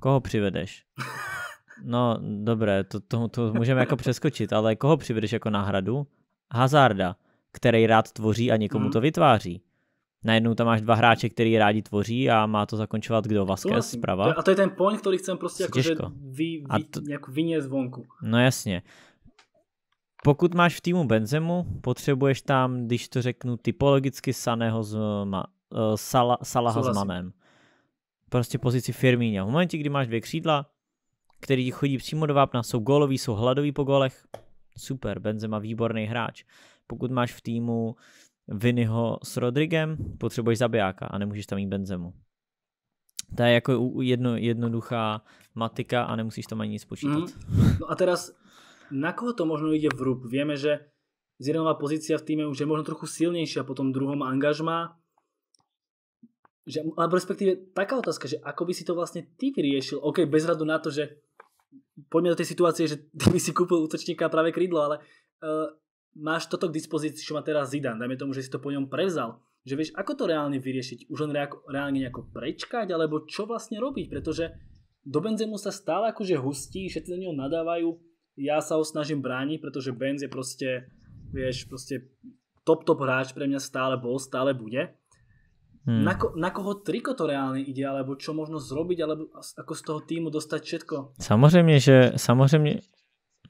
Koho přivedeš? (laughs) No, dobré, to, to, to můžeme jako přeskočit, ale koho přivedeš jako náhradu? Hazarda, který rád tvoří a někomu hmm. to vytváří. Najednou tam máš dva hráče, který rádi tvoří a má to zakončovat kdo? Vasquez zprava? A to je ten point, který chcem prostě jako, že vy, vy, to... vyniesť vonku. No jasně. Pokud máš v týmu Benzemu, potřebuješ tam, když to řeknu typologicky, Saného z ma, uh, Sala, Salaha Souhlasím. s Manem. Prostě pozici firmíně. V momentě, kdy máš dvě křídla, který chodí přímo do vápna, jsou góloví, jsou hladoví po golech. Super, Benzema výborný hráč. Pokud máš v týmu Vinyho s Rodrigem, potřebuješ zabijáka a nemůžeš tam mít Benzemu. To je jako jedno, jednoduchá matika a nemusíš tam ani nic počítat. Mm. No a teraz, na koho to možno ide v rúb? Vieme, že Zirnová pozícia v týme už je možno trochu silnejšia po tom druhom angažmá. Že, alebo respektíve taká otázka, že ako by si to vlastne ty vyriešil? OK, bez radu na to, že poďme do tej situácie, že (laughs) ty by si kúpil útočníka práve krídlo, ale uh, máš toto k dispozícii, čo má teraz Zidane, dajme tomu, že si to po ňom prevzal. Že vieš, ako to reálne vyriešiť? Už len reálne nejako prečkať, alebo čo vlastne robiť? Pretože do Benzemu sa stále akože hustí, všetci na neho nadávajú. Ja sa ho snažím brániť, pretože Benz je proste, vieš, proste top top hráč pre mňa stále bol, stále bude. Hmm. Na, ko, na koho triko to reálne ide, alebo čo možno zrobiť, alebo ako z toho týmu dostať všetko? Samozřejmě, že, samozřejmě,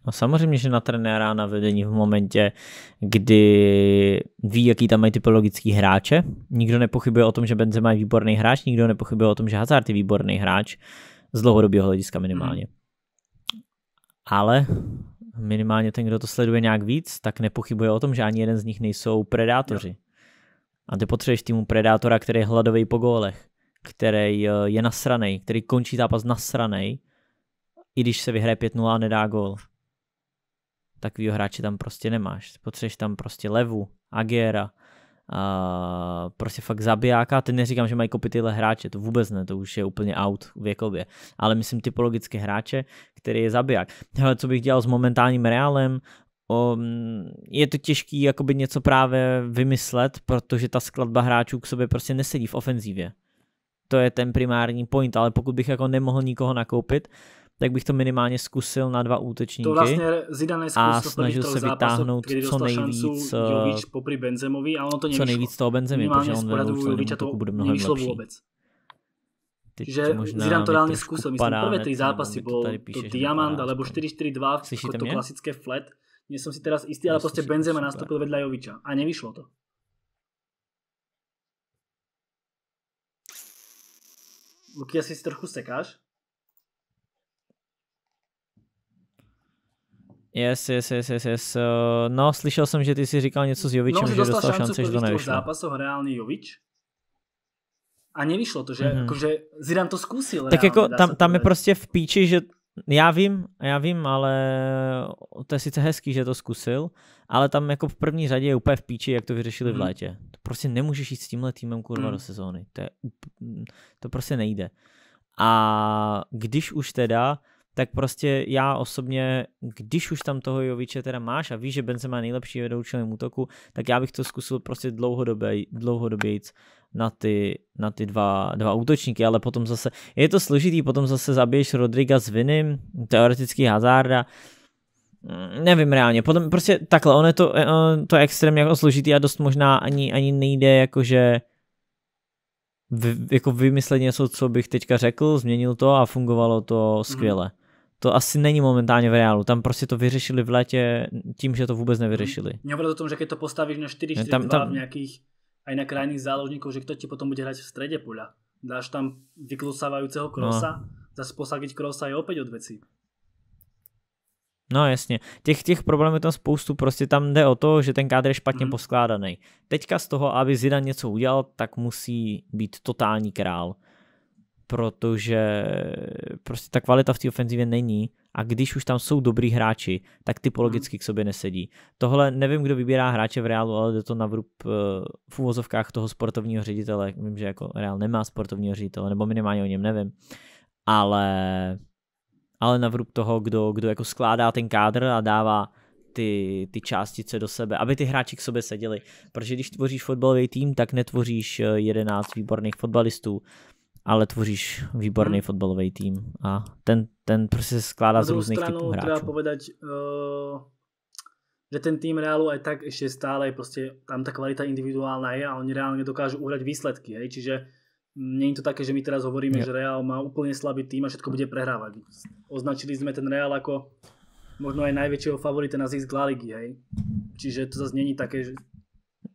no samozrejme, že na trenéra na vedení v momentě, kdy ví, jaký tam mají typologický hráče. Nikdo nepochybuje o tom, že Benzema je výborný hráč, nikdo nepochybuje o tom, že Hazard je výborný hráč, z dlouhodobého hlediska minimálně. Hmm. Ale minimálně ten, kdo to sleduje nějak víc, tak nepochybuje o tom, že ani jeden z nich nejsou predátoři. Jo. A ty potřebuješ týmu Predátora, který je hladový po gólech, který eh, je nasraný, který končí zápas nasraný, i když se vyhraje 5-0 a nedá gól. Takovýho hráče tam prostě nemáš. Potřebuješ tam prostě Levu, Agéra. a prostě fakt zabijáka. Teď neříkám, že mají kopy tyhle hráče, to vůbec ne, to už je úplně out věkově. Ale myslím typologické hráče, který je zabiják. Hele, co bych dělal s momentálním Reálem, Um, je to těžký jakoby něco právě vymyslet, protože ta skladba hráčů k sobě prostě nesedí v ofenzívě. To je ten primární point, ale pokud bych jako nemohl nikoho nakoupit, tak bych to minimálně zkusil na dva útočníky. To vlastně Zidane a snažil se vytáhnout co nejvíc, šancu, eh, popri Benzemovi, ale ono to nevyšlo. Co nejvíc toho Benzemi, protože on vedou to bude mnohem lepší. Vůbec. že to reálne skúsil. Myslím, prvé tri zápasy bol to, Diamant, alebo 4-4-2, to klasické flat nie som si teraz istý, ale proste Benzema nastúpil vedľa Joviča a nevyšlo to. Luky, asi si trochu sekáš? Yes, yes, yes, yes, yes. Eh, no, slyšel jsem, že ty si říkal něco s no, Jovičem, no, že, že dostal, dostal šanci, že to nevyšlo. zápasoch reálny Jovič. A nevyšlo to, že mhm. Zidane to skúsil. Tak ako jako tam, tam je prostě v píči, že Já vím, já vím, ale to je sice hezký, že to zkusil, ale tam jako v první řadě je úplně v píči, jak to vyřešili v mhm. létě. To prostě nemůžeš jít s tímhle týmem kurva mm. do mhm. sezóny. To, je, to prostě nejde. A když už teda, tak prostě já osobně, když už tam toho Joviče teda máš a víš, že Benzema je nejlepší vedoučelem útoku, tak já bych to zkusil prostě dlouhodobě, na ty, na ty dva, dva útočníky, ale potom zase, je to složitý, potom zase zabiješ Rodriga s Vinem, teoreticky Hazarda, nevím reálně, potom prostě takhle, ono je to, eh, eh, to je extrémně jako složitý a dost možná ani, ani nejde jakože vy, jako vymyslet něco, co bych teďka řekl, změnil to a fungovalo to skvěle. Mm to asi není momentálně v reálu. Tam prostě to vyřešili v létě tím, že to vůbec mhm. nevyřešili. Mě o tom, že keď to postavíš na 4 4 tam, tam... v nějakých aj na krajných záložníkov, že kto ti potom bude hrať v strede poľa. Dáš tam vyklusávajúceho no. krosa, no. zase posadiť krosa je opäť od veci. No jasně, Tých těch je tam spoustu, prostě tam jde o to, že ten kádr je špatně mm. poskládaný. Teďka z toho, aby Zidane něco udělal, tak musí být totální král protože prostě ta kvalita v té ofenzivě není a když už tam jsou dobrý hráči, tak typologicky mhm. k sobě nesedí. Tohle nevím, kdo vybírá hráče v Reálu, ale jde to na vrub eh, v úvozovkách toho sportovního ředitele. Vím, že jako Reál nemá sportovního ředitele, nebo minimálně o něm nevím. Ale, ale na vrub toho, kdo, kdo jako skládá ten kádr a dává ty, ty částice do sebe, aby ty hráči k sobě seděli. Protože když tvoříš fotbalový tým, tak netvoříš 11 eh, výborných fotbalistů, ale tvoříš výborný hmm. fotbalový tým a ten, ten proste skládá z rôznych typov hráčov. treba povedať, uh, že ten tým Reálu aj tak ešte stále je tam tá kvalita individuálna je a oni reálne dokážu uhrať výsledky. Hej? Čiže nie je to také, že my teraz hovoríme, yeah. že Real má úplne slabý tým a všetko bude prehrávať. Označili sme ten Real ako možno aj najväčšieho favorita na získ La Hej? Čiže to zase není také, že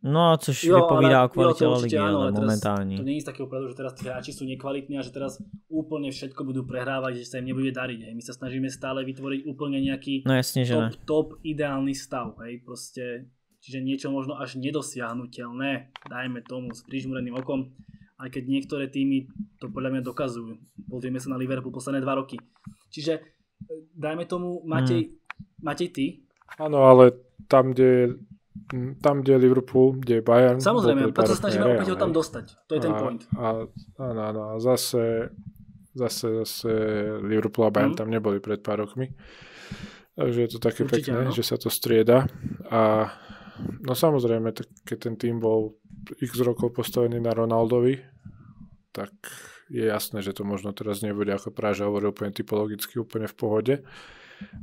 No, což jo, vypovídá ale, o kvalite jo, ligy, áno, ale momentálne. To nie je z takého pravdu, že teraz tí hráči sú nekvalitní a že teraz úplne všetko budú prehrávať, že sa im nebude dariť. Hej. My sa snažíme stále vytvoriť úplne nejaký no, jasne, top, ne. top ideálny stav. Hej. Proste, čiže niečo možno až nedosiahnutelné, dajme tomu s prižmúreným okom, aj keď niektoré týmy to podľa mňa dokazujú. Pozrieme sa na Liverpool posledné dva roky. Čiže e, dajme tomu, Matej, hmm. Matej ty? Áno, ale tam, kde Mm, tam, kde je Liverpool, kde je Bayern. Samozrejme, to sa snažíme opäť ho tam dostať. To je a, ten point. A, a, a, a zase, zase, zase Liverpool a Bayern mm. tam neboli pred pár rokmi. Takže je to také Určite, pekné, no. že sa to strieda. A no samozrejme, tak keď ten tým bol x rokov postavený na Ronaldovi, tak je jasné, že to možno teraz nebude, ako Práža hovorí úplne typologicky, úplne v pohode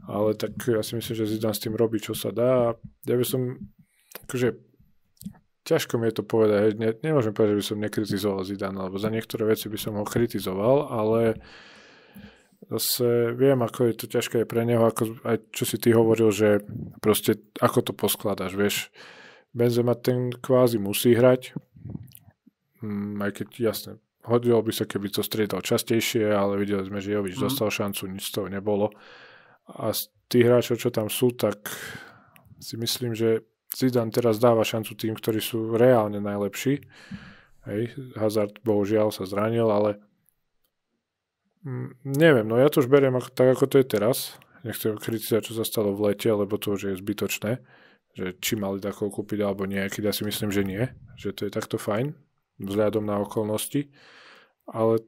ale tak ja si myslím, že Zidane s tým robí, čo sa dá. Ja by som akože ťažko mi je to povedať. Ne, nemôžem povedať, že by som nekritizoval Zidana, lebo za niektoré veci by som ho kritizoval, ale zase viem, ako je to ťažké pre neho, ako aj čo si ty hovoril, že proste ako to poskladáš, vieš. Benzema ten kvázi musí hrať, mm, aj keď jasne, hodilo by sa, keby to striedal častejšie, ale videli sme, že Jovič mm. dostal šancu, nič z toho nebolo. A z tých hráčov, čo tam sú, tak si myslím, že Zidane teraz dáva šancu tým, ktorí sú reálne najlepší. Hej, Hazard bohužiaľ sa zranil, ale mm, neviem, no ja to už beriem ako, tak, ako to je teraz. Nechcem kritizovať, čo sa stalo v lete, lebo to už je zbytočné, že či mali takého kúpiť alebo nie, keď ja si myslím, že nie, že to je takto fajn, vzhľadom na okolnosti, ale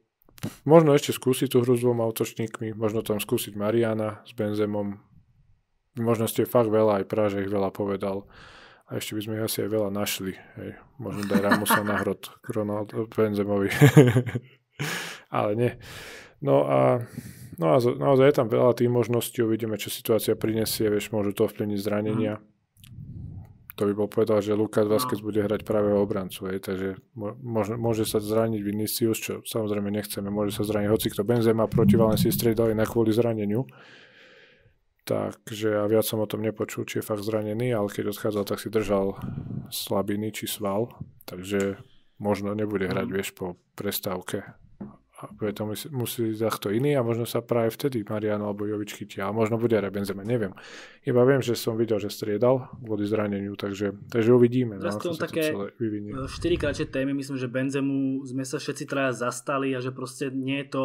možno ešte skúsiť tú hru s dvoma útočníkmi, možno tam skúsiť Mariana s Benzemom, možností je fakt veľa, aj Praže ich veľa povedal. A ešte by sme ich asi aj veľa našli. Hej. Možno daj Ramosa na hrod Ronaldo Benzemovi. (laughs) Ale nie. No a no a naozaj je tam veľa tých možností, uvidíme, čo situácia prinesie, vieš, môžu to vplyvniť zranenia. Mm. To by bol povedal, že Lukas no. Vázquez no. bude hrať pravého obrancu, hej, takže môže, môže sa zraniť Vinicius, čo samozrejme nechceme, môže sa zraniť hoci kto Benzema proti si stredali na kvôli zraneniu. Takže ja viac som o tom nepočul, či je fakt zranený, ale keď odchádzal, tak si držal slabiny či sval, takže možno nebude hrať, mm. vieš, po prestávke. A preto musí, musí ísť kto iný a možno sa práve vtedy Marian alebo Jovič chytia. A možno bude aj Benzema, neviem. Iba viem, že som videl, že striedal kvôli zraneniu, takže, takže uvidíme. Teraz no, také e, štyri kratšie témy, myslím, že Benzemu sme sa všetci traja zastali a že proste nie je to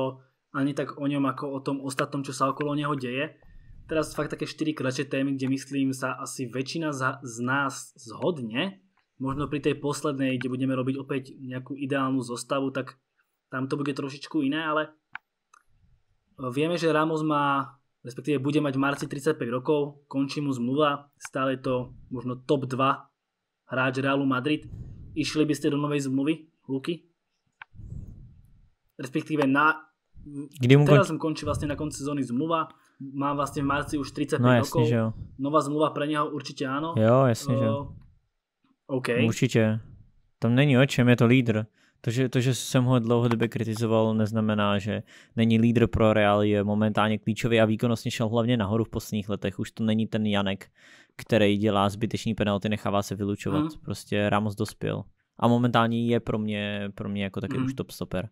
ani tak o ňom, ako o tom ostatnom, čo sa okolo neho deje teraz fakt také 4 kratšie témy, kde myslím sa asi väčšina za, z nás zhodne. Možno pri tej poslednej, kde budeme robiť opäť nejakú ideálnu zostavu, tak tam to bude trošičku iné, ale e, vieme, že Ramos má, respektíve bude mať v marci 35 rokov, končí mu zmluva, stále to možno top 2 hráč Realu Madrid. Išli by ste do novej zmluvy, Luky? Respektíve na... Kdy mu teraz končí? končí vlastne na konci sezóny zmluva, má vlastne v marci už 35 no, jasne, rokov. Že jo. Nová zmluva pre neho určite áno. Jo, jasne, uh, že ehm, OK. Určitě. Tam není o čem, je to lídr. To že, to, že jsem ho dlouhodobě kritizoval, neznamená, že není lídr pro Real, je momentálně klíčový a výkonnostne šel hlavně nahoru v posledních letech. Už to není ten Janek, který dělá zbytečný penalty, nechává se vylučovat. Mm. Prostě Ramos dospěl. A momentálně je pro mě, pro mě jako taky mm. už top stoper.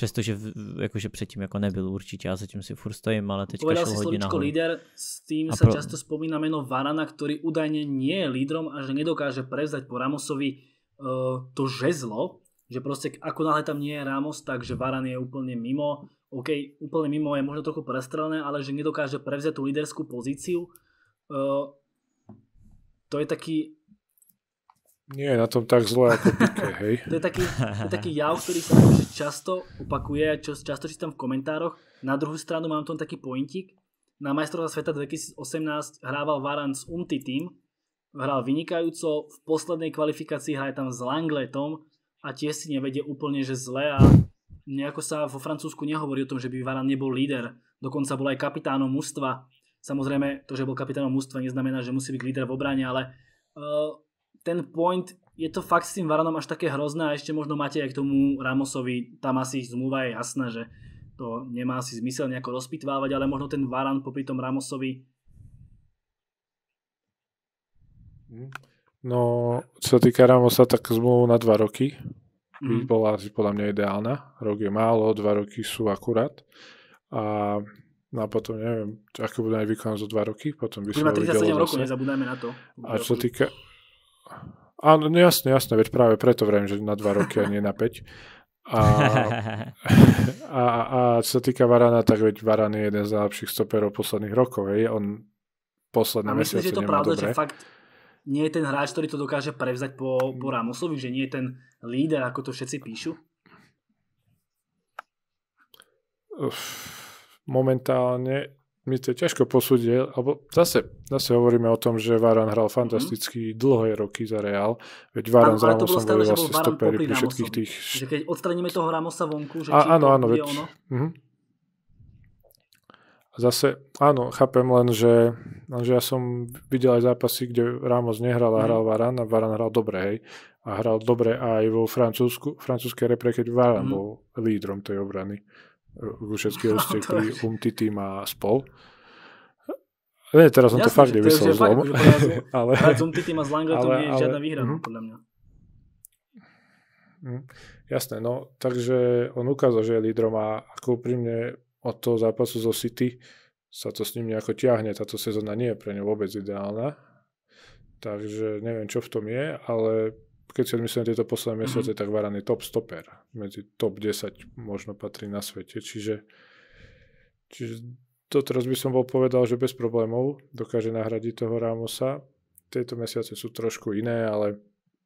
Přestože jakože předtím jako nebyl určite, já zatím si furt stojím, ale teďka Povedal si hodina. Povedal líder, s tým sa pro... často spomína meno Varana, ktorý údajne nie je lídrom a že nedokáže prevzať po Ramosovi uh, to žezlo, že proste ako náhle tam nie je Ramos, takže Varan je úplne mimo. OK, úplne mimo je možno trochu prestrelné, ale že nedokáže prevziať tú líderskú pozíciu. Uh, to je taký nie je na tom tak zle ako (laughs) Pike, hej. to, je taký, to je taký jav, ktorý sa často opakuje a čo, často čítam v komentároch. Na druhú stranu mám tom taký pointik. Na majstrovstve sveta 2018 hrával Varan s Umty tým, hral vynikajúco, v poslednej kvalifikácii hraje tam s Langletom a tiež si nevedie úplne, že zle a nejako sa vo Francúzsku nehovorí o tom, že by Varan nebol líder. Dokonca bol aj kapitánom mužstva. Samozrejme, to, že bol kapitánom mužstva, neznamená, že musí byť líder v obrane, ale uh, ten point je to fakt s tým Varanom až také hrozné a ešte možno máte aj k tomu Ramosovi, tam asi ich zmluva je jasná, že to nemá asi zmysel nejako rozpitvávať, ale možno ten Varan popri tom Ramosovi No, čo sa týka Ramosa, tak zmluvu na dva roky by mm. bola asi podľa mňa ideálna. Rok je málo, dva roky sú akurát. A, no a potom neviem, ako bude aj výkon za dva roky, potom by Budeme 37 rokov, nezabúdajme na to. A čo sa týka, Áno, no jasné, jasné, veď práve preto vrajím, že na dva roky a nie na 5. A, (laughs) a, a čo sa týka Varana, tak veď Varan je jeden z najlepších stoperov posledných rokov. Je On posledné a myslím, mesiace že to pravda, dobre. že fakt nie je ten hráč, ktorý to dokáže prevzať po, po mm. Ramosovi, že nie je ten líder, ako to všetci píšu? Momentálne mi to ťažko posúdiť, alebo zase, zase hovoríme o tom, že Varan hral mhm. fantasticky mm-hmm. dlhé roky za Real, veď Varan s Ramosom boli vlastne stopery pri všetkých tých... Že keď odstraníme toho Ramosa vonku, že A, áno, áno, veď... ono? Mm-hmm. Zase, áno, chápem len, že, že ja som videl aj zápasy, kde Ramos nehral a mhm. hral mm-hmm. Varan a Varan hral dobre, hej. A hral dobre aj vo francúzskej repre, keď Varan mm-hmm. bol lídrom tej obrany. Gluševského stekli Umtiti má spol. Nie, teraz som Jasne, to fakt nevyslel (laughs) zlom. Ale, z Umtiti má s Langratom nie je žiadna výhra, mm-hmm. podľa mňa. Mhm. Jasné, no takže on ukázal, že je lídrom a ako úprimne od toho zápasu zo City sa to s ním nejako ťahne, táto sezóna nie je pre ňu vôbec ideálna. Takže neviem, čo v tom je, ale keď si odmyslím tieto posledné mhm. mesiace, mm-hmm. tak Varan je top stoper. Medzi top 10 možno patrí na svete. Čiže, čiže teraz by som bol povedal, že bez problémov dokáže nahradiť toho Ramosa. Tieto mesiace sú trošku iné, ale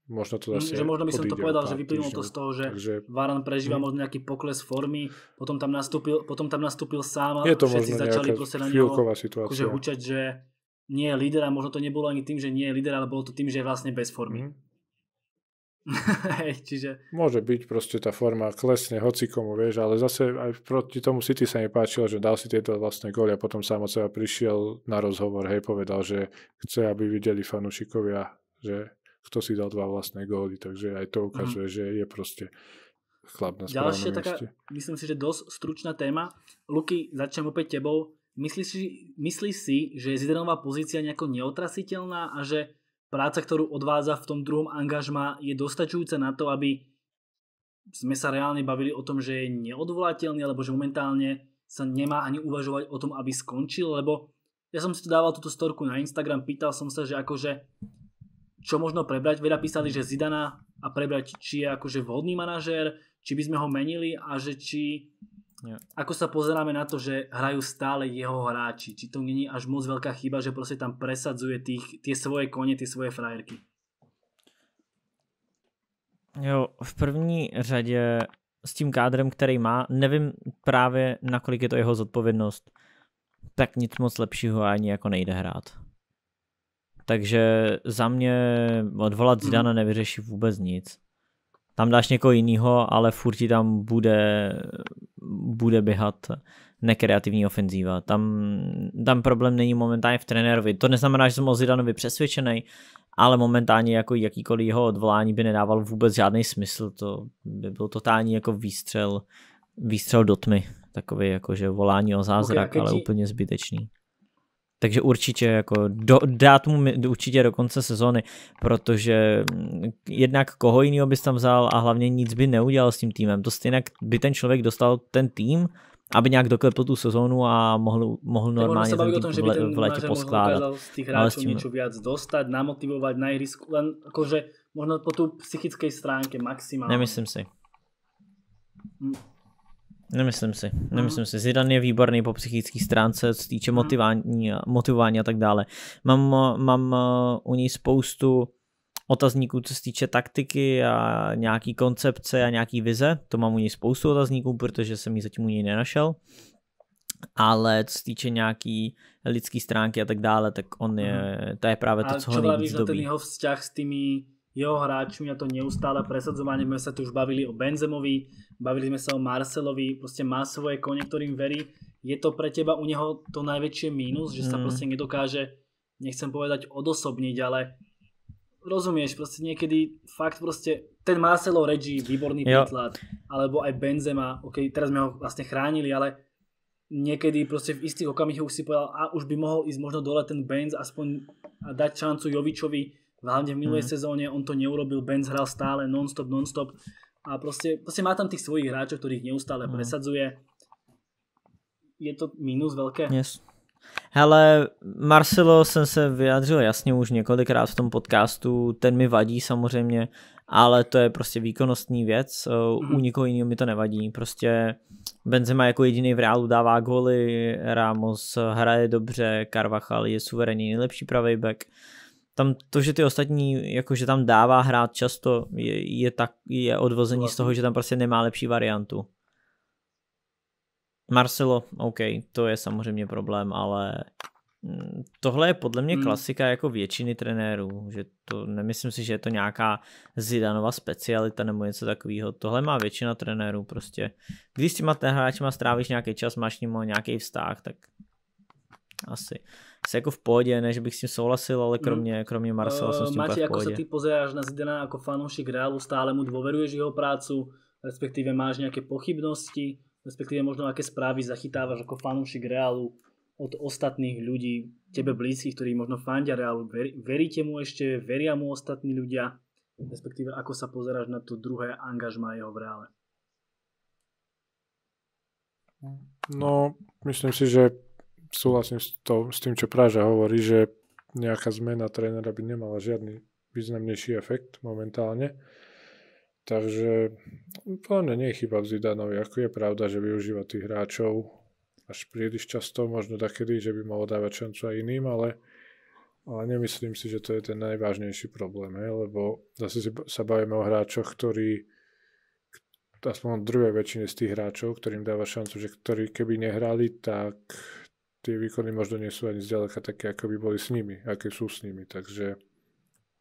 možno to mhm, zase že možno by som to povedal, že vyplynulo to z toho, že takže... Varan prežíva mhm. možno nejaký pokles formy, potom tam nastúpil, potom tam nastúpil sám a je to všetci začali proste na neho akože hučať, že nie je líder a možno to nebolo ani tým, že nie je líder, ale bolo to tým, že je vlastne bez formy. Hm. (laughs) Čiže... Môže byť proste tá forma klesne hocikomu, vieš, ale zase aj proti tomu City sa nepáčilo, že dal si tieto vlastné góly a potom sám od seba prišiel na rozhovor, hej, povedal, že chce, aby videli fanúšikovia, že kto si dal dva vlastné góly, takže aj to mhm. ukazuje, mm-hmm. že je proste chlap na Ďalšia mieste. taká, myslím si, že dosť stručná téma. Luky, začnem opäť tebou. Myslíš, si myslí si, že je Zidanová pozícia nejako neotrasiteľná a že práca, ktorú odvádza v tom druhom angažma je dostačujúca na to, aby sme sa reálne bavili o tom, že je neodvolateľný, alebo že momentálne sa nemá ani uvažovať o tom, aby skončil, lebo ja som si tu dával túto storku na Instagram, pýtal som sa, že akože čo možno prebrať, veľa písali, že Zidana a prebrať, či je akože vhodný manažér, či by sme ho menili a že či Yeah. Ako sa pozeráme na to, že hrajú stále jeho hráči? Či to není až moc veľká chyba, že proste tam presadzuje tých, tie svoje kone, tie svoje frajerky? Jo, v první řadě s tím kádrem, který má, nevím právě, nakolik je to jeho zodpovědnost, tak nic moc lepšího ani jako nejde hrát. Takže za mě odvolat mhm. Zidana nevyřeší vůbec nic tam dáš někoho jiného, ale furt ti tam bude, bude běhat nekreativní ofenzíva. Tam, tam problém není momentálně v trenérovi. To neznamená, že jsem o Zidanovi přesvědčený, ale momentálně jako jakýkoliv jeho odvolání by nedával vůbec žádný smysl. To by byl totální jako výstřel, výstřel do tmy. Takový jako, že volání o zázrak, okay, ale ti, úplně zbytečný. Takže určitě jako do, dát mu určitě do konce sezóny, protože mm, jednak koho jiného bys tam vzal a hlavně nic by neudělal s tím týmem. To stejně by ten člověk dostal ten tým, aby nějak doklepl tu sezónu a mohl, mohl normálně sa o tom, v v létě poskládat. z tých hráčov s tím... něco víc dostat, namotivovat na ihrisku, len jakože možno po tu psychické stránke maximálně. Nemyslím si. Hm. Nemyslím si, no. nemyslím si. Zidan je výborný po psychické stránce, co se týče no. motivání, motivování a tak dále. Mám, mám eh, u něj spoustu otazníků, co se týče taktiky a nějaký koncepce a nějaký vize. To mám u něj spoustu otazníků, protože jsem ji zatím u něj nenašel. Ale co se týče nějaký lidský stránky a tak dále, tak on je, to je právě to, co ho nejvíc A ten jeho vzťah s tými jeho hráčmi a to neustále presadzovanie. My sme sa tu už bavili o Benzemovi, bavili sme sa o Marcelovi, proste má svoje kone, ktorým verí. Je to pre teba u neho to najväčšie mínus, že sa mhm. proste nedokáže, nechcem povedať odosobniť, ale rozumieš, proste niekedy fakt proste ten Marcelo Reggi, výborný jo. príklad, alebo aj Benzema, ok, teraz sme ho vlastne chránili, ale niekedy proste v istých okamihoch si povedal, a už by mohol ísť možno dole ten Benz aspoň a dať šancu Jovičovi, hlavne v minulej mm. sezóne on to neurobil, Benz hral stále non-stop, non-stop a proste, proste má tam tých svojich hráčov, ktorých neustále mm. presadzuje. Je to minus veľké? Yes. Hele, Marcelo jsem se vyjádřil jasně už několikrát v tom podcastu, ten mi vadí samozřejmě, ale to je prostě výkonnostní věc, mhm. u nikoho jiného mi to nevadí, prostě Benzema jako jediný v Reálu dává góly, Ramos hraje dobře, Carvajal je suverénní nejlepší pravý back, tam to, že ty ostatní, jakože tam dává hrát často, je, je, tak, je odvozený z toho, že tam prostě nemá lepší variantu. Marcelo, OK, to je samozřejmě problém, ale mm, tohle je podle mě hmm. klasika jako většiny trenérů, že to nemyslím si, že je to nějaká Zidanova specialita nebo něco takového. Tohle má většina trenérů prostě. Když s těma hráčima strávíš nějaký čas, máš s nějaký vztah, tak asi si ako v pohode, ne, že bych s tým souhlasil, ale kromě, mm. kromě Marcela uh, som s tým eh, Mati, v ako sa ty pozeráš na Zidana ako fanúšik Realu, stále mu dôveruješ jeho prácu, respektíve máš nejaké pochybnosti, respektíve možno aké správy zachytávaš ako fanúšik Realu od ostatných ľudí, tebe blízkych, ktorí možno fandia Realu, Ver, veríte mu ešte, veria mu ostatní ľudia, respektíve ako sa pozeráš na to druhé angažma jeho v Reále? No, myslím si, že súhlasím s, to, s tým, čo Praža hovorí, že nejaká zmena trénera by nemala žiadny významnejší efekt momentálne. Takže podľa mňa nie je chyba v Zidanovi, ako je pravda, že využíva tých hráčov až príliš často, možno takedy, že by mal dávať šancu aj iným, ale, ale nemyslím si, že to je ten najvážnejší problém, he? lebo zase si sa bavíme o hráčoch, ktorí aspoň druhej väčšine z tých hráčov, ktorým dáva šancu, že ktorí keby nehrali, tak tie výkony možno nie sú ani zďaleka také, ako by boli s nimi, aké sú s nimi. Takže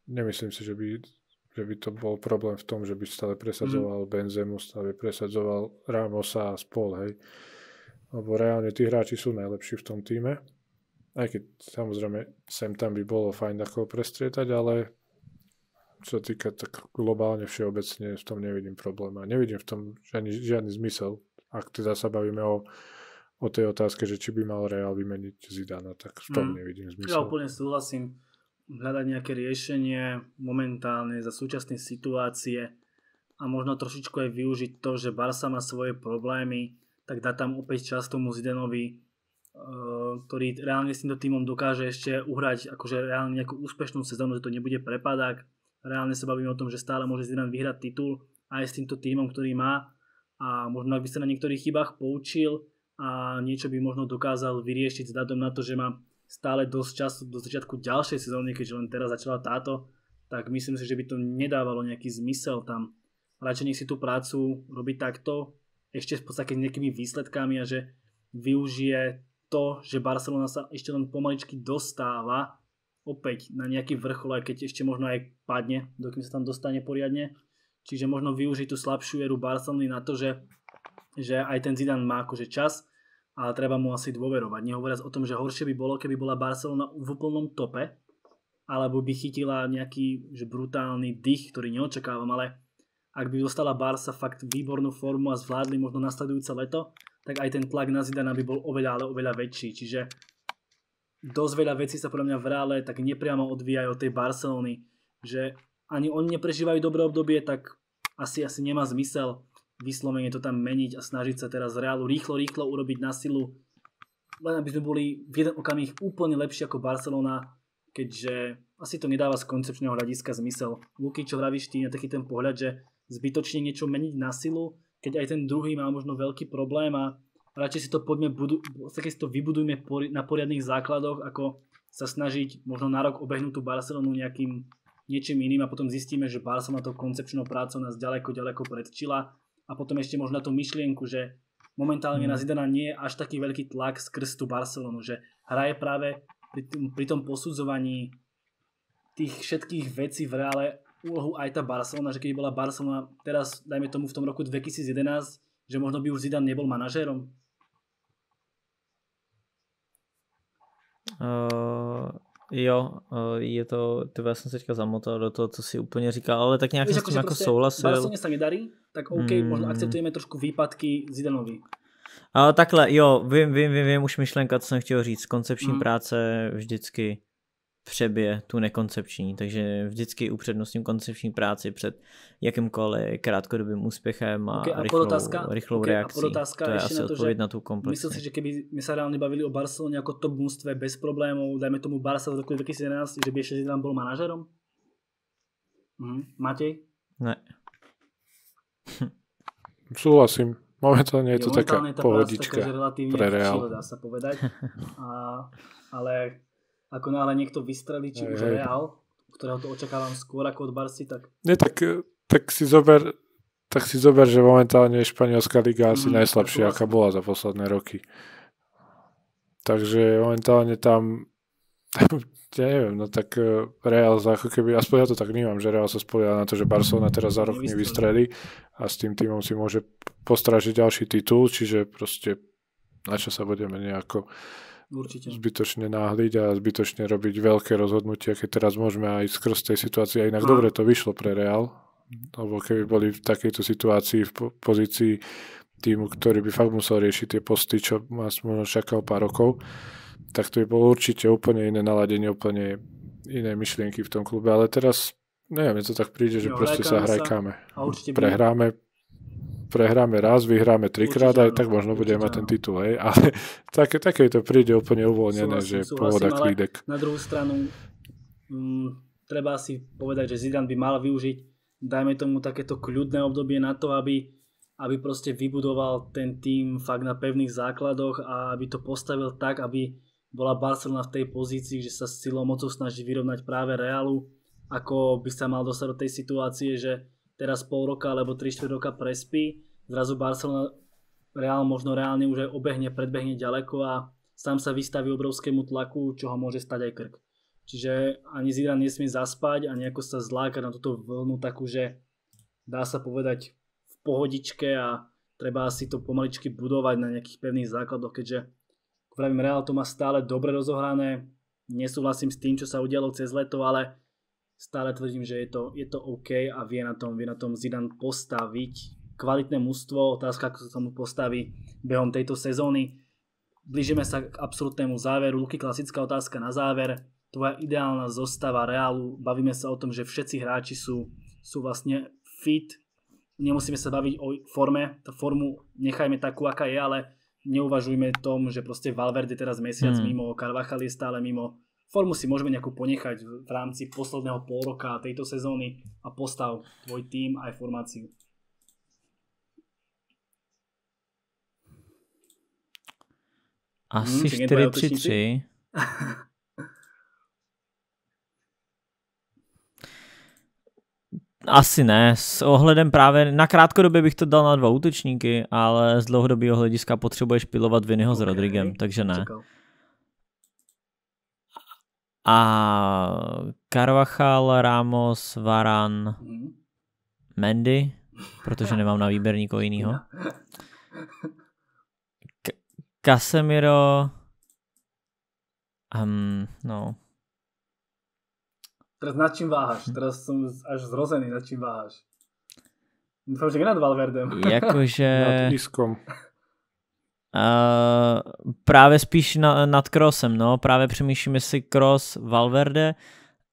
nemyslím si, že by, že by to bol problém v tom, že by stále presadzoval mm. Benzemu, stále presadzoval Ramosa a spol, hej. Lebo reálne tí hráči sú najlepší v tom týme. Aj keď samozrejme sem tam by bolo fajn ako prestrietať, ale čo týka tak globálne všeobecne, v tom nevidím problém. A nevidím v tom žiadny, žiadny zmysel, ak teda sa bavíme o o tej otázke, že či by mal Real vymeniť Zidana, tak v tom mm. nevidím zmysel. Ja úplne súhlasím. Hľadať nejaké riešenie momentálne za súčasné situácie a možno trošičku aj využiť to, že Barsa má svoje problémy, tak dá tam opäť čas tomu Zidanovi, e, ktorý reálne s týmto týmom dokáže ešte uhrať akože reálne nejakú úspešnú sezónu, že to nebude prepadák. Reálne sa bavíme o tom, že stále môže Zidane vyhrať titul aj s týmto týmom, ktorý má a možno ak by sa na niektorých chybách poučil, a niečo by možno dokázal vyriešiť s na to, že má stále dosť času do začiatku ďalšej sezóny, keďže len teraz začala táto, tak myslím si, že by to nedávalo nejaký zmysel tam. Radšej nech si tú prácu robí takto, ešte v podstate nejakými výsledkami a že využije to, že Barcelona sa ešte len pomaličky dostáva opäť na nejaký vrchol, aj keď ešte možno aj padne, dokým sa tam dostane poriadne. Čiže možno využiť tú slabšiu eru Barcelony na to, že že aj ten Zidane má akože čas ale treba mu asi dôverovať. Nehovoriac o tom, že horšie by bolo, keby bola Barcelona v úplnom tope, alebo by chytila nejaký že brutálny dých, ktorý neočakávam, ale ak by dostala Barca fakt výbornú formu a zvládli možno nasledujúce leto, tak aj ten tlak na Zidana by bol oveľa, ale oveľa väčší. Čiže dosť veľa vecí sa podľa mňa v Reále tak nepriamo odvíjajú od tej Barcelony, že ani oni neprežívajú dobré obdobie, tak asi, asi nemá zmysel vyslovene to tam meniť a snažiť sa teraz Realu rýchlo, rýchlo urobiť na silu, len aby sme boli v jeden okamih úplne lepší ako Barcelona, keďže asi to nedáva z koncepčného hľadiska zmysel. Luky, čo vravíš ty, na taký ten pohľad, že zbytočne niečo meniť na silu, keď aj ten druhý má možno veľký problém a radšej si to poďme, budu, si to vybudujme na poriadnych základoch, ako sa snažiť možno na rok obehnúť tú Barcelonu nejakým niečím iným a potom zistíme, že Barcelona to koncepčnou prácou nás ďaleko, ďaleko predčila a potom ešte možno tú myšlienku, že momentálne mm. na Zidana nie je až taký veľký tlak skrz tú Barcelonu, že hra je práve pri, tým, pri tom posudzovaní tých všetkých vecí v reále úlohu aj tá Barcelona, že keď bola Barcelona teraz, dajme tomu v tom roku 2011, že možno by už Zidane nebol manažérom? Ehm, Jo, eh, je to, to já jsem se teďka zamotal do toho, co si úplně říkal, ale tak nějak Víš, s tím jako souhlasil. Barceloně se nedarí, tak OK, mm. možná akceptujeme trošku výpadky Zidanovi. Ale takhle, jo, vím, vím, vím, vím už myšlenka, co jsem chtěl říct. Koncepční mm. práce vždycky přebije tu nekoncepční, takže vždycky upřednostním koncepční práci před jakýmkoliv krátkodobým úspěchem a, okay, a rychlou, podotázka, rychlou okay, reakcí. A podotázka to je asi na to, odpověď na tu komplexne. Myslím si, že keby my se reálně bavili o Barcelone jako top mústve bez problémů, dajme tomu Barca v roku 2011, že by ještě tam byl manažerom? Mhm. Matej? Ne. (laughs) Souhlasím. Momentálne je to taká pohodička. pre Real. Chile, dá sa povedať. (laughs) A, ale ako náhle niekto vystrelí, či už Real, ktorého to očakávam skôr ako od Barsi, tak... Nie, tak, eh, tak si zober, tak si zober, že momentálne je španielská liga asi mm, najslabšia, aká bola za posledné roky. Takže momentálne tam (laughs) ja neviem, no tak eh, Real ako keby, aspoň ja to tak vnímam, že Real sa spolia na to, že Barcelona teraz za rok nevystrelí a s tým týmom si môže postražiť ďalší titul, čiže proste na čo sa budeme nejako uh, Určite. zbytočne náhliť a zbytočne robiť veľké rozhodnutia, keď teraz môžeme aj skrz tej situácie, a inak no. dobre to vyšlo pre Real, lebo keby boli v takejto situácii, v pozícii týmu, ktorý by fakt musel riešiť tie posty, čo možno čakal pár rokov, tak to by bolo určite úplne iné naladenie, úplne iné myšlienky v tom klube, ale teraz neviem, to tak príde, že jo, proste sa hrajkáme. Sa a určite by... Prehráme, prehráme raz, vyhráme trikrát, aj tak možno budeme mať ten titul, hej. (laughs) Ale také, také to príde úplne uvoľnené, že súhlasím, pohoda klídek. Na druhú stranu m, mm, treba si povedať, že Zidane by mal využiť, dajme tomu takéto kľudné obdobie na to, aby aby proste vybudoval ten tým fakt na pevných základoch a aby to postavil tak, aby bola Barcelona v tej pozícii, že sa s silou mocou snaží vyrovnať práve Realu, ako by sa mal dostať do tej situácie, že teraz pol roka alebo 3 4 roka prespí, zrazu Barcelona reál možno reálne už aj obehne, predbehne ďaleko a sám sa vystaví obrovskému tlaku, čo ho môže stať aj krk. Čiže ani Zidane nesmie zaspať a nejako sa zlákať na túto vlnu takú, že dá sa povedať v pohodičke a treba si to pomaličky budovať na nejakých pevných základoch, keďže vravím, Real to má stále dobre rozohrané, nesúhlasím s tým, čo sa udialo cez leto, ale stále tvrdím, že je to, je to OK a vie na tom, vie na tom Zidane postaviť kvalitné mužstvo, otázka, ako sa tomu postaví behom tejto sezóny. Blížime sa k absolútnemu záveru. Luky, klasická otázka na záver. Tvoja ideálna zostava Reálu. Bavíme sa o tom, že všetci hráči sú, sú vlastne fit. Nemusíme sa baviť o forme. Tá formu nechajme takú, aká je, ale neuvažujme tom, že proste Valverde teraz mesiac hmm. mimo, Carvajal je stále mimo. Formu si môžeme nejakú ponechať v rámci posledného pol roka tejto sezóny a postav tvoj tým aj formáciu. Asi hmm, 4-3-3. (laughs) Asi ne. S ohledem právě na krátkodobě bych to dal na dva útočníky, ale z dlouhodobého hlediska potřebuješ pilovat Vinnyho okay. s Rodrigem, takže ne. Čekal. A Carvajal, Ramos, Varan, mhm. Mendy, protože nemám na výběr nikoho jiného. Casemiro, um, no. Teraz nad čím váhaš? Teraz som až zrozený, nad čím váhaš. Dúfam, že nad Valverdem. Jakože... Nad Eh, právě spíš na, nad crossem, no, právě přemýšlím, jestli cross Valverde,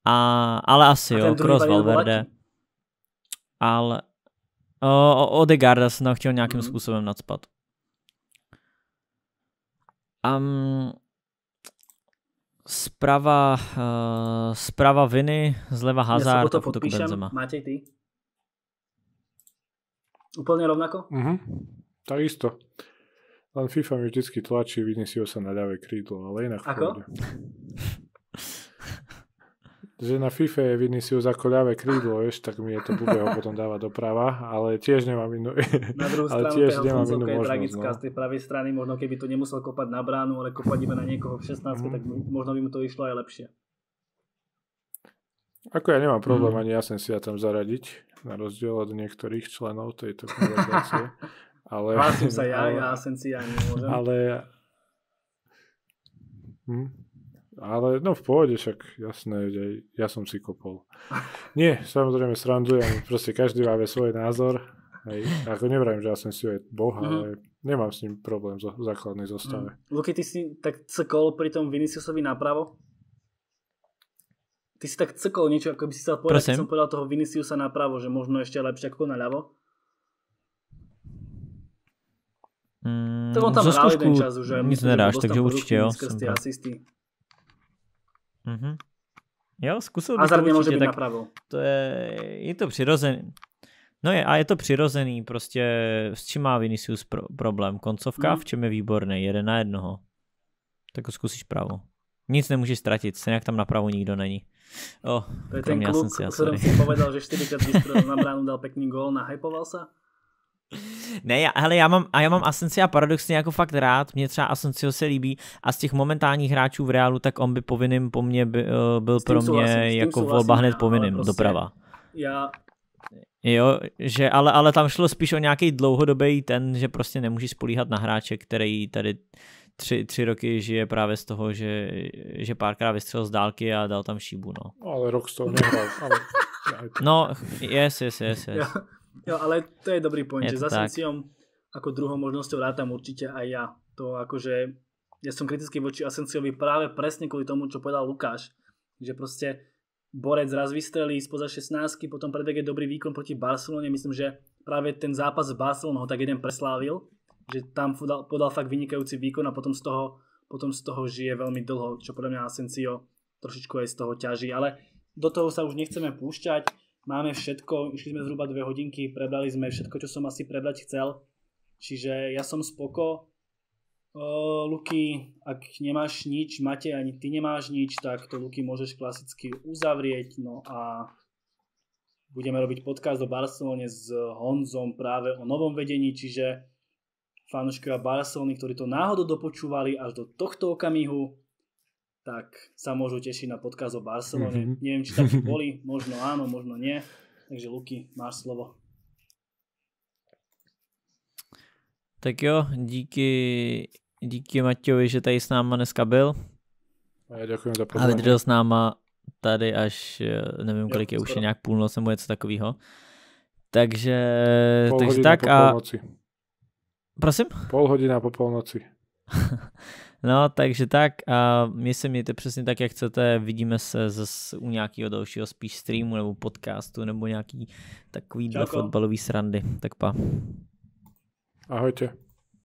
a, ale asi a jo, cross Valverde. Ale o, Odegarda jsem tam chtěl nějakým mm-hmm. způsobem nadspat. Um, Sprava, uh, eh, sprava Viny, zleva Hazard. Ja to podpíšem, Benzema. Matej, ty? Úplne rovnako? Mhm, isto. Len FIFA mi vždycky tlačí sa na ľavé krídlo, ale inak Ako? že na FIFA je Vinicius ako ľavé krídlo, vieš, tak mi je to blbé ho potom dáva doprava, ale tiež nemám inú, na druhú (laughs) ale stranu, tiež nemám inú je možnosť. Tragická no. z tej pravej strany, možno keby to nemusel kopať na bránu, ale kopať iba na niekoho v 16, mm. tak možno by mu to išlo aj lepšie. Ako ja nemám problém, mm. ani ja som si ja tam zaradiť, na rozdiel od niektorých členov tejto (laughs) konverzácie. Ale... Hlásim sa ja, ale, ja sem si ja nemôžem. Ale... Hm? Ale no v pohode, však jasné, ja som si kopol. Nie, samozrejme srandujem, proste každý máme svoj názor. Hej. Ako nevrajím, že ja som si aj boh, mm-hmm. ale nemám s ním problém zo, v základnej zostave. Mm. Luky, ty si tak cekol pri tom Viniciusovi napravo? Ty si tak cekol niečo, ako by si sa povedať, som povedal toho Viniciusa napravo, že možno ešte lepšie ako naľavo? Mm, to on tam zo skúšku čas už, nic nedáš, takže určite jo. Skrz mhm. Jo, zkusil bych Hazard to tak to je, je to přirozený. No je, a je to přirozený, prostě s čím má Vinicius pro, problém. Koncovka, mm. v čem je výborný, jeden na jednoho. Tak ho zkusíš pravo. Nic nemůžeš ztratit, nejak tam napravo nikdo není. O, oh, to je ten kluk, o ktorom si povedal, že 40 na bránu dal pekný gól, nahypoval sa. Ne, já, hele, já mám, a já mám Asensia paradoxně jako fakt rád, mě třeba Asensio se líbí a z těch momentálních hráčů v Reálu, tak on by povinným po mně by, eh, byl pro mě souhlasím, jako volba hned povinným, prostě doprava. Já... Jo, že, ale, ale tam šlo spíš o nějaký dlouhodobý ten, že prostě nemůže spolíhat na hráče, který tady tři, tři roky žije právě z toho, že, že párkrát vystřelil z dálky a dal tam šíbu, no. Ale rok z toho nehrál. Ale... No, yes, yes, yes, yes. Já, Jo, ale to je dobrý point, je že za Asensiom ako druhou možnosťou rátam určite aj ja. To akože, ja som kritický voči Asensiovi práve presne kvôli tomu, čo povedal Lukáš. Že proste Borec raz vystrelí spoza 16 potom je dobrý výkon proti Barcelone. Myslím, že práve ten zápas v Barcelone ho tak jeden preslávil, že tam podal, podal fakt vynikajúci výkon a potom z, toho, potom z toho žije veľmi dlho, čo podľa mňa Asensio trošičku aj z toho ťaží. Ale do toho sa už nechceme púšťať. Máme všetko, išli sme zhruba dve hodinky, prebrali sme všetko, čo som asi prebrať chcel. Čiže ja som spoko. O, Luky, ak nemáš nič, Matej, ani ty nemáš nič, tak to Luky môžeš klasicky uzavrieť. No a budeme robiť podcast o Barcelone s Honzom práve o novom vedení, čiže fanúškovia Barcelony, ktorí to náhodou dopočúvali až do tohto okamihu, tak sa môžu tešiť na podkaz o Barcelone. Mm-hmm. Neviem, či tak (laughs) boli, možno áno, možno nie. Takže Luky, máš slovo. Tak jo, díky, díky Matějovi, že tady s náma dneska byl. A ja ďakujem za pozornosť. A vydržel s náma tady až, eh, nevím kolik je, už je nějak půlnoc nebo něco takového. Takže, Pol takže tak po a... Polnoci. Prosím? Pol hodina po polnoci. (laughs) No, takže tak a my se mějte přesně tak, jak chcete. Vidíme se zase u nějakého dalšího spíš streamu nebo podcastu nebo nějaký takový fotbalový srandy. Tak pa. Ahojte.